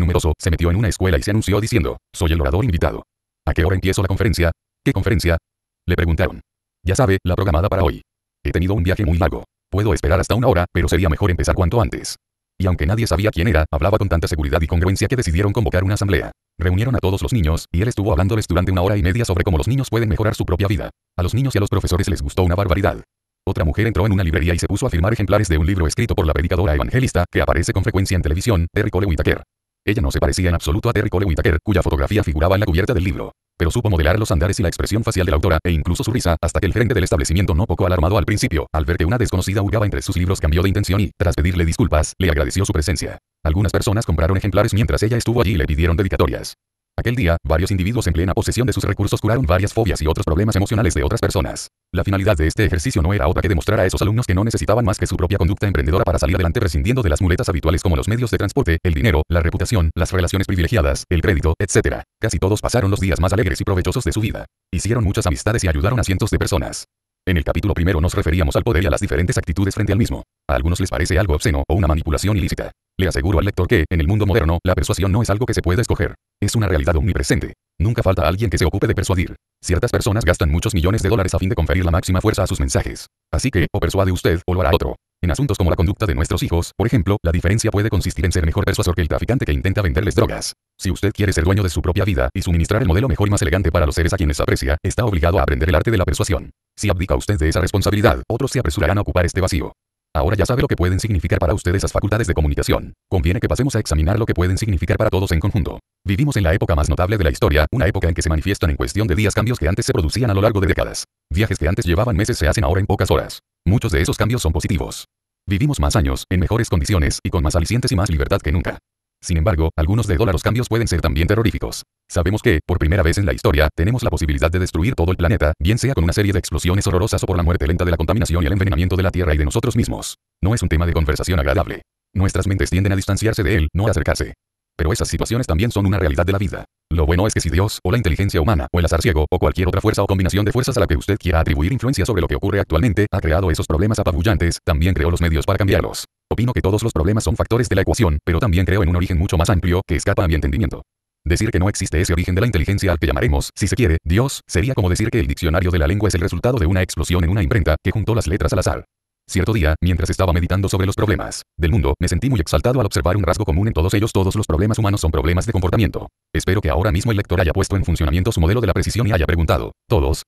numeroso, se metió en una escuela y se anunció diciendo, soy el orador invitado. ¿A qué hora empiezo la conferencia? ¿Qué conferencia? Le preguntaron. Ya sabe, la programada para hoy. He tenido un viaje muy largo. Puedo esperar hasta una hora, pero sería mejor empezar cuanto antes. Y aunque nadie sabía quién era, hablaba con tanta seguridad y congruencia que decidieron convocar una asamblea. Reunieron a todos los niños, y él estuvo hablándoles durante una hora y media sobre cómo los niños pueden mejorar su propia vida. A los niños y a los profesores les gustó una barbaridad. Otra mujer entró en una librería y se puso a firmar ejemplares de un libro escrito por la predicadora evangelista, que aparece con frecuencia en televisión, Terry Cole Whitaker. Ella no se parecía en absoluto a Terry Cole Whittaker, cuya fotografía figuraba en la cubierta del libro. Pero supo modelar los andares y la expresión facial de la autora, e incluso su risa, hasta que el gerente del establecimiento no poco alarmado al principio, al ver que una desconocida hurgaba entre sus libros cambió de intención y, tras pedirle disculpas, le agradeció su presencia. Algunas personas compraron ejemplares mientras ella estuvo allí y le pidieron dedicatorias. Aquel día, varios individuos en plena posesión de sus recursos curaron varias fobias y otros problemas emocionales de otras personas. La finalidad de este ejercicio no era otra que demostrar a esos alumnos que no necesitaban más que su propia conducta emprendedora para salir adelante prescindiendo de las muletas habituales como los medios de transporte, el dinero, la reputación, las relaciones privilegiadas, el crédito, etc. Casi todos pasaron los días más alegres y provechosos de su vida. Hicieron muchas amistades y ayudaron a cientos de personas. En el capítulo primero nos referíamos al poder y a las diferentes actitudes frente al mismo. A algunos les parece algo obsceno o una manipulación ilícita. Le aseguro al lector que, en el mundo moderno, la persuasión no es algo que se puede escoger. Es una realidad omnipresente. Nunca falta alguien que se ocupe de persuadir. Ciertas personas gastan muchos millones de dólares a fin de conferir la máxima fuerza a sus mensajes. Así que, o persuade usted, o lo hará otro. En asuntos como la conducta de nuestros hijos, por ejemplo, la diferencia puede consistir en ser mejor persuasor que el traficante que intenta venderles drogas. Si usted quiere ser dueño de su propia vida y suministrar el modelo mejor y más elegante para los seres a quienes aprecia, está obligado a aprender el arte de la persuasión. Si abdica usted de esa responsabilidad, otros se apresurarán a ocupar este vacío. Ahora ya sabe lo que pueden significar para ustedes esas facultades de comunicación. Conviene que pasemos a examinar lo que pueden significar para todos en conjunto. Vivimos en la época más notable de la historia, una época en que se manifiestan en cuestión de días cambios que antes se producían a lo largo de décadas. Viajes que antes llevaban meses se hacen ahora en pocas horas. Muchos de esos cambios son positivos. Vivimos más años, en mejores condiciones y con más alicientes y más libertad que nunca. Sin embargo, algunos de los cambios pueden ser también terroríficos. Sabemos que, por primera vez en la historia, tenemos la posibilidad de destruir todo el planeta, bien sea con una serie de explosiones horrorosas o por la muerte lenta de la contaminación y el envenenamiento de la Tierra y de nosotros mismos. No es un tema de conversación agradable. Nuestras mentes tienden a distanciarse de él, no a acercarse. Pero esas situaciones también son una realidad de la vida. Lo bueno es que si Dios, o la inteligencia humana, o el azar ciego, o cualquier otra fuerza o combinación de fuerzas a la que usted quiera atribuir influencia sobre lo que ocurre actualmente, ha creado esos problemas apabullantes, también creó los medios para cambiarlos. Opino que todos los problemas son factores de la ecuación, pero también creo en un origen mucho más amplio, que escapa a mi entendimiento. Decir que no existe ese origen de la inteligencia al que llamaremos, si se quiere, Dios, sería como decir que el diccionario de la lengua es el resultado de una explosión en una imprenta que juntó las letras al azar. Cierto día, mientras estaba meditando sobre los problemas del mundo, me sentí muy exaltado al observar un rasgo común en todos ellos. Todos los problemas humanos son problemas de comportamiento. Espero que ahora mismo el lector haya puesto en funcionamiento su modelo de la precisión y haya preguntado, todos,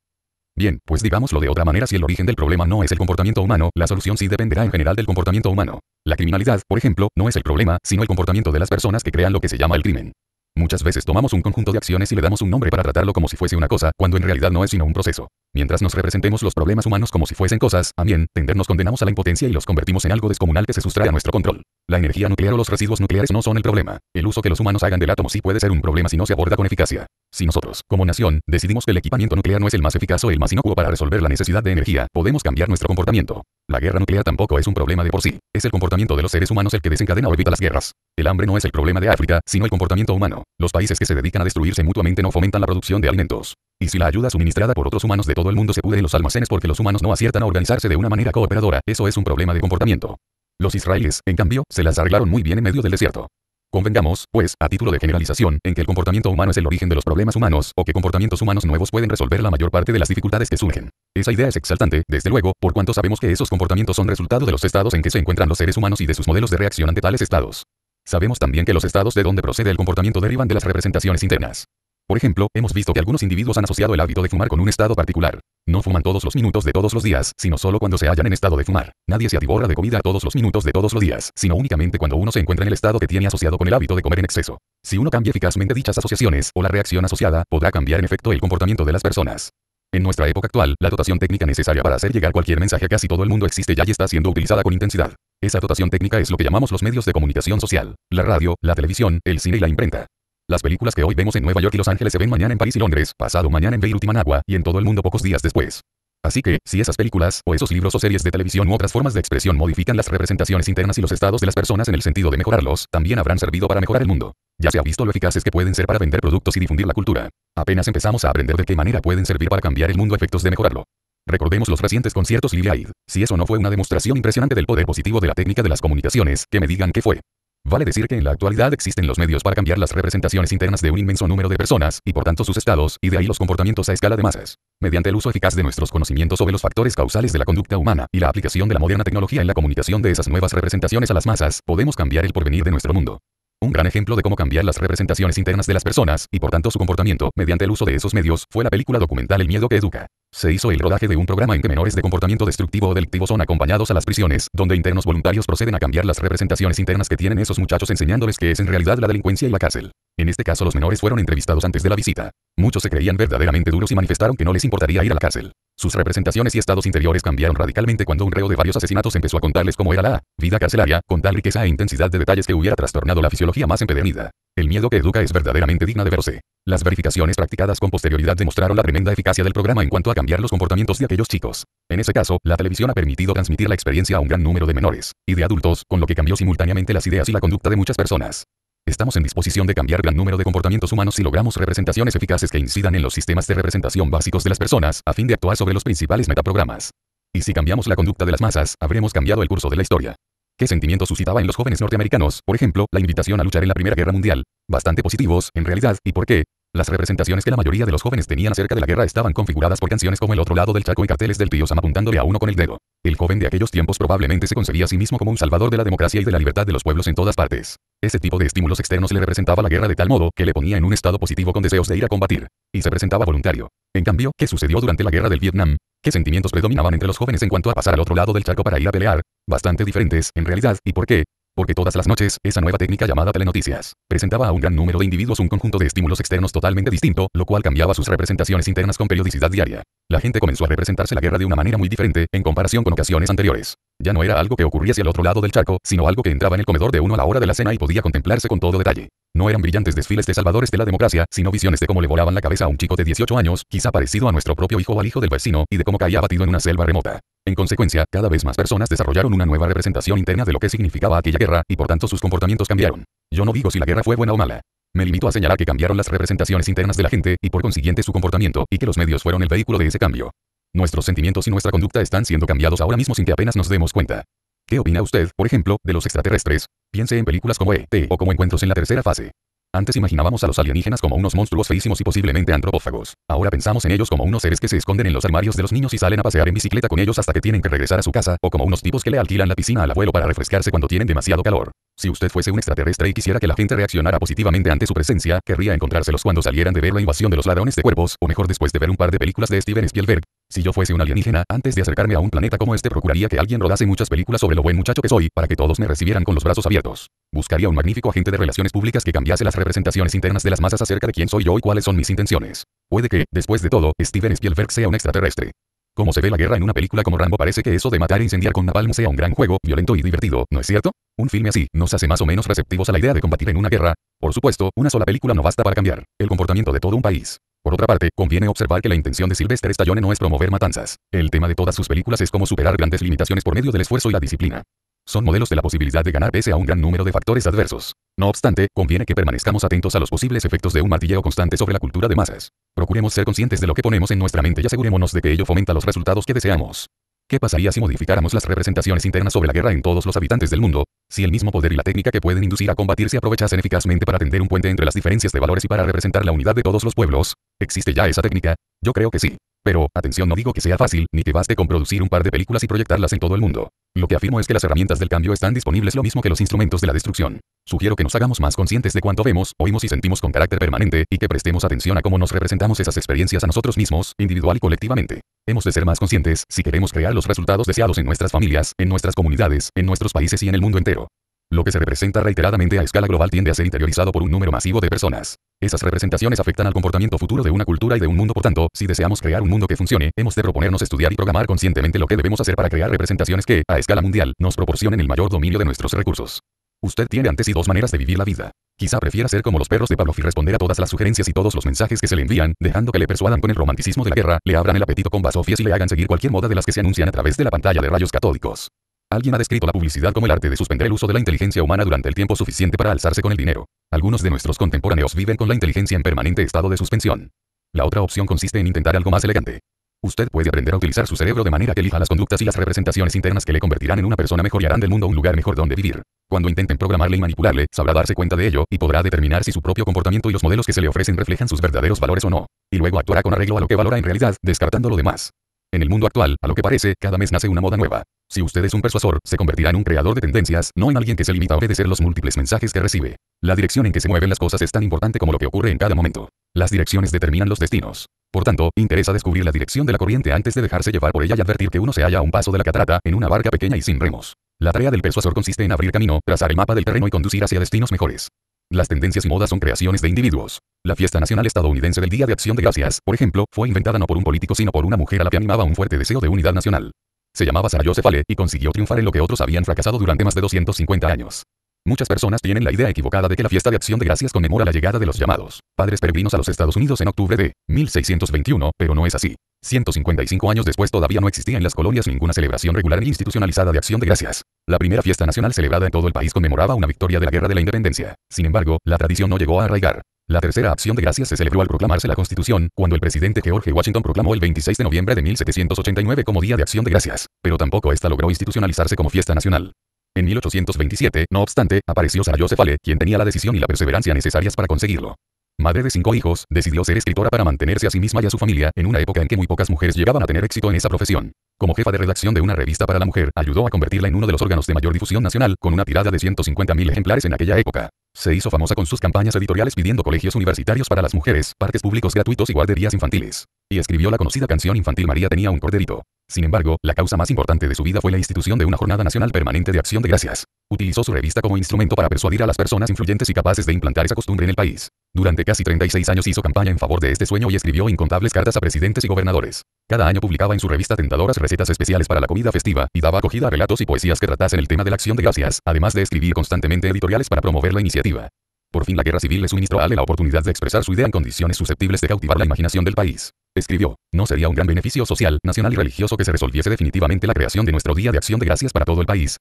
Bien, pues digámoslo de otra manera si el origen del problema no es el comportamiento humano, la solución sí dependerá en general del comportamiento humano. La criminalidad, por ejemplo, no es el problema, sino el comportamiento de las personas que crean lo que se llama el crimen. Muchas veces tomamos un conjunto de acciones y le damos un nombre para tratarlo como si fuese una cosa, cuando en realidad no es sino un proceso. Mientras nos representemos los problemas humanos como si fuesen cosas, también, tendernos condenamos a la impotencia y los convertimos en algo descomunal que se sustrae a nuestro control. La energía nuclear o los residuos nucleares no son el problema. El uso que los humanos hagan del átomo sí puede ser un problema si no se aborda con eficacia. Si nosotros, como nación, decidimos que el equipamiento nuclear no es el más eficaz o el más inocuo para resolver la necesidad de energía, podemos cambiar nuestro comportamiento. La guerra nuclear tampoco es un problema de por sí, es el comportamiento de los seres humanos el que desencadena o evita las guerras. El hambre no es el problema de África, sino el comportamiento humano. Los países que se dedican a destruirse mutuamente no fomentan la producción de alimentos. Y si la ayuda suministrada por otros humanos de todo el mundo se pude en los almacenes porque los humanos no aciertan a organizarse de una manera cooperadora, eso es un problema de comportamiento. Los israelíes, en cambio, se las arreglaron muy bien en medio del desierto. Convengamos, pues, a título de generalización, en que el comportamiento humano es el origen de los problemas humanos, o que comportamientos humanos nuevos pueden resolver la mayor parte de las dificultades que surgen. Esa idea es exaltante, desde luego, por cuanto sabemos que esos comportamientos son resultado de los estados en que se encuentran los seres humanos y de sus modelos de reacción ante tales estados. Sabemos también que los estados de donde procede el comportamiento derivan de las representaciones internas. Por ejemplo, hemos visto que algunos individuos han asociado el hábito de fumar con un estado particular. No fuman todos los minutos de todos los días, sino solo cuando se hallan en estado de fumar. Nadie se atiborra de comida todos los minutos de todos los días, sino únicamente cuando uno se encuentra en el estado que tiene asociado con el hábito de comer en exceso. Si uno cambia eficazmente dichas asociaciones o la reacción asociada, podrá cambiar en efecto el comportamiento de las personas. En nuestra época actual, la dotación técnica necesaria para hacer llegar cualquier mensaje a casi todo el mundo existe ya y está siendo utilizada con intensidad. Esa dotación técnica es lo que llamamos los medios de comunicación social, la radio, la televisión, el cine y la imprenta. Las películas que hoy vemos en Nueva York y Los Ángeles se ven mañana en París y Londres, pasado mañana en Beirut y Managua, y en todo el mundo pocos días después. Así que, si esas películas, o esos libros o series de televisión u otras formas de expresión modifican las representaciones internas y los estados de las personas en el sentido de mejorarlos, también habrán servido para mejorar el mundo. Ya se ha visto lo eficaces que pueden ser para vender productos y difundir la cultura. Apenas empezamos a aprender de qué manera pueden servir para cambiar el mundo a efectos de mejorarlo. Recordemos los recientes conciertos Lily Aid. Si eso no fue una demostración impresionante del poder positivo de la técnica de las comunicaciones, que me digan qué fue. Vale decir que en la actualidad existen los medios para cambiar las representaciones internas de un inmenso número de personas, y por tanto sus estados, y de ahí los comportamientos a escala de masas. Mediante el uso eficaz de nuestros conocimientos sobre los factores causales de la conducta humana, y la aplicación de la moderna tecnología en la comunicación de esas nuevas representaciones a las masas, podemos cambiar el porvenir de nuestro mundo. Un gran ejemplo de cómo cambiar las representaciones internas de las personas, y por tanto su comportamiento, mediante el uso de esos medios, fue la película documental El miedo que educa. Se hizo el rodaje de un programa en que menores de comportamiento destructivo o delictivo son acompañados a las prisiones, donde internos voluntarios proceden a cambiar las representaciones internas que tienen esos muchachos enseñándoles que es en realidad la delincuencia y la cárcel. En este caso los menores fueron entrevistados antes de la visita. Muchos se creían verdaderamente duros y manifestaron que no les importaría ir a la cárcel. Sus representaciones y estados interiores cambiaron radicalmente cuando un reo de varios asesinatos empezó a contarles cómo era la vida carcelaria, con tal riqueza e intensidad de detalles que hubiera trastornado la fisiología más empedernida. El miedo que educa es verdaderamente digna de verse. Las verificaciones practicadas con posterioridad demostraron la tremenda eficacia del programa en cuanto a cambiar los comportamientos de aquellos chicos. En ese caso, la televisión ha permitido transmitir la experiencia a un gran número de menores y de adultos, con lo que cambió simultáneamente las ideas y la conducta de muchas personas. Estamos en disposición de cambiar gran número de comportamientos humanos si logramos representaciones eficaces que incidan en los sistemas de representación básicos de las personas, a fin de actuar sobre los principales metaprogramas. Y si cambiamos la conducta de las masas, habremos cambiado el curso de la historia. ¿Qué sentimiento suscitaba en los jóvenes norteamericanos, por ejemplo, la invitación a luchar en la Primera Guerra Mundial? Bastante positivos, en realidad, ¿y por qué? Las representaciones que la mayoría de los jóvenes tenían acerca de la guerra estaban configuradas por canciones como El otro lado del Chaco y carteles del tío Sam apuntándole a uno con el dedo. El joven de aquellos tiempos probablemente se concebía a sí mismo como un salvador de la democracia y de la libertad de los pueblos en todas partes. Ese tipo de estímulos externos le representaba la guerra de tal modo que le ponía en un estado positivo con deseos de ir a combatir, y se presentaba voluntario. En cambio, ¿qué sucedió durante la guerra del Vietnam? ¿Qué sentimientos predominaban entre los jóvenes en cuanto a pasar al otro lado del charco para ir a pelear? Bastante diferentes, en realidad, ¿y por qué? Porque todas las noches, esa nueva técnica llamada telenoticias presentaba a un gran número de individuos un conjunto de estímulos externos totalmente distinto, lo cual cambiaba sus representaciones internas con periodicidad diaria. La gente comenzó a representarse la guerra de una manera muy diferente, en comparación con ocasiones anteriores. Ya no era algo que ocurría hacia el otro lado del charco, sino algo que entraba en el comedor de uno a la hora de la cena y podía contemplarse con todo detalle. No eran brillantes desfiles de salvadores de la democracia, sino visiones de cómo le volaban la cabeza a un chico de 18 años, quizá parecido a nuestro propio hijo o al hijo del vecino, y de cómo caía batido en una selva remota. En consecuencia, cada vez más personas desarrollaron una nueva representación interna de lo que significaba aquella guerra, y por tanto sus comportamientos cambiaron. Yo no digo si la guerra fue buena o mala. Me limito a señalar que cambiaron las representaciones internas de la gente, y por consiguiente su comportamiento, y que los medios fueron el vehículo de ese cambio. Nuestros sentimientos y nuestra conducta están siendo cambiados ahora mismo sin que apenas nos demos cuenta. ¿Qué opina usted, por ejemplo, de los extraterrestres? Piense en películas como E.T. o como Encuentros en la Tercera Fase. Antes imaginábamos a los alienígenas como unos monstruos feísimos y posiblemente antropófagos. Ahora pensamos en ellos como unos seres que se esconden en los armarios de los niños y salen a pasear en bicicleta con ellos hasta que tienen que regresar a su casa, o como unos tipos que le alquilan la piscina al abuelo para refrescarse cuando tienen demasiado calor. Si usted fuese un extraterrestre y quisiera que la gente reaccionara positivamente ante su presencia, querría encontrárselos cuando salieran de ver la invasión de los ladrones de cuerpos, o mejor después de ver un par de películas de Steven Spielberg. Si yo fuese un alienígena, antes de acercarme a un planeta como este procuraría que alguien rodase muchas películas sobre lo buen muchacho que soy, para que todos me recibieran con los brazos abiertos. Buscaría un magnífico agente de relaciones públicas que cambiase las representaciones internas de las masas acerca de quién soy yo y cuáles son mis intenciones. Puede que, después de todo, Steven Spielberg sea un extraterrestre. Como se ve la guerra en una película como Rambo parece que eso de matar e incendiar con napalm sea un gran juego, violento y divertido, ¿no es cierto? Un filme así nos hace más o menos receptivos a la idea de combatir en una guerra. Por supuesto, una sola película no basta para cambiar el comportamiento de todo un país. Por otra parte, conviene observar que la intención de Sylvester Stallone no es promover matanzas. El tema de todas sus películas es cómo superar grandes limitaciones por medio del esfuerzo y la disciplina son modelos de la posibilidad de ganar pese a un gran número de factores adversos. No obstante, conviene que permanezcamos atentos a los posibles efectos de un martilleo constante sobre la cultura de masas. Procuremos ser conscientes de lo que ponemos en nuestra mente y asegurémonos de que ello fomenta los resultados que deseamos. ¿Qué pasaría si modificáramos las representaciones internas sobre la guerra en todos los habitantes del mundo? Si el mismo poder y la técnica que pueden inducir a combatir se aprovechasen eficazmente para tender un puente entre las diferencias de valores y para representar la unidad de todos los pueblos, ¿existe ya esa técnica? Yo creo que sí. Pero, atención, no digo que sea fácil, ni que baste con producir un par de películas y proyectarlas en todo el mundo. Lo que afirmo es que las herramientas del cambio están disponibles lo mismo que los instrumentos de la destrucción. Sugiero que nos hagamos más conscientes de cuanto vemos, oímos y sentimos con carácter permanente, y que prestemos atención a cómo nos representamos esas experiencias a nosotros mismos, individual y colectivamente. Hemos de ser más conscientes si queremos crear los resultados deseados en nuestras familias, en nuestras comunidades, en nuestros países y en el mundo entero. Lo que se representa reiteradamente a escala global tiende a ser interiorizado por un número masivo de personas. Esas representaciones afectan al comportamiento futuro de una cultura y de un mundo, por tanto, si deseamos crear un mundo que funcione, hemos de proponernos estudiar y programar conscientemente lo que debemos hacer para crear representaciones que, a escala mundial, nos proporcionen el mayor dominio de nuestros recursos. Usted tiene antes y dos maneras de vivir la vida. Quizá prefiera ser como los perros de Pavlov y responder a todas las sugerencias y todos los mensajes que se le envían, dejando que le persuadan con el romanticismo de la guerra, le abran el apetito con vasofias y le hagan seguir cualquier moda de las que se anuncian a través de la pantalla de rayos catódicos. Alguien ha descrito la publicidad como el arte de suspender el uso de la inteligencia humana durante el tiempo suficiente para alzarse con el dinero. Algunos de nuestros contemporáneos viven con la inteligencia en permanente estado de suspensión. La otra opción consiste en intentar algo más elegante. Usted puede aprender a utilizar su cerebro de manera que elija las conductas y las representaciones internas que le convertirán en una persona mejor y harán del mundo un lugar mejor donde vivir. Cuando intenten programarle y manipularle, sabrá darse cuenta de ello y podrá determinar si su propio comportamiento y los modelos que se le ofrecen reflejan sus verdaderos valores o no. Y luego actuará con arreglo a lo que valora en realidad, descartando lo demás. En el mundo actual, a lo que parece, cada mes nace una moda nueva. Si usted es un persuasor, se convertirá en un creador de tendencias, no en alguien que se limita a obedecer los múltiples mensajes que recibe. La dirección en que se mueven las cosas es tan importante como lo que ocurre en cada momento. Las direcciones determinan los destinos. Por tanto, interesa descubrir la dirección de la corriente antes de dejarse llevar por ella y advertir que uno se halla a un paso de la catarata, en una barca pequeña y sin remos. La tarea del persuasor consiste en abrir camino, trazar el mapa del terreno y conducir hacia destinos mejores. Las tendencias y modas son creaciones de individuos. La fiesta nacional estadounidense del Día de Acción de Gracias, por ejemplo, fue inventada no por un político sino por una mujer a la que animaba un fuerte deseo de unidad nacional. Se llamaba Sara Joseph y consiguió triunfar en lo que otros habían fracasado durante más de 250 años. Muchas personas tienen la idea equivocada de que la fiesta de acción de gracias conmemora la llegada de los llamados padres peregrinos a los Estados Unidos en octubre de 1621, pero no es así. 155 años después todavía no existía en las colonias ninguna celebración regular ni institucionalizada de acción de gracias. La primera fiesta nacional celebrada en todo el país conmemoraba una victoria de la Guerra de la Independencia. Sin embargo, la tradición no llegó a arraigar. La tercera acción de gracias se celebró al proclamarse la Constitución, cuando el presidente George Washington proclamó el 26 de noviembre de 1789 como Día de Acción de Gracias, pero tampoco esta logró institucionalizarse como fiesta nacional. En 1827, no obstante, apareció Sara Josefale, quien tenía la decisión y la perseverancia necesarias para conseguirlo. Madre de cinco hijos, decidió ser escritora para mantenerse a sí misma y a su familia, en una época en que muy pocas mujeres llegaban a tener éxito en esa profesión. Como jefa de redacción de una revista para la mujer, ayudó a convertirla en uno de los órganos de mayor difusión nacional, con una tirada de 150.000 ejemplares en aquella época. Se hizo famosa con sus campañas editoriales pidiendo colegios universitarios para las mujeres, parques públicos gratuitos y guarderías infantiles. Y escribió la conocida canción infantil María tenía un corderito. Sin embargo, la causa más importante de su vida fue la institución de una Jornada Nacional Permanente de Acción de Gracias. Utilizó su revista como instrumento para persuadir a las personas influyentes y capaces de implantar esa costumbre en el país. Durante casi 36 años hizo campaña en favor de este sueño y escribió incontables cartas a presidentes y gobernadores. Cada año publicaba en su revista tentadoras recetas especiales para la comida festiva y daba acogida a relatos y poesías que tratasen el tema de la acción de gracias, además de escribir constantemente editoriales para promover la iniciativa. Por fin la guerra civil le suministró a Ale la oportunidad de expresar su idea en condiciones susceptibles de cautivar la imaginación del país. Escribió, no sería un gran beneficio social, nacional y religioso que se resolviese definitivamente la creación de nuestro Día de Acción de Gracias para todo el país.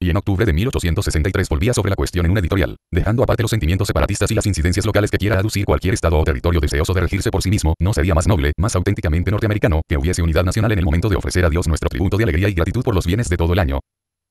Y en octubre de 1863 volvía sobre la cuestión en un editorial, dejando aparte los sentimientos separatistas y las incidencias locales que quiera aducir cualquier estado o territorio deseoso de regirse por sí mismo, no sería más noble, más auténticamente norteamericano, que hubiese unidad nacional en el momento de ofrecer a Dios nuestro tributo de alegría y gratitud por los bienes de todo el año.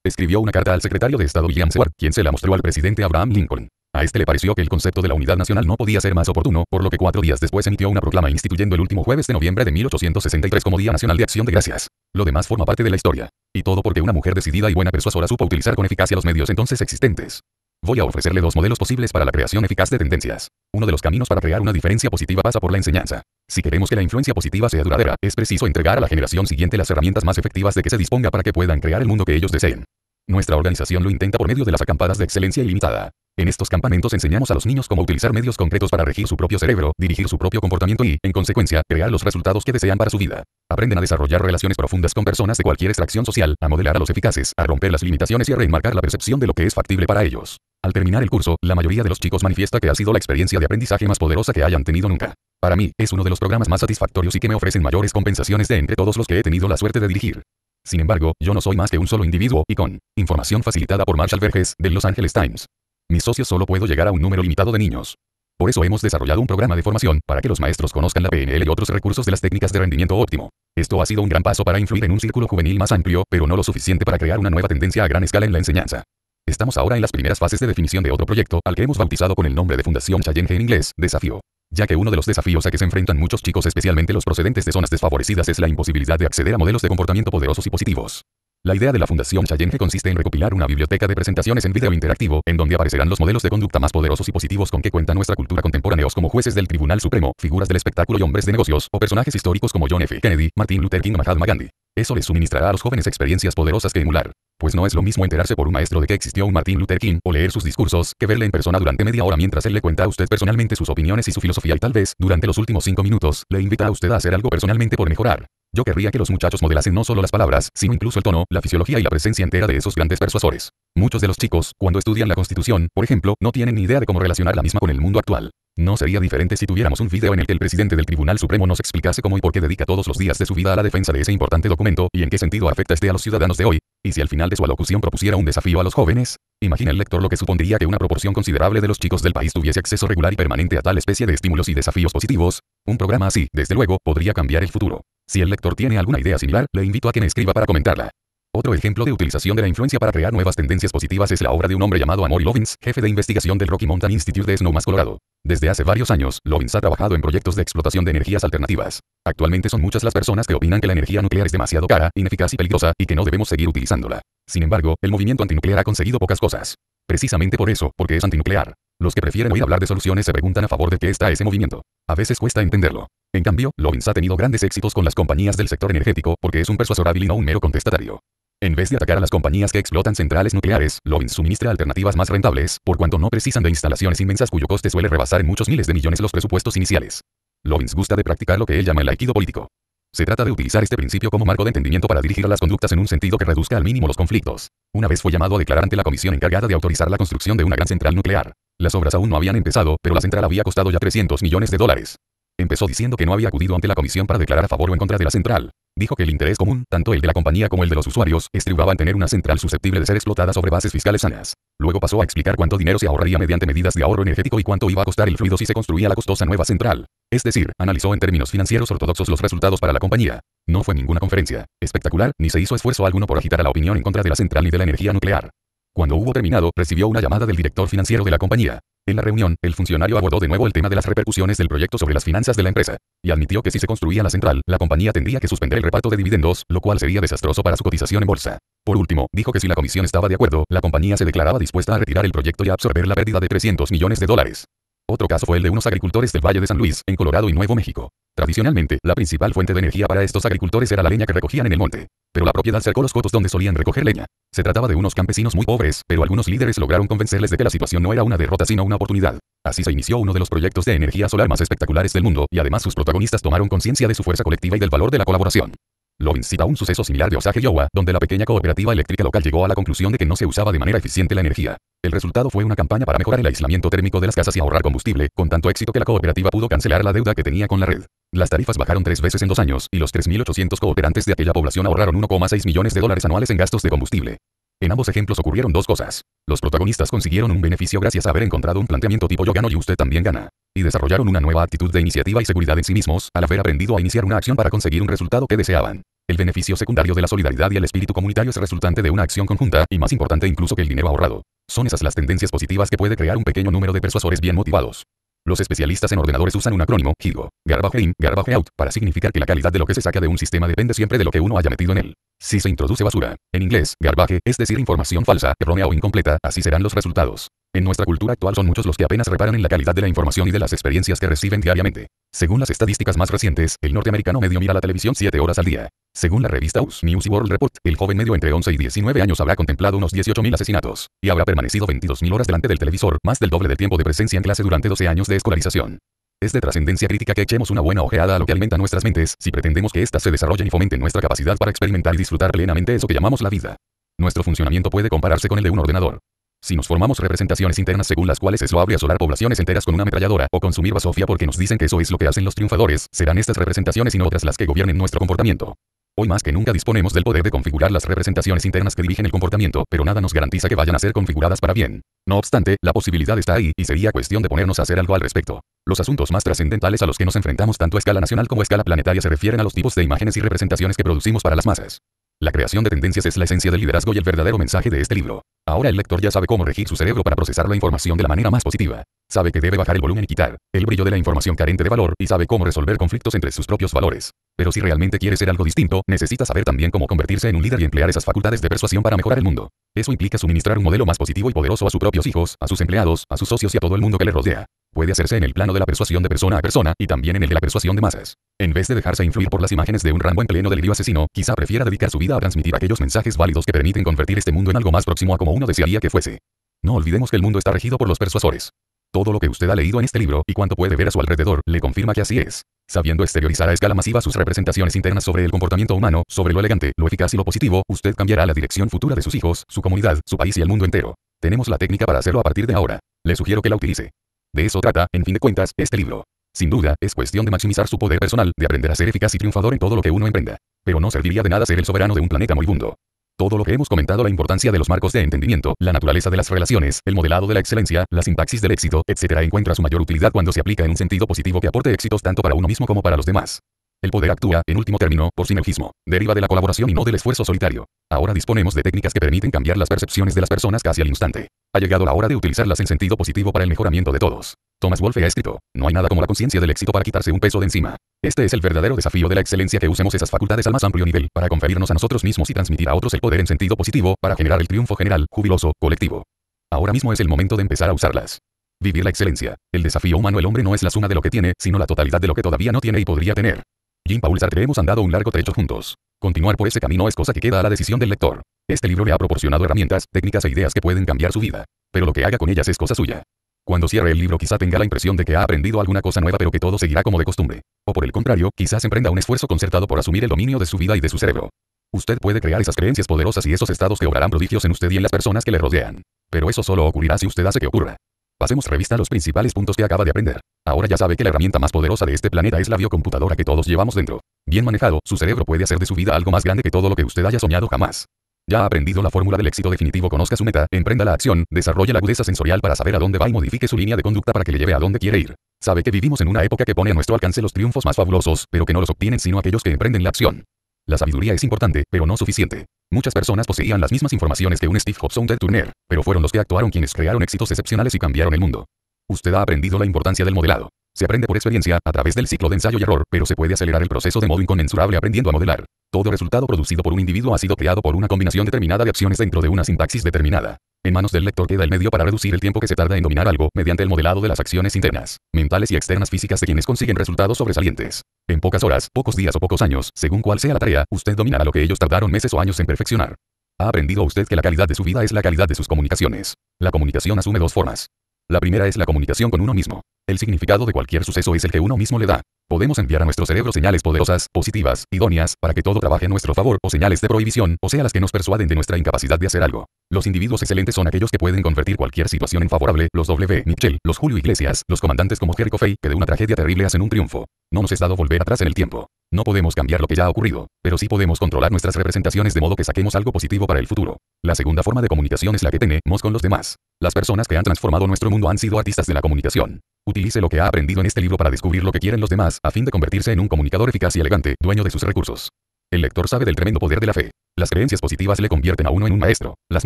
Escribió una carta al secretario de Estado William Seward, quien se la mostró al presidente Abraham Lincoln. A este le pareció que el concepto de la unidad nacional no podía ser más oportuno, por lo que cuatro días después emitió una proclama instituyendo el último jueves de noviembre de 1863 como Día Nacional de Acción de Gracias. Lo demás forma parte de la historia. Y todo porque una mujer decidida y buena persuasora supo utilizar con eficacia los medios entonces existentes. Voy a ofrecerle dos modelos posibles para la creación eficaz de tendencias. Uno de los caminos para crear una diferencia positiva pasa por la enseñanza. Si queremos que la influencia positiva sea duradera, es preciso entregar a la generación siguiente las herramientas más efectivas de que se disponga para que puedan crear el mundo que ellos deseen. Nuestra organización lo intenta por medio de las acampadas de excelencia ilimitada. En estos campamentos enseñamos a los niños cómo utilizar medios concretos para regir su propio cerebro, dirigir su propio comportamiento y, en consecuencia, crear los resultados que desean para su vida. Aprenden a desarrollar relaciones profundas con personas de cualquier extracción social, a modelar a los eficaces, a romper las limitaciones y a reenmarcar la percepción de lo que es factible para ellos. Al terminar el curso, la mayoría de los chicos manifiesta que ha sido la experiencia de aprendizaje más poderosa que hayan tenido nunca. Para mí, es uno de los programas más satisfactorios y que me ofrecen mayores compensaciones de entre todos los que he tenido la suerte de dirigir. Sin embargo, yo no soy más que un solo individuo y con información facilitada por Marshall Verges del Los Angeles Times. Mis socios solo puedo llegar a un número limitado de niños. Por eso hemos desarrollado un programa de formación para que los maestros conozcan la PNL y otros recursos de las técnicas de rendimiento óptimo. Esto ha sido un gran paso para influir en un círculo juvenil más amplio, pero no lo suficiente para crear una nueva tendencia a gran escala en la enseñanza. Estamos ahora en las primeras fases de definición de otro proyecto al que hemos bautizado con el nombre de Fundación Challenge en inglés, Desafío ya que uno de los desafíos a que se enfrentan muchos chicos, especialmente los procedentes de zonas desfavorecidas, es la imposibilidad de acceder a modelos de comportamiento poderosos y positivos. La idea de la Fundación Challenge consiste en recopilar una biblioteca de presentaciones en video interactivo, en donde aparecerán los modelos de conducta más poderosos y positivos con que cuenta nuestra cultura contemporáneos como jueces del Tribunal Supremo, figuras del espectáculo y hombres de negocios, o personajes históricos como John F. Kennedy, Martin Luther King o Mahatma Gandhi. Eso les suministrará a los jóvenes experiencias poderosas que emular. Pues no es lo mismo enterarse por un maestro de que existió un Martin Luther King o leer sus discursos que verle en persona durante media hora mientras él le cuenta a usted personalmente sus opiniones y su filosofía y tal vez, durante los últimos cinco minutos, le invita a usted a hacer algo personalmente por mejorar. Yo querría que los muchachos modelasen no solo las palabras, sino incluso el tono, la fisiología y la presencia entera de esos grandes persuasores. Muchos de los chicos, cuando estudian la Constitución, por ejemplo, no tienen ni idea de cómo relacionar la misma con el mundo actual. No sería diferente si tuviéramos un video en el que el presidente del Tribunal Supremo nos explicase cómo y por qué dedica todos los días de su vida a la defensa de ese importante documento y en qué sentido afecta este a los ciudadanos de hoy, y si al final de su alocución propusiera un desafío a los jóvenes, imagina el lector lo que supondría que una proporción considerable de los chicos del país tuviese acceso regular y permanente a tal especie de estímulos y desafíos positivos, un programa así, desde luego, podría cambiar el futuro. Si el lector tiene alguna idea similar, le invito a que me escriba para comentarla. Otro ejemplo de utilización de la influencia para crear nuevas tendencias positivas es la obra de un hombre llamado Amory Lovins, jefe de investigación del Rocky Mountain Institute de Snowmass, Colorado. Desde hace varios años, Lovins ha trabajado en proyectos de explotación de energías alternativas. Actualmente son muchas las personas que opinan que la energía nuclear es demasiado cara, ineficaz y peligrosa, y que no debemos seguir utilizándola. Sin embargo, el movimiento antinuclear ha conseguido pocas cosas. Precisamente por eso, porque es antinuclear. Los que prefieren oír hablar de soluciones se preguntan a favor de qué está ese movimiento. A veces cuesta entenderlo. En cambio, Lovins ha tenido grandes éxitos con las compañías del sector energético porque es un hábil y no un mero contestatario. En vez de atacar a las compañías que explotan centrales nucleares, Lovins suministra alternativas más rentables, por cuanto no precisan de instalaciones inmensas cuyo coste suele rebasar en muchos miles de millones los presupuestos iniciales. Lovins gusta de practicar lo que él llama el aikido político. Se trata de utilizar este principio como marco de entendimiento para dirigir las conductas en un sentido que reduzca al mínimo los conflictos. Una vez fue llamado a declarar ante la comisión encargada de autorizar la construcción de una gran central nuclear. Las obras aún no habían empezado, pero la central había costado ya 300 millones de dólares. Empezó diciendo que no había acudido ante la comisión para declarar a favor o en contra de la central. Dijo que el interés común, tanto el de la compañía como el de los usuarios, estribaba en tener una central susceptible de ser explotada sobre bases fiscales sanas. Luego pasó a explicar cuánto dinero se ahorraría mediante medidas de ahorro energético y cuánto iba a costar el fluido si se construía la costosa nueva central. Es decir, analizó en términos financieros ortodoxos los resultados para la compañía. No fue ninguna conferencia espectacular, ni se hizo esfuerzo alguno por agitar a la opinión en contra de la central ni de la energía nuclear. Cuando hubo terminado, recibió una llamada del director financiero de la compañía. En la reunión, el funcionario abordó de nuevo el tema de las repercusiones del proyecto sobre las finanzas de la empresa, y admitió que si se construía la central, la compañía tendría que suspender el reparto de dividendos, lo cual sería desastroso para su cotización en bolsa. Por último, dijo que si la comisión estaba de acuerdo, la compañía se declaraba dispuesta a retirar el proyecto y a absorber la pérdida de 300 millones de dólares. Otro caso fue el de unos agricultores del Valle de San Luis, en Colorado y Nuevo México. Tradicionalmente, la principal fuente de energía para estos agricultores era la leña que recogían en el monte, pero la propiedad cercó los cotos donde solían recoger leña. Se trataba de unos campesinos muy pobres, pero algunos líderes lograron convencerles de que la situación no era una derrota sino una oportunidad. Así se inició uno de los proyectos de energía solar más espectaculares del mundo, y además sus protagonistas tomaron conciencia de su fuerza colectiva y del valor de la colaboración. Lo incita un suceso similar de Osage, Iowa, donde la pequeña cooperativa eléctrica local llegó a la conclusión de que no se usaba de manera eficiente la energía. El resultado fue una campaña para mejorar el aislamiento térmico de las casas y ahorrar combustible, con tanto éxito que la cooperativa pudo cancelar la deuda que tenía con la red. Las tarifas bajaron tres veces en dos años, y los 3.800 cooperantes de aquella población ahorraron 1,6 millones de dólares anuales en gastos de combustible. En ambos ejemplos ocurrieron dos cosas. Los protagonistas consiguieron un beneficio gracias a haber encontrado un planteamiento tipo yo gano y usted también gana y desarrollaron una nueva actitud de iniciativa y seguridad en sí mismos, al haber aprendido a iniciar una acción para conseguir un resultado que deseaban. El beneficio secundario de la solidaridad y el espíritu comunitario es resultante de una acción conjunta, y más importante incluso que el dinero ahorrado. Son esas las tendencias positivas que puede crear un pequeño número de persuasores bien motivados. Los especialistas en ordenadores usan un acrónimo, GIGO, Garbage In, Garbage Out, para significar que la calidad de lo que se saca de un sistema depende siempre de lo que uno haya metido en él. Si se introduce basura, en inglés, garbage, es decir, información falsa, errónea o incompleta, así serán los resultados. En nuestra cultura actual son muchos los que apenas reparan en la calidad de la información y de las experiencias que reciben diariamente. Según las estadísticas más recientes, el norteamericano medio mira la televisión 7 horas al día. Según la revista US News y World Report, el joven medio entre 11 y 19 años habrá contemplado unos 18.000 asesinatos y habrá permanecido 22.000 horas delante del televisor, más del doble del tiempo de presencia en clase durante 12 años de escolarización. Es de trascendencia crítica que echemos una buena ojeada a lo que alimenta nuestras mentes si pretendemos que éstas se desarrollen y fomenten nuestra capacidad para experimentar y disfrutar plenamente eso que llamamos la vida. Nuestro funcionamiento puede compararse con el de un ordenador. Si nos formamos representaciones internas según las cuales es loable asolar poblaciones enteras con una ametralladora o consumir basofia porque nos dicen que eso es lo que hacen los triunfadores, serán estas representaciones y no otras las que gobiernen nuestro comportamiento. Hoy más que nunca disponemos del poder de configurar las representaciones internas que dirigen el comportamiento, pero nada nos garantiza que vayan a ser configuradas para bien. No obstante, la posibilidad está ahí, y sería cuestión de ponernos a hacer algo al respecto. Los asuntos más trascendentales a los que nos enfrentamos tanto a escala nacional como a escala planetaria se refieren a los tipos de imágenes y representaciones que producimos para las masas. La creación de tendencias es la esencia del liderazgo y el verdadero mensaje de este libro. Ahora el lector ya sabe cómo regir su cerebro para procesar la información de la manera más positiva. Sabe que debe bajar el volumen y quitar el brillo de la información carente de valor y sabe cómo resolver conflictos entre sus propios valores. Pero si realmente quiere ser algo distinto, necesita saber también cómo convertirse en un líder y emplear esas facultades de persuasión para mejorar el mundo. Eso implica suministrar un modelo más positivo y poderoso a sus propios hijos, a sus empleados, a sus socios y a todo el mundo que le rodea puede hacerse en el plano de la persuasión de persona a persona y también en el de la persuasión de masas. En vez de dejarse influir por las imágenes de un rango en pleno delirio asesino, quizá prefiera dedicar su vida a transmitir aquellos mensajes válidos que permiten convertir este mundo en algo más próximo a como uno desearía que fuese. No olvidemos que el mundo está regido por los persuasores. Todo lo que usted ha leído en este libro y cuanto puede ver a su alrededor le confirma que así es. Sabiendo exteriorizar a escala masiva sus representaciones internas sobre el comportamiento humano, sobre lo elegante, lo eficaz y lo positivo, usted cambiará la dirección futura de sus hijos, su comunidad, su país y el mundo entero. Tenemos la técnica para hacerlo a partir de ahora. Le sugiero que la utilice. De eso trata, en fin de cuentas, este libro. Sin duda, es cuestión de maximizar su poder personal, de aprender a ser eficaz y triunfador en todo lo que uno emprenda. Pero no serviría de nada ser el soberano de un planeta moribundo. Todo lo que hemos comentado, la importancia de los marcos de entendimiento, la naturaleza de las relaciones, el modelado de la excelencia, la sintaxis del éxito, etc., encuentra su mayor utilidad cuando se aplica en un sentido positivo que aporte éxitos tanto para uno mismo como para los demás. El poder actúa, en último término, por sinergismo. Deriva de la colaboración y no del esfuerzo solitario. Ahora disponemos de técnicas que permiten cambiar las percepciones de las personas casi al instante. Ha llegado la hora de utilizarlas en sentido positivo para el mejoramiento de todos. Thomas Wolfe ha escrito, no hay nada como la conciencia del éxito para quitarse un peso de encima. Este es el verdadero desafío de la excelencia que usemos esas facultades al más amplio nivel para conferirnos a nosotros mismos y transmitir a otros el poder en sentido positivo para generar el triunfo general, jubiloso, colectivo. Ahora mismo es el momento de empezar a usarlas. Vivir la excelencia. El desafío humano el hombre no es la suma de lo que tiene, sino la totalidad de lo que todavía no tiene y podría tener. Jim Paul Sartre hemos andado un largo trecho juntos. Continuar por ese camino es cosa que queda a la decisión del lector. Este libro le ha proporcionado herramientas, técnicas e ideas que pueden cambiar su vida. Pero lo que haga con ellas es cosa suya. Cuando cierre el libro quizá tenga la impresión de que ha aprendido alguna cosa nueva pero que todo seguirá como de costumbre. O por el contrario, quizás emprenda un esfuerzo concertado por asumir el dominio de su vida y de su cerebro. Usted puede crear esas creencias poderosas y esos estados que obrarán prodigios en usted y en las personas que le rodean. Pero eso solo ocurrirá si usted hace que ocurra. Pasemos revista a los principales puntos que acaba de aprender. Ahora ya sabe que la herramienta más poderosa de este planeta es la biocomputadora que todos llevamos dentro. Bien manejado, su cerebro puede hacer de su vida algo más grande que todo lo que usted haya soñado jamás. Ya ha aprendido la fórmula del éxito definitivo, conozca su meta, emprenda la acción, desarrolle la agudeza sensorial para saber a dónde va y modifique su línea de conducta para que le lleve a donde quiere ir. Sabe que vivimos en una época que pone a nuestro alcance los triunfos más fabulosos, pero que no los obtienen sino aquellos que emprenden la acción. La sabiduría es importante, pero no suficiente. Muchas personas poseían las mismas informaciones que un Steve Jobs o un Ted Turner, pero fueron los que actuaron quienes crearon éxitos excepcionales y cambiaron el mundo. Usted ha aprendido la importancia del modelado. Se aprende por experiencia, a través del ciclo de ensayo y error, pero se puede acelerar el proceso de modo inconmensurable aprendiendo a modelar. Todo resultado producido por un individuo ha sido creado por una combinación determinada de acciones dentro de una sintaxis determinada. En manos del lector queda el medio para reducir el tiempo que se tarda en dominar algo mediante el modelado de las acciones internas, mentales y externas físicas de quienes consiguen resultados sobresalientes. En pocas horas, pocos días o pocos años, según cuál sea la tarea, usted dominará lo que ellos tardaron meses o años en perfeccionar. Ha aprendido usted que la calidad de su vida es la calidad de sus comunicaciones. La comunicación asume dos formas. La primera es la comunicación con uno mismo. El significado de cualquier suceso es el que uno mismo le da. Podemos enviar a nuestro cerebro señales poderosas, positivas, idóneas, para que todo trabaje a nuestro favor, o señales de prohibición, o sea las que nos persuaden de nuestra incapacidad de hacer algo. Los individuos excelentes son aquellos que pueden convertir cualquier situación en favorable, los W. Mitchell, los Julio Iglesias, los comandantes como Jericho Fey, que de una tragedia terrible hacen un triunfo. No nos es dado volver atrás en el tiempo. No podemos cambiar lo que ya ha ocurrido, pero sí podemos controlar nuestras representaciones de modo que saquemos algo positivo para el futuro. La segunda forma de comunicación es la que tenemos con los demás. Las personas que han transformado nuestro mundo han sido artistas de la comunicación. Utilice lo que ha aprendido en este libro para descubrir lo que quieren los demás, a fin de convertirse en un comunicador eficaz y elegante, dueño de sus recursos. El lector sabe del tremendo poder de la fe. Las creencias positivas le convierten a uno en un maestro, las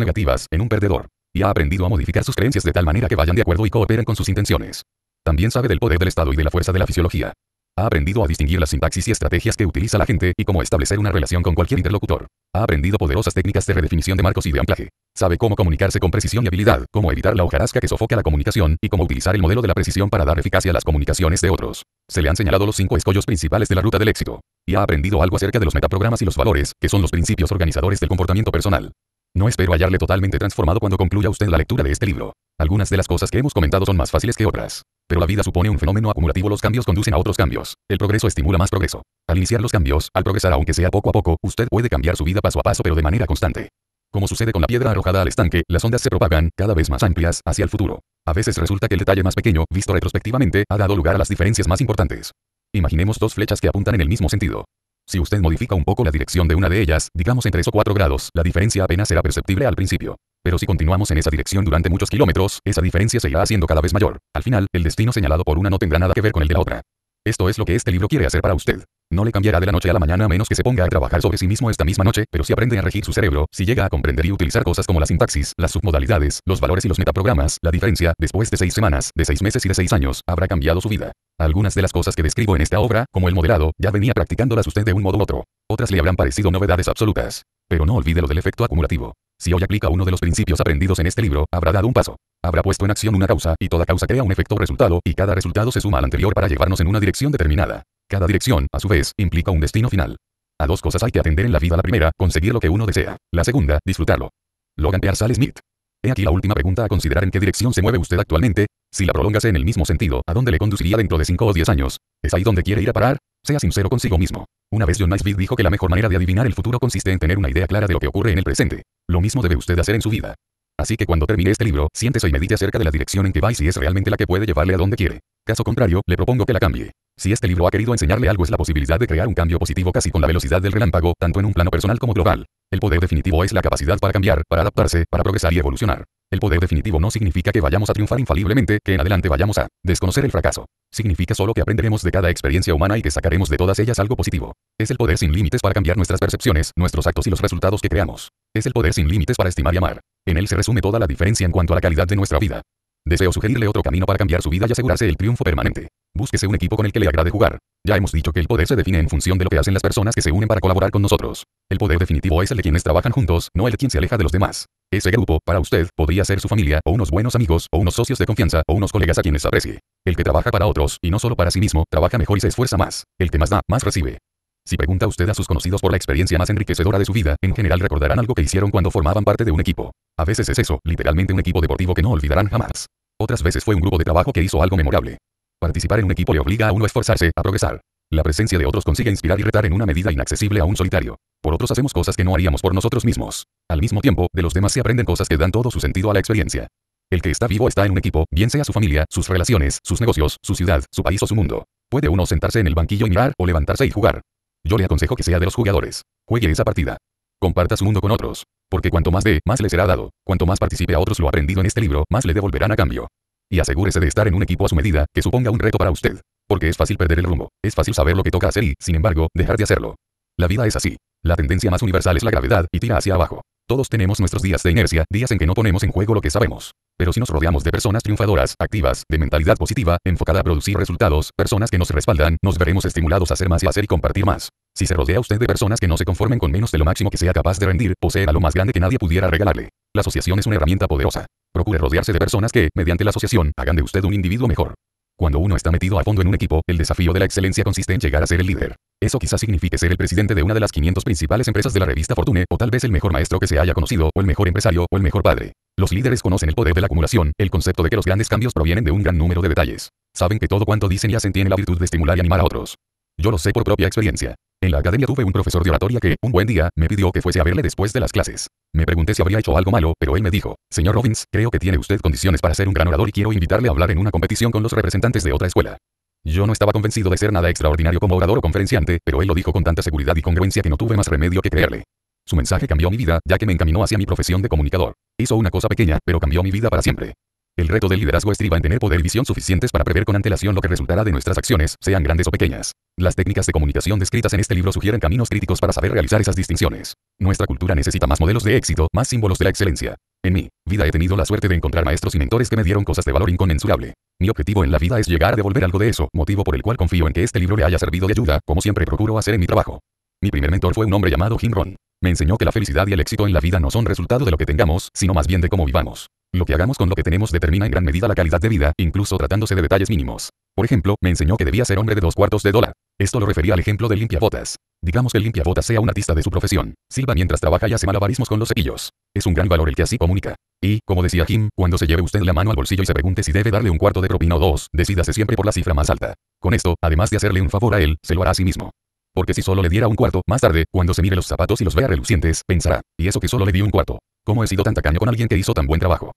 negativas, en un perdedor. Y ha aprendido a modificar sus creencias de tal manera que vayan de acuerdo y cooperen con sus intenciones. También sabe del poder del Estado y de la fuerza de la fisiología. Ha aprendido a distinguir las sintaxis y estrategias que utiliza la gente y cómo establecer una relación con cualquier interlocutor. Ha aprendido poderosas técnicas de redefinición de marcos y de anclaje. Sabe cómo comunicarse con precisión y habilidad, cómo evitar la hojarasca que sofoca la comunicación y cómo utilizar el modelo de la precisión para dar eficacia a las comunicaciones de otros. Se le han señalado los cinco escollos principales de la ruta del éxito. Y ha aprendido algo acerca de los metaprogramas y los valores, que son los principios organizadores del comportamiento personal. No espero hallarle totalmente transformado cuando concluya usted la lectura de este libro. Algunas de las cosas que hemos comentado son más fáciles que otras. Pero la vida supone un fenómeno acumulativo. Los cambios conducen a otros cambios. El progreso estimula más progreso. Al iniciar los cambios, al progresar aunque sea poco a poco, usted puede cambiar su vida paso a paso pero de manera constante. Como sucede con la piedra arrojada al estanque, las ondas se propagan, cada vez más amplias, hacia el futuro. A veces resulta que el detalle más pequeño, visto retrospectivamente, ha dado lugar a las diferencias más importantes. Imaginemos dos flechas que apuntan en el mismo sentido. Si usted modifica un poco la dirección de una de ellas, digamos en 3 o 4 grados, la diferencia apenas será perceptible al principio. Pero si continuamos en esa dirección durante muchos kilómetros, esa diferencia se irá haciendo cada vez mayor. Al final, el destino señalado por una no tendrá nada que ver con el de la otra. Esto es lo que este libro quiere hacer para usted. No le cambiará de la noche a la mañana a menos que se ponga a trabajar sobre sí mismo esta misma noche, pero si aprende a regir su cerebro, si llega a comprender y utilizar cosas como la sintaxis, las submodalidades, los valores y los metaprogramas, la diferencia, después de seis semanas, de seis meses y de seis años, habrá cambiado su vida. Algunas de las cosas que describo en esta obra, como el moderado, ya venía practicándolas usted de un modo u otro. Otras le habrán parecido novedades absolutas. Pero no olvide lo del efecto acumulativo. Si hoy aplica uno de los principios aprendidos en este libro, habrá dado un paso. Habrá puesto en acción una causa, y toda causa crea un efecto resultado, y cada resultado se suma al anterior para llevarnos en una dirección determinada. Cada dirección, a su vez, implica un destino final. A dos cosas hay que atender en la vida. La primera, conseguir lo que uno desea. La segunda, disfrutarlo. Logan P. Smith. He aquí la última pregunta a considerar en qué dirección se mueve usted actualmente. Si la prolongase en el mismo sentido, ¿a dónde le conduciría dentro de 5 o 10 años? ¿Es ahí donde quiere ir a parar? Sea sincero consigo mismo. Una vez John Naisbitt dijo que la mejor manera de adivinar el futuro consiste en tener una idea clara de lo que ocurre en el presente. Lo mismo debe usted hacer en su vida. Así que cuando termine este libro, siéntese y medite acerca de la dirección en que va y si es realmente la que puede llevarle a donde quiere. Caso contrario, le propongo que la cambie. Si este libro ha querido enseñarle algo es la posibilidad de crear un cambio positivo casi con la velocidad del relámpago, tanto en un plano personal como global. El poder definitivo es la capacidad para cambiar, para adaptarse, para progresar y evolucionar. El poder definitivo no significa que vayamos a triunfar infaliblemente, que en adelante vayamos a desconocer el fracaso. Significa solo que aprenderemos de cada experiencia humana y que sacaremos de todas ellas algo positivo. Es el poder sin límites para cambiar nuestras percepciones, nuestros actos y los resultados que creamos. Es el poder sin límites para estimar y amar. En él se resume toda la diferencia en cuanto a la calidad de nuestra vida. Deseo sugerirle otro camino para cambiar su vida y asegurarse el triunfo permanente. Búsquese un equipo con el que le agrade jugar. Ya hemos dicho que el poder se define en función de lo que hacen las personas que se unen para colaborar con nosotros. El poder definitivo es el de quienes trabajan juntos, no el de quien se aleja de los demás. Ese grupo, para usted, podría ser su familia, o unos buenos amigos, o unos socios de confianza, o unos colegas a quienes aprecie. El que trabaja para otros, y no solo para sí mismo, trabaja mejor y se esfuerza más. El que más da, más recibe. Si pregunta usted a sus conocidos por la experiencia más enriquecedora de su vida, en general recordarán algo que hicieron cuando formaban parte de un equipo. A veces es eso, literalmente un equipo deportivo que no olvidarán jamás. Otras veces fue un grupo de trabajo que hizo algo memorable. Participar en un equipo le obliga a uno a esforzarse, a progresar. La presencia de otros consigue inspirar y retar en una medida inaccesible a un solitario. Por otros hacemos cosas que no haríamos por nosotros mismos. Al mismo tiempo, de los demás se aprenden cosas que dan todo su sentido a la experiencia. El que está vivo está en un equipo, bien sea su familia, sus relaciones, sus negocios, su ciudad, su país o su mundo. Puede uno sentarse en el banquillo y mirar, o levantarse y jugar. Yo le aconsejo que sea de los jugadores. Juegue esa partida. Comparta su mundo con otros. Porque cuanto más de, más le será dado. Cuanto más participe a otros lo aprendido en este libro, más le devolverán a cambio. Y asegúrese de estar en un equipo a su medida, que suponga un reto para usted. Porque es fácil perder el rumbo, es fácil saber lo que toca hacer y, sin embargo, dejar de hacerlo. La vida es así. La tendencia más universal es la gravedad, y tira hacia abajo. Todos tenemos nuestros días de inercia, días en que no ponemos en juego lo que sabemos. Pero si nos rodeamos de personas triunfadoras, activas, de mentalidad positiva, enfocada a producir resultados, personas que nos respaldan, nos veremos estimulados a hacer más y hacer y compartir más. Si se rodea usted de personas que no se conformen con menos de lo máximo que sea capaz de rendir, posee a lo más grande que nadie pudiera regalarle. La asociación es una herramienta poderosa. Procure rodearse de personas que, mediante la asociación, hagan de usted un individuo mejor. Cuando uno está metido a fondo en un equipo, el desafío de la excelencia consiste en llegar a ser el líder. Eso quizás signifique ser el presidente de una de las 500 principales empresas de la revista Fortune, o tal vez el mejor maestro que se haya conocido, o el mejor empresario, o el mejor padre. Los líderes conocen el poder de la acumulación, el concepto de que los grandes cambios provienen de un gran número de detalles. Saben que todo cuanto dicen y hacen tiene la virtud de estimular y animar a otros. Yo lo sé por propia experiencia. En la academia tuve un profesor de oratoria que, un buen día, me pidió que fuese a verle después de las clases. Me pregunté si habría hecho algo malo, pero él me dijo, Señor Robbins, creo que tiene usted condiciones para ser un gran orador y quiero invitarle a hablar en una competición con los representantes de otra escuela. Yo no estaba convencido de ser nada extraordinario como orador o conferenciante, pero él lo dijo con tanta seguridad y congruencia que no tuve más remedio que creerle. Su mensaje cambió mi vida, ya que me encaminó hacia mi profesión de comunicador. Hizo una cosa pequeña, pero cambió mi vida para siempre. El reto del liderazgo estriba en tener poder y visión suficientes para prever con antelación lo que resultará de nuestras acciones, sean grandes o pequeñas. Las técnicas de comunicación descritas en este libro sugieren caminos críticos para saber realizar esas distinciones. Nuestra cultura necesita más modelos de éxito, más símbolos de la excelencia. En mi vida he tenido la suerte de encontrar maestros y mentores que me dieron cosas de valor inconmensurable. Mi objetivo en la vida es llegar a devolver algo de eso, motivo por el cual confío en que este libro le haya servido de ayuda, como siempre procuro hacer en mi trabajo. Mi primer mentor fue un hombre llamado Jim Ron. Me enseñó que la felicidad y el éxito en la vida no son resultado de lo que tengamos, sino más bien de cómo vivamos. Lo que hagamos con lo que tenemos determina en gran medida la calidad de vida, incluso tratándose de detalles mínimos. Por ejemplo, me enseñó que debía ser hombre de dos cuartos de dólar. Esto lo refería al ejemplo Limpia limpiabotas. Digamos que el limpiabotas sea un artista de su profesión. Silva mientras trabaja y hace malabarismos con los cepillos. Es un gran valor el que así comunica. Y, como decía Jim, cuando se lleve usted la mano al bolsillo y se pregunte si debe darle un cuarto de propina o dos, decídase siempre por la cifra más alta. Con esto, además de hacerle un favor a él, se lo hará a sí mismo. Porque si solo le diera un cuarto, más tarde, cuando se mire los zapatos y los vea relucientes, pensará, y eso que solo le di un cuarto. ¿Cómo he sido tan tacaño con alguien que hizo tan buen trabajo?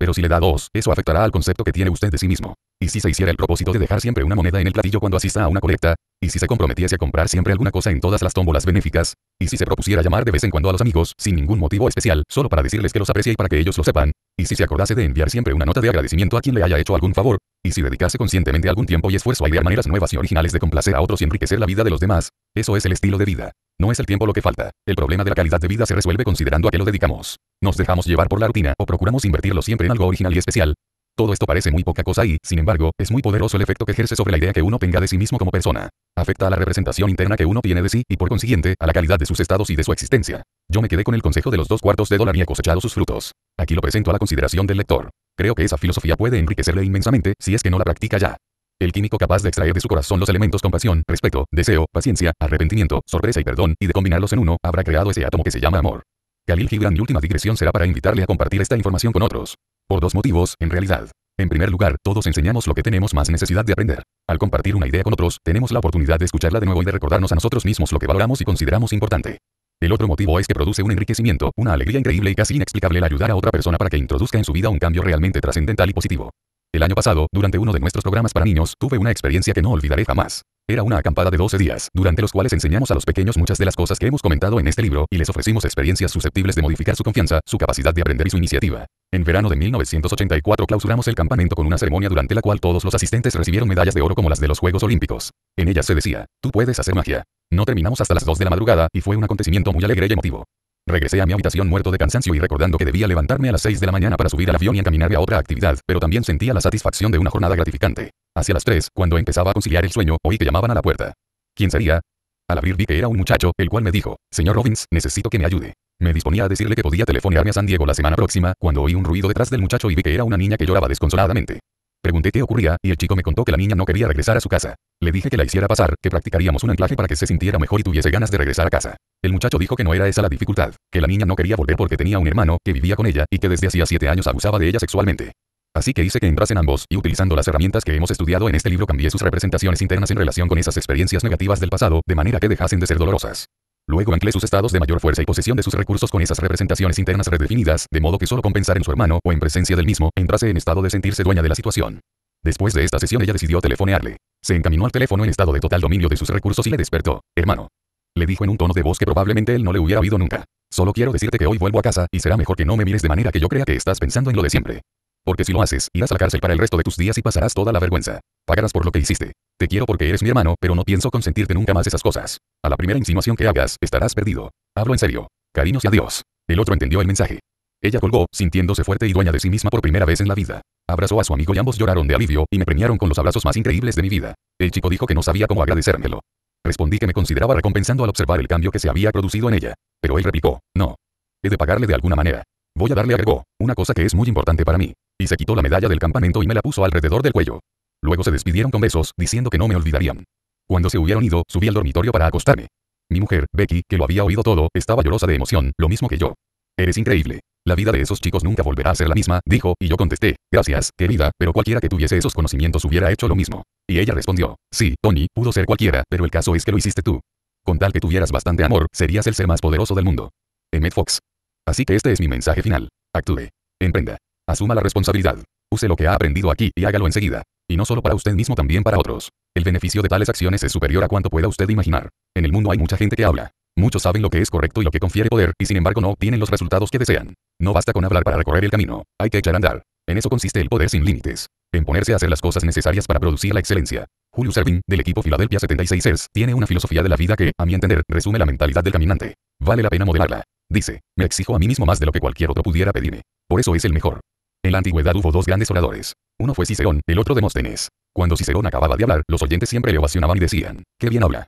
Pero si le da dos, eso afectará al concepto que tiene usted de sí mismo. ¿Y si se hiciera el propósito de dejar siempre una moneda en el platillo cuando asista a una colecta? ¿Y si se comprometiese a comprar siempre alguna cosa en todas las tómbolas benéficas? ¿Y si se propusiera llamar de vez en cuando a los amigos, sin ningún motivo especial, solo para decirles que los aprecia y para que ellos lo sepan? ¿Y si se acordase de enviar siempre una nota de agradecimiento a quien le haya hecho algún favor? ¿Y si dedicase conscientemente algún tiempo y esfuerzo a idear maneras nuevas y originales de complacer a otros y enriquecer la vida de los demás? Eso es el estilo de vida. No es el tiempo lo que falta. El problema de la calidad de vida se resuelve considerando a qué lo dedicamos. Nos dejamos llevar por la rutina o procuramos invertirlo siempre en algo original y especial. Todo esto parece muy poca cosa y, sin embargo, es muy poderoso el efecto que ejerce sobre la idea que uno tenga de sí mismo como persona. Afecta a la representación interna que uno tiene de sí y por consiguiente, a la calidad de sus estados y de su existencia. Yo me quedé con el consejo de los dos cuartos de dólar y he cosechado sus frutos. Aquí lo presento a la consideración del lector. Creo que esa filosofía puede enriquecerle inmensamente si es que no la practica ya. El químico capaz de extraer de su corazón los elementos compasión, respeto, deseo, paciencia, arrepentimiento, sorpresa y perdón, y de combinarlos en uno, habrá creado ese átomo que se llama amor. Khalil Gibran mi última digresión será para invitarle a compartir esta información con otros. Por dos motivos, en realidad. En primer lugar, todos enseñamos lo que tenemos más necesidad de aprender. Al compartir una idea con otros, tenemos la oportunidad de escucharla de nuevo y de recordarnos a nosotros mismos lo que valoramos y consideramos importante. El otro motivo es que produce un enriquecimiento, una alegría increíble y casi inexplicable al ayudar a otra persona para que introduzca en su vida un cambio realmente trascendental y positivo. El año pasado, durante uno de nuestros programas para niños, tuve una experiencia que no olvidaré jamás. Era una acampada de 12 días, durante los cuales enseñamos a los pequeños muchas de las cosas que hemos comentado en este libro, y les ofrecimos experiencias susceptibles de modificar su confianza, su capacidad de aprender y su iniciativa. En verano de 1984 clausuramos el campamento con una ceremonia durante la cual todos los asistentes recibieron medallas de oro como las de los Juegos Olímpicos. En ellas se decía, tú puedes hacer magia. No terminamos hasta las 2 de la madrugada, y fue un acontecimiento muy alegre y emotivo. Regresé a mi habitación muerto de cansancio y recordando que debía levantarme a las 6 de la mañana para subir al avión y encaminarme a otra actividad, pero también sentía la satisfacción de una jornada gratificante. Hacia las 3, cuando empezaba a conciliar el sueño, oí que llamaban a la puerta. ¿Quién sería? Al abrir vi que era un muchacho, el cual me dijo, Señor Robbins, necesito que me ayude. Me disponía a decirle que podía telefonearme a San Diego la semana próxima, cuando oí un ruido detrás del muchacho y vi que era una niña que lloraba desconsoladamente. Pregunté qué ocurría, y el chico me contó que la niña no quería regresar a su casa. Le dije que la hiciera pasar, que practicaríamos un anclaje para que se sintiera mejor y tuviese ganas de regresar a casa. El muchacho dijo que no era esa la dificultad, que la niña no quería volver porque tenía un hermano, que vivía con ella y que desde hacía siete años abusaba de ella sexualmente. Así que hice que entrasen ambos, y utilizando las herramientas que hemos estudiado en este libro cambié sus representaciones internas en relación con esas experiencias negativas del pasado, de manera que dejasen de ser dolorosas. Luego anclé sus estados de mayor fuerza y posesión de sus recursos con esas representaciones internas redefinidas, de modo que solo con pensar en su hermano o en presencia del mismo, entrase en estado de sentirse dueña de la situación. Después de esta sesión ella decidió telefonearle. Se encaminó al teléfono en estado de total dominio de sus recursos y le despertó. Hermano. Le dijo en un tono de voz que probablemente él no le hubiera oído nunca. Solo quiero decirte que hoy vuelvo a casa, y será mejor que no me mires de manera que yo crea que estás pensando en lo de siempre. Porque si lo haces, irás a la cárcel para el resto de tus días y pasarás toda la vergüenza. Pagarás por lo que hiciste. Te quiero porque eres mi hermano, pero no pienso consentirte nunca más esas cosas. A la primera insinuación que hagas, estarás perdido. Hablo en serio. Cariños y adiós. El otro entendió el mensaje. Ella colgó, sintiéndose fuerte y dueña de sí misma por primera vez en la vida. Abrazó a su amigo y ambos lloraron de alivio, y me premiaron con los abrazos más increíbles de mi vida. El chico dijo que no sabía cómo agradecérmelo. Respondí que me consideraba recompensando al observar el cambio que se había producido en ella. Pero él replicó, no. He de pagarle de alguna manera. Voy a darle, agregó, una cosa que es muy importante para mí. Y se quitó la medalla del campamento y me la puso alrededor del cuello. Luego se despidieron con besos, diciendo que no me olvidarían. Cuando se hubieron ido, subí al dormitorio para acostarme. Mi mujer, Becky, que lo había oído todo, estaba llorosa de emoción, lo mismo que yo. Eres increíble. La vida de esos chicos nunca volverá a ser la misma, dijo, y yo contesté, gracias, querida, pero cualquiera que tuviese esos conocimientos hubiera hecho lo mismo. Y ella respondió, sí, Tony, pudo ser cualquiera, pero el caso es que lo hiciste tú. Con tal que tuvieras bastante amor, serías el ser más poderoso del mundo. Emmet Fox. Así que este es mi mensaje final. Actúe. Emprenda. Asuma la responsabilidad. Use lo que ha aprendido aquí y hágalo enseguida. Y no solo para usted mismo, también para otros. El beneficio de tales acciones es superior a cuanto pueda usted imaginar. En el mundo hay mucha gente que habla. Muchos saben lo que es correcto y lo que confiere poder, y sin embargo no obtienen los resultados que desean. No basta con hablar para recorrer el camino, hay que echar a andar. En eso consiste el poder sin límites. En ponerse a hacer las cosas necesarias para producir la excelencia. Julius Erving, del equipo Filadelfia 76ers, tiene una filosofía de la vida que, a mi entender, resume la mentalidad del caminante. Vale la pena modelarla. Dice, me exijo a mí mismo más de lo que cualquier otro pudiera pedirme. Por eso es el mejor. En la antigüedad hubo dos grandes oradores. Uno fue Cicerón, el otro Demóstenes. Cuando Cicerón acababa de hablar, los oyentes siempre le ovacionaban y decían, qué bien habla.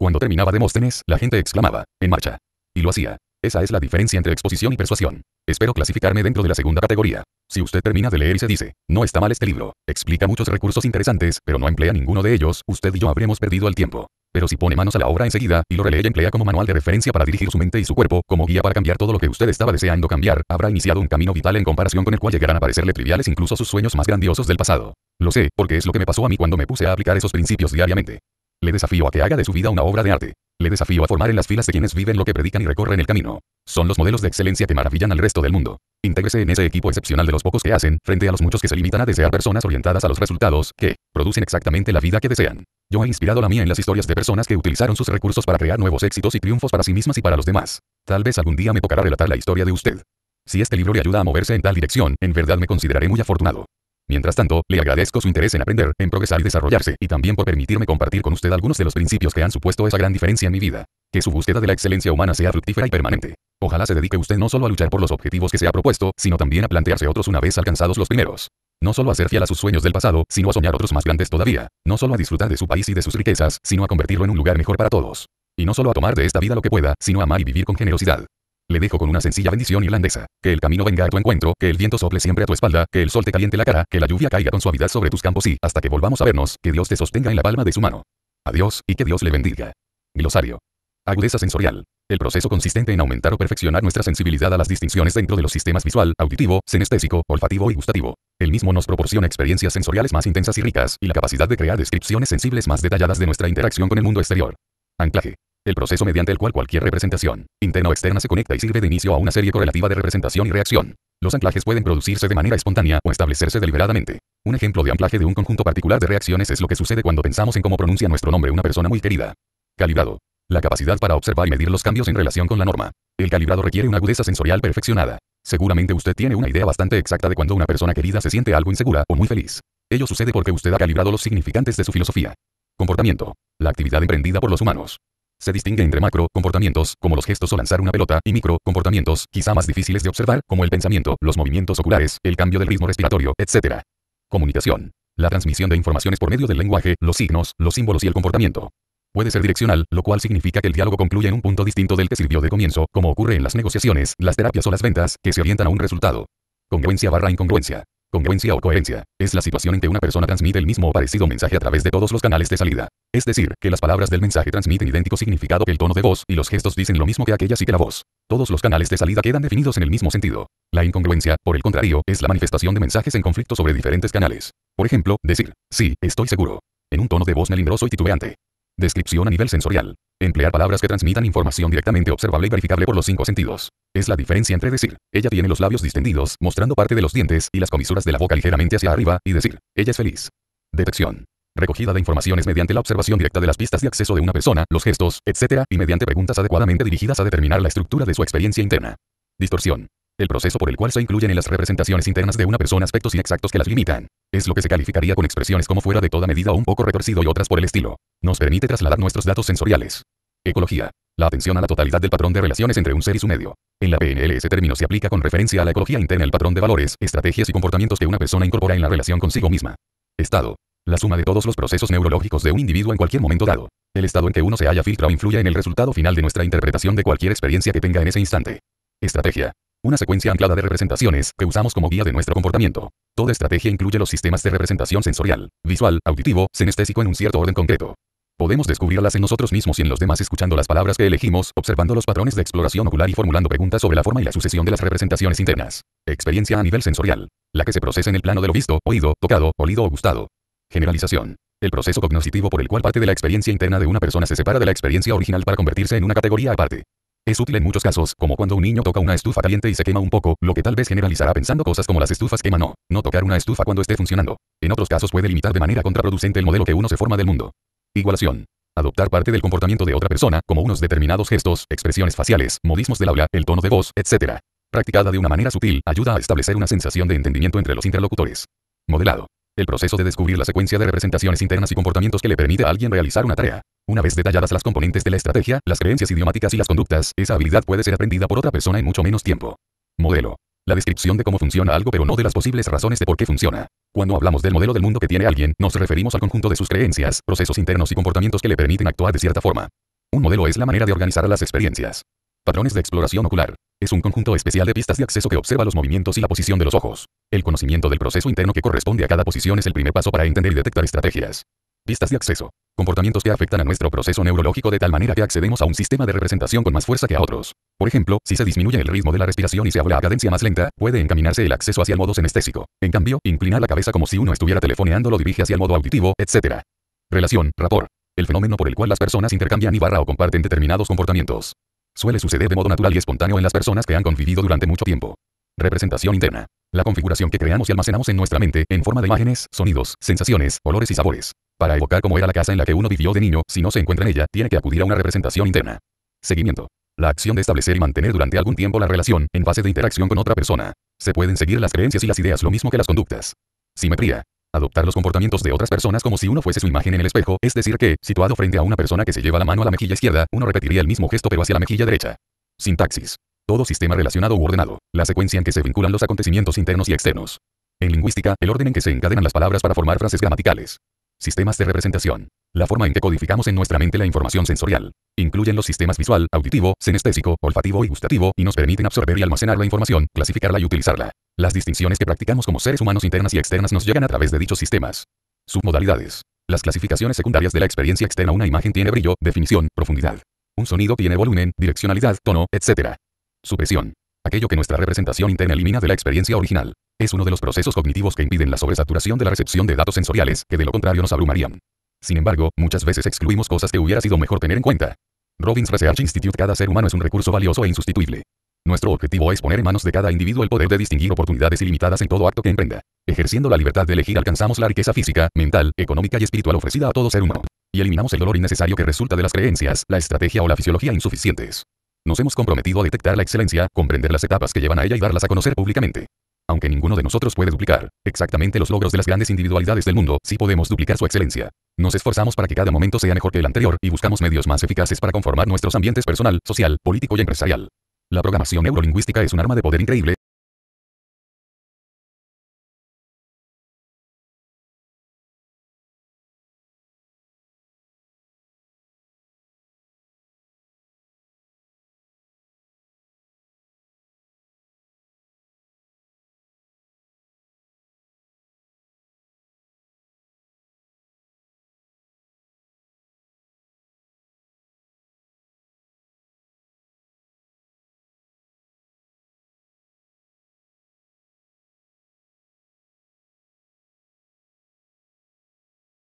Cuando terminaba Demóstenes, la gente exclamaba, en marcha. Y lo hacía. Esa es la diferencia entre exposición y persuasión. Espero clasificarme dentro de la segunda categoría. Si usted termina de leer y se dice, no está mal este libro, explica muchos recursos interesantes, pero no emplea ninguno de ellos, usted y yo habremos perdido el tiempo. Pero si pone manos a la obra enseguida y lo relee y emplea como manual de referencia para dirigir su mente y su cuerpo, como guía para cambiar todo lo que usted estaba deseando cambiar, habrá iniciado un camino vital en comparación con el cual llegarán a parecerle triviales incluso sus sueños más grandiosos del pasado. Lo sé, porque es lo que me pasó a mí cuando me puse a aplicar esos principios diariamente. Le desafío a que haga de su vida una obra de arte. Le desafío a formar en las filas de quienes viven lo que predican y recorren el camino. Son los modelos de excelencia que maravillan al resto del mundo. Intégrese en ese equipo excepcional de los pocos que hacen, frente a los muchos que se limitan a desear personas orientadas a los resultados, que producen exactamente la vida que desean. Yo he inspirado la mía en las historias de personas que utilizaron sus recursos para crear nuevos éxitos y triunfos para sí mismas y para los demás. Tal vez algún día me tocará relatar la historia de usted. Si este libro le ayuda a moverse en tal dirección, en verdad me consideraré muy afortunado. Mientras tanto, le agradezco su interés en aprender, en progresar y desarrollarse, y también por permitirme compartir con usted algunos de los principios que han supuesto esa gran diferencia en mi vida. Que su búsqueda de la excelencia humana sea fructífera y permanente. Ojalá se dedique usted no solo a luchar por los objetivos que se ha propuesto, sino también a plantearse otros una vez alcanzados los primeros. No solo a ser fiel a sus sueños del pasado, sino a soñar otros más grandes todavía. No solo a disfrutar de su país y de sus riquezas, sino a convertirlo en un lugar mejor para todos. Y no solo a tomar de esta vida lo que pueda, sino a amar y vivir con generosidad. Le dejo con una sencilla bendición irlandesa. Que el camino venga a tu encuentro, que el viento sople siempre a tu espalda, que el sol te caliente la cara, que la lluvia caiga con suavidad sobre tus campos y, hasta que volvamos a vernos, que Dios te sostenga en la palma de su mano. Adiós, y que Dios le bendiga. Glosario. Agudeza sensorial. El proceso consistente en aumentar o perfeccionar nuestra sensibilidad a las distinciones dentro de los sistemas visual, auditivo, senestésico, olfativo y gustativo. El mismo nos proporciona experiencias sensoriales más intensas y ricas, y la capacidad de crear descripciones sensibles más detalladas de nuestra interacción con el mundo exterior. Anclaje el proceso mediante el cual cualquier representación, interna o externa, se conecta y sirve de inicio a una serie correlativa de representación y reacción. Los anclajes pueden producirse de manera espontánea o establecerse deliberadamente. Un ejemplo de anclaje de un conjunto particular de reacciones es lo que sucede cuando pensamos en cómo pronuncia nuestro nombre una persona muy querida. Calibrado. La capacidad para observar y medir los cambios en relación con la norma. El calibrado requiere una agudeza sensorial perfeccionada. Seguramente usted tiene una idea bastante exacta de cuando una persona querida se siente algo insegura o muy feliz. Ello sucede porque usted ha calibrado los significantes de su filosofía. Comportamiento. La actividad emprendida por los humanos. Se distingue entre macro comportamientos, como los gestos o lanzar una pelota, y micro comportamientos, quizá más difíciles de observar, como el pensamiento, los movimientos oculares, el cambio del ritmo respiratorio, etc. Comunicación. La transmisión de informaciones por medio del lenguaje, los signos, los símbolos y el comportamiento. Puede ser direccional, lo cual significa que el diálogo concluye en un punto distinto del que sirvió de comienzo, como ocurre en las negociaciones, las terapias o las ventas, que se orientan a un resultado. Congruencia barra incongruencia. Congruencia o coherencia, es la situación en que una persona transmite el mismo o parecido mensaje a través de todos los canales de salida. Es decir, que las palabras del mensaje transmiten idéntico significado que el tono de voz y los gestos dicen lo mismo que aquella y que la voz. Todos los canales de salida quedan definidos en el mismo sentido. La incongruencia, por el contrario, es la manifestación de mensajes en conflicto sobre diferentes canales. Por ejemplo, decir, sí, estoy seguro, en un tono de voz melindroso y titubeante. Descripción a nivel sensorial. Emplear palabras que transmitan información directamente observable y verificable por los cinco sentidos. Es la diferencia entre decir, ella tiene los labios distendidos, mostrando parte de los dientes y las comisuras de la boca ligeramente hacia arriba, y decir, ella es feliz. Detección. Recogida de informaciones mediante la observación directa de las pistas de acceso de una persona, los gestos, etc., y mediante preguntas adecuadamente dirigidas a determinar la estructura de su experiencia interna. Distorsión. El proceso por el cual se incluyen en las representaciones internas de una persona aspectos inexactos que las limitan. Es lo que se calificaría con expresiones como fuera de toda medida o un poco retorcido y otras por el estilo. Nos permite trasladar nuestros datos sensoriales. Ecología. La atención a la totalidad del patrón de relaciones entre un ser y su medio. En la PNL ese término se aplica con referencia a la ecología interna, el patrón de valores, estrategias y comportamientos que una persona incorpora en la relación consigo misma. Estado. La suma de todos los procesos neurológicos de un individuo en cualquier momento dado. El estado en que uno se haya filtrado influye en el resultado final de nuestra interpretación de cualquier experiencia que tenga en ese instante. Estrategia. Una secuencia anclada de representaciones que usamos como guía de nuestro comportamiento. Toda estrategia incluye los sistemas de representación sensorial, visual, auditivo, senestésico en un cierto orden concreto. Podemos descubrirlas en nosotros mismos y en los demás escuchando las palabras que elegimos, observando los patrones de exploración ocular y formulando preguntas sobre la forma y la sucesión de las representaciones internas. Experiencia a nivel sensorial. La que se procesa en el plano de lo visto, oído, tocado, olido o gustado. Generalización. El proceso cognoscitivo por el cual parte de la experiencia interna de una persona se separa de la experiencia original para convertirse en una categoría aparte. Es útil en muchos casos, como cuando un niño toca una estufa caliente y se quema un poco, lo que tal vez generalizará pensando cosas como las estufas queman o, no tocar una estufa cuando esté funcionando. En otros casos puede limitar de manera contraproducente el modelo que uno se forma del mundo. Igualación. Adoptar parte del comportamiento de otra persona, como unos determinados gestos, expresiones faciales, modismos del habla, el tono de voz, etc. Practicada de una manera sutil, ayuda a establecer una sensación de entendimiento entre los interlocutores. Modelado. El proceso de descubrir la secuencia de representaciones internas y comportamientos que le permite a alguien realizar una tarea. Una vez detalladas las componentes de la estrategia, las creencias idiomáticas y las conductas, esa habilidad puede ser aprendida por otra persona en mucho menos tiempo. Modelo. La descripción de cómo funciona algo pero no de las posibles razones de por qué funciona. Cuando hablamos del modelo del mundo que tiene alguien, nos referimos al conjunto de sus creencias, procesos internos y comportamientos que le permiten actuar de cierta forma. Un modelo es la manera de organizar las experiencias. Patrones de exploración ocular. Es un conjunto especial de pistas de acceso que observa los movimientos y la posición de los ojos. El conocimiento del proceso interno que corresponde a cada posición es el primer paso para entender y detectar estrategias vistas de acceso. Comportamientos que afectan a nuestro proceso neurológico de tal manera que accedemos a un sistema de representación con más fuerza que a otros. Por ejemplo, si se disminuye el ritmo de la respiración y se habla a cadencia más lenta, puede encaminarse el acceso hacia el modo senestésico. En cambio, inclinar la cabeza como si uno estuviera telefoneando lo dirige hacia el modo auditivo, etc. Relación, rapor. El fenómeno por el cual las personas intercambian y barra o comparten determinados comportamientos. Suele suceder de modo natural y espontáneo en las personas que han convivido durante mucho tiempo. Representación interna. La configuración que creamos y almacenamos en nuestra mente, en forma de imágenes, sonidos, sensaciones, olores y sabores. Para evocar cómo era la casa en la que uno vivió de niño, si no se encuentra en ella, tiene que acudir a una representación interna. Seguimiento. La acción de establecer y mantener durante algún tiempo la relación, en fase de interacción con otra persona. Se pueden seguir las creencias y las ideas lo mismo que las conductas. Simetría. Adoptar los comportamientos de otras personas como si uno fuese su imagen en el espejo, es decir que, situado frente a una persona que se lleva la mano a la mejilla izquierda, uno repetiría el mismo gesto pero hacia la mejilla derecha. Sintaxis. Todo sistema relacionado u ordenado. La secuencia en que se vinculan los acontecimientos internos y externos. En lingüística, el orden en que se encadenan las palabras para formar frases gramaticales. Sistemas de representación. La forma en que codificamos en nuestra mente la información sensorial. Incluyen los sistemas visual, auditivo, senestésico, olfativo y gustativo y nos permiten absorber y almacenar la información, clasificarla y utilizarla. Las distinciones que practicamos como seres humanos internas y externas nos llegan a través de dichos sistemas. Submodalidades. Las clasificaciones secundarias de la experiencia externa. Una imagen tiene brillo, definición, profundidad. Un sonido tiene volumen, direccionalidad, tono, etc. Supresión. Aquello que nuestra representación interna elimina de la experiencia original. Es uno de los procesos cognitivos que impiden la sobresaturación de la recepción de datos sensoriales, que de lo contrario nos abrumarían. Sin embargo, muchas veces excluimos cosas que hubiera sido mejor tener en cuenta. Robbins Research Institute Cada ser humano es un recurso valioso e insustituible. Nuestro objetivo es poner en manos de cada individuo el poder de distinguir oportunidades ilimitadas en todo acto que emprenda. Ejerciendo la libertad de elegir alcanzamos la riqueza física, mental, económica y espiritual ofrecida a todo ser humano. Y eliminamos el dolor innecesario que resulta de las creencias, la estrategia o la fisiología insuficientes. Nos hemos comprometido a detectar la excelencia, comprender las etapas que llevan a ella y darlas a conocer públicamente. Aunque ninguno de nosotros puede duplicar exactamente los logros de las grandes individualidades del mundo, sí podemos duplicar su excelencia. Nos esforzamos para que cada momento sea mejor que el anterior y buscamos medios más eficaces para conformar nuestros ambientes personal, social, político y empresarial. La programación neurolingüística es un arma de poder increíble,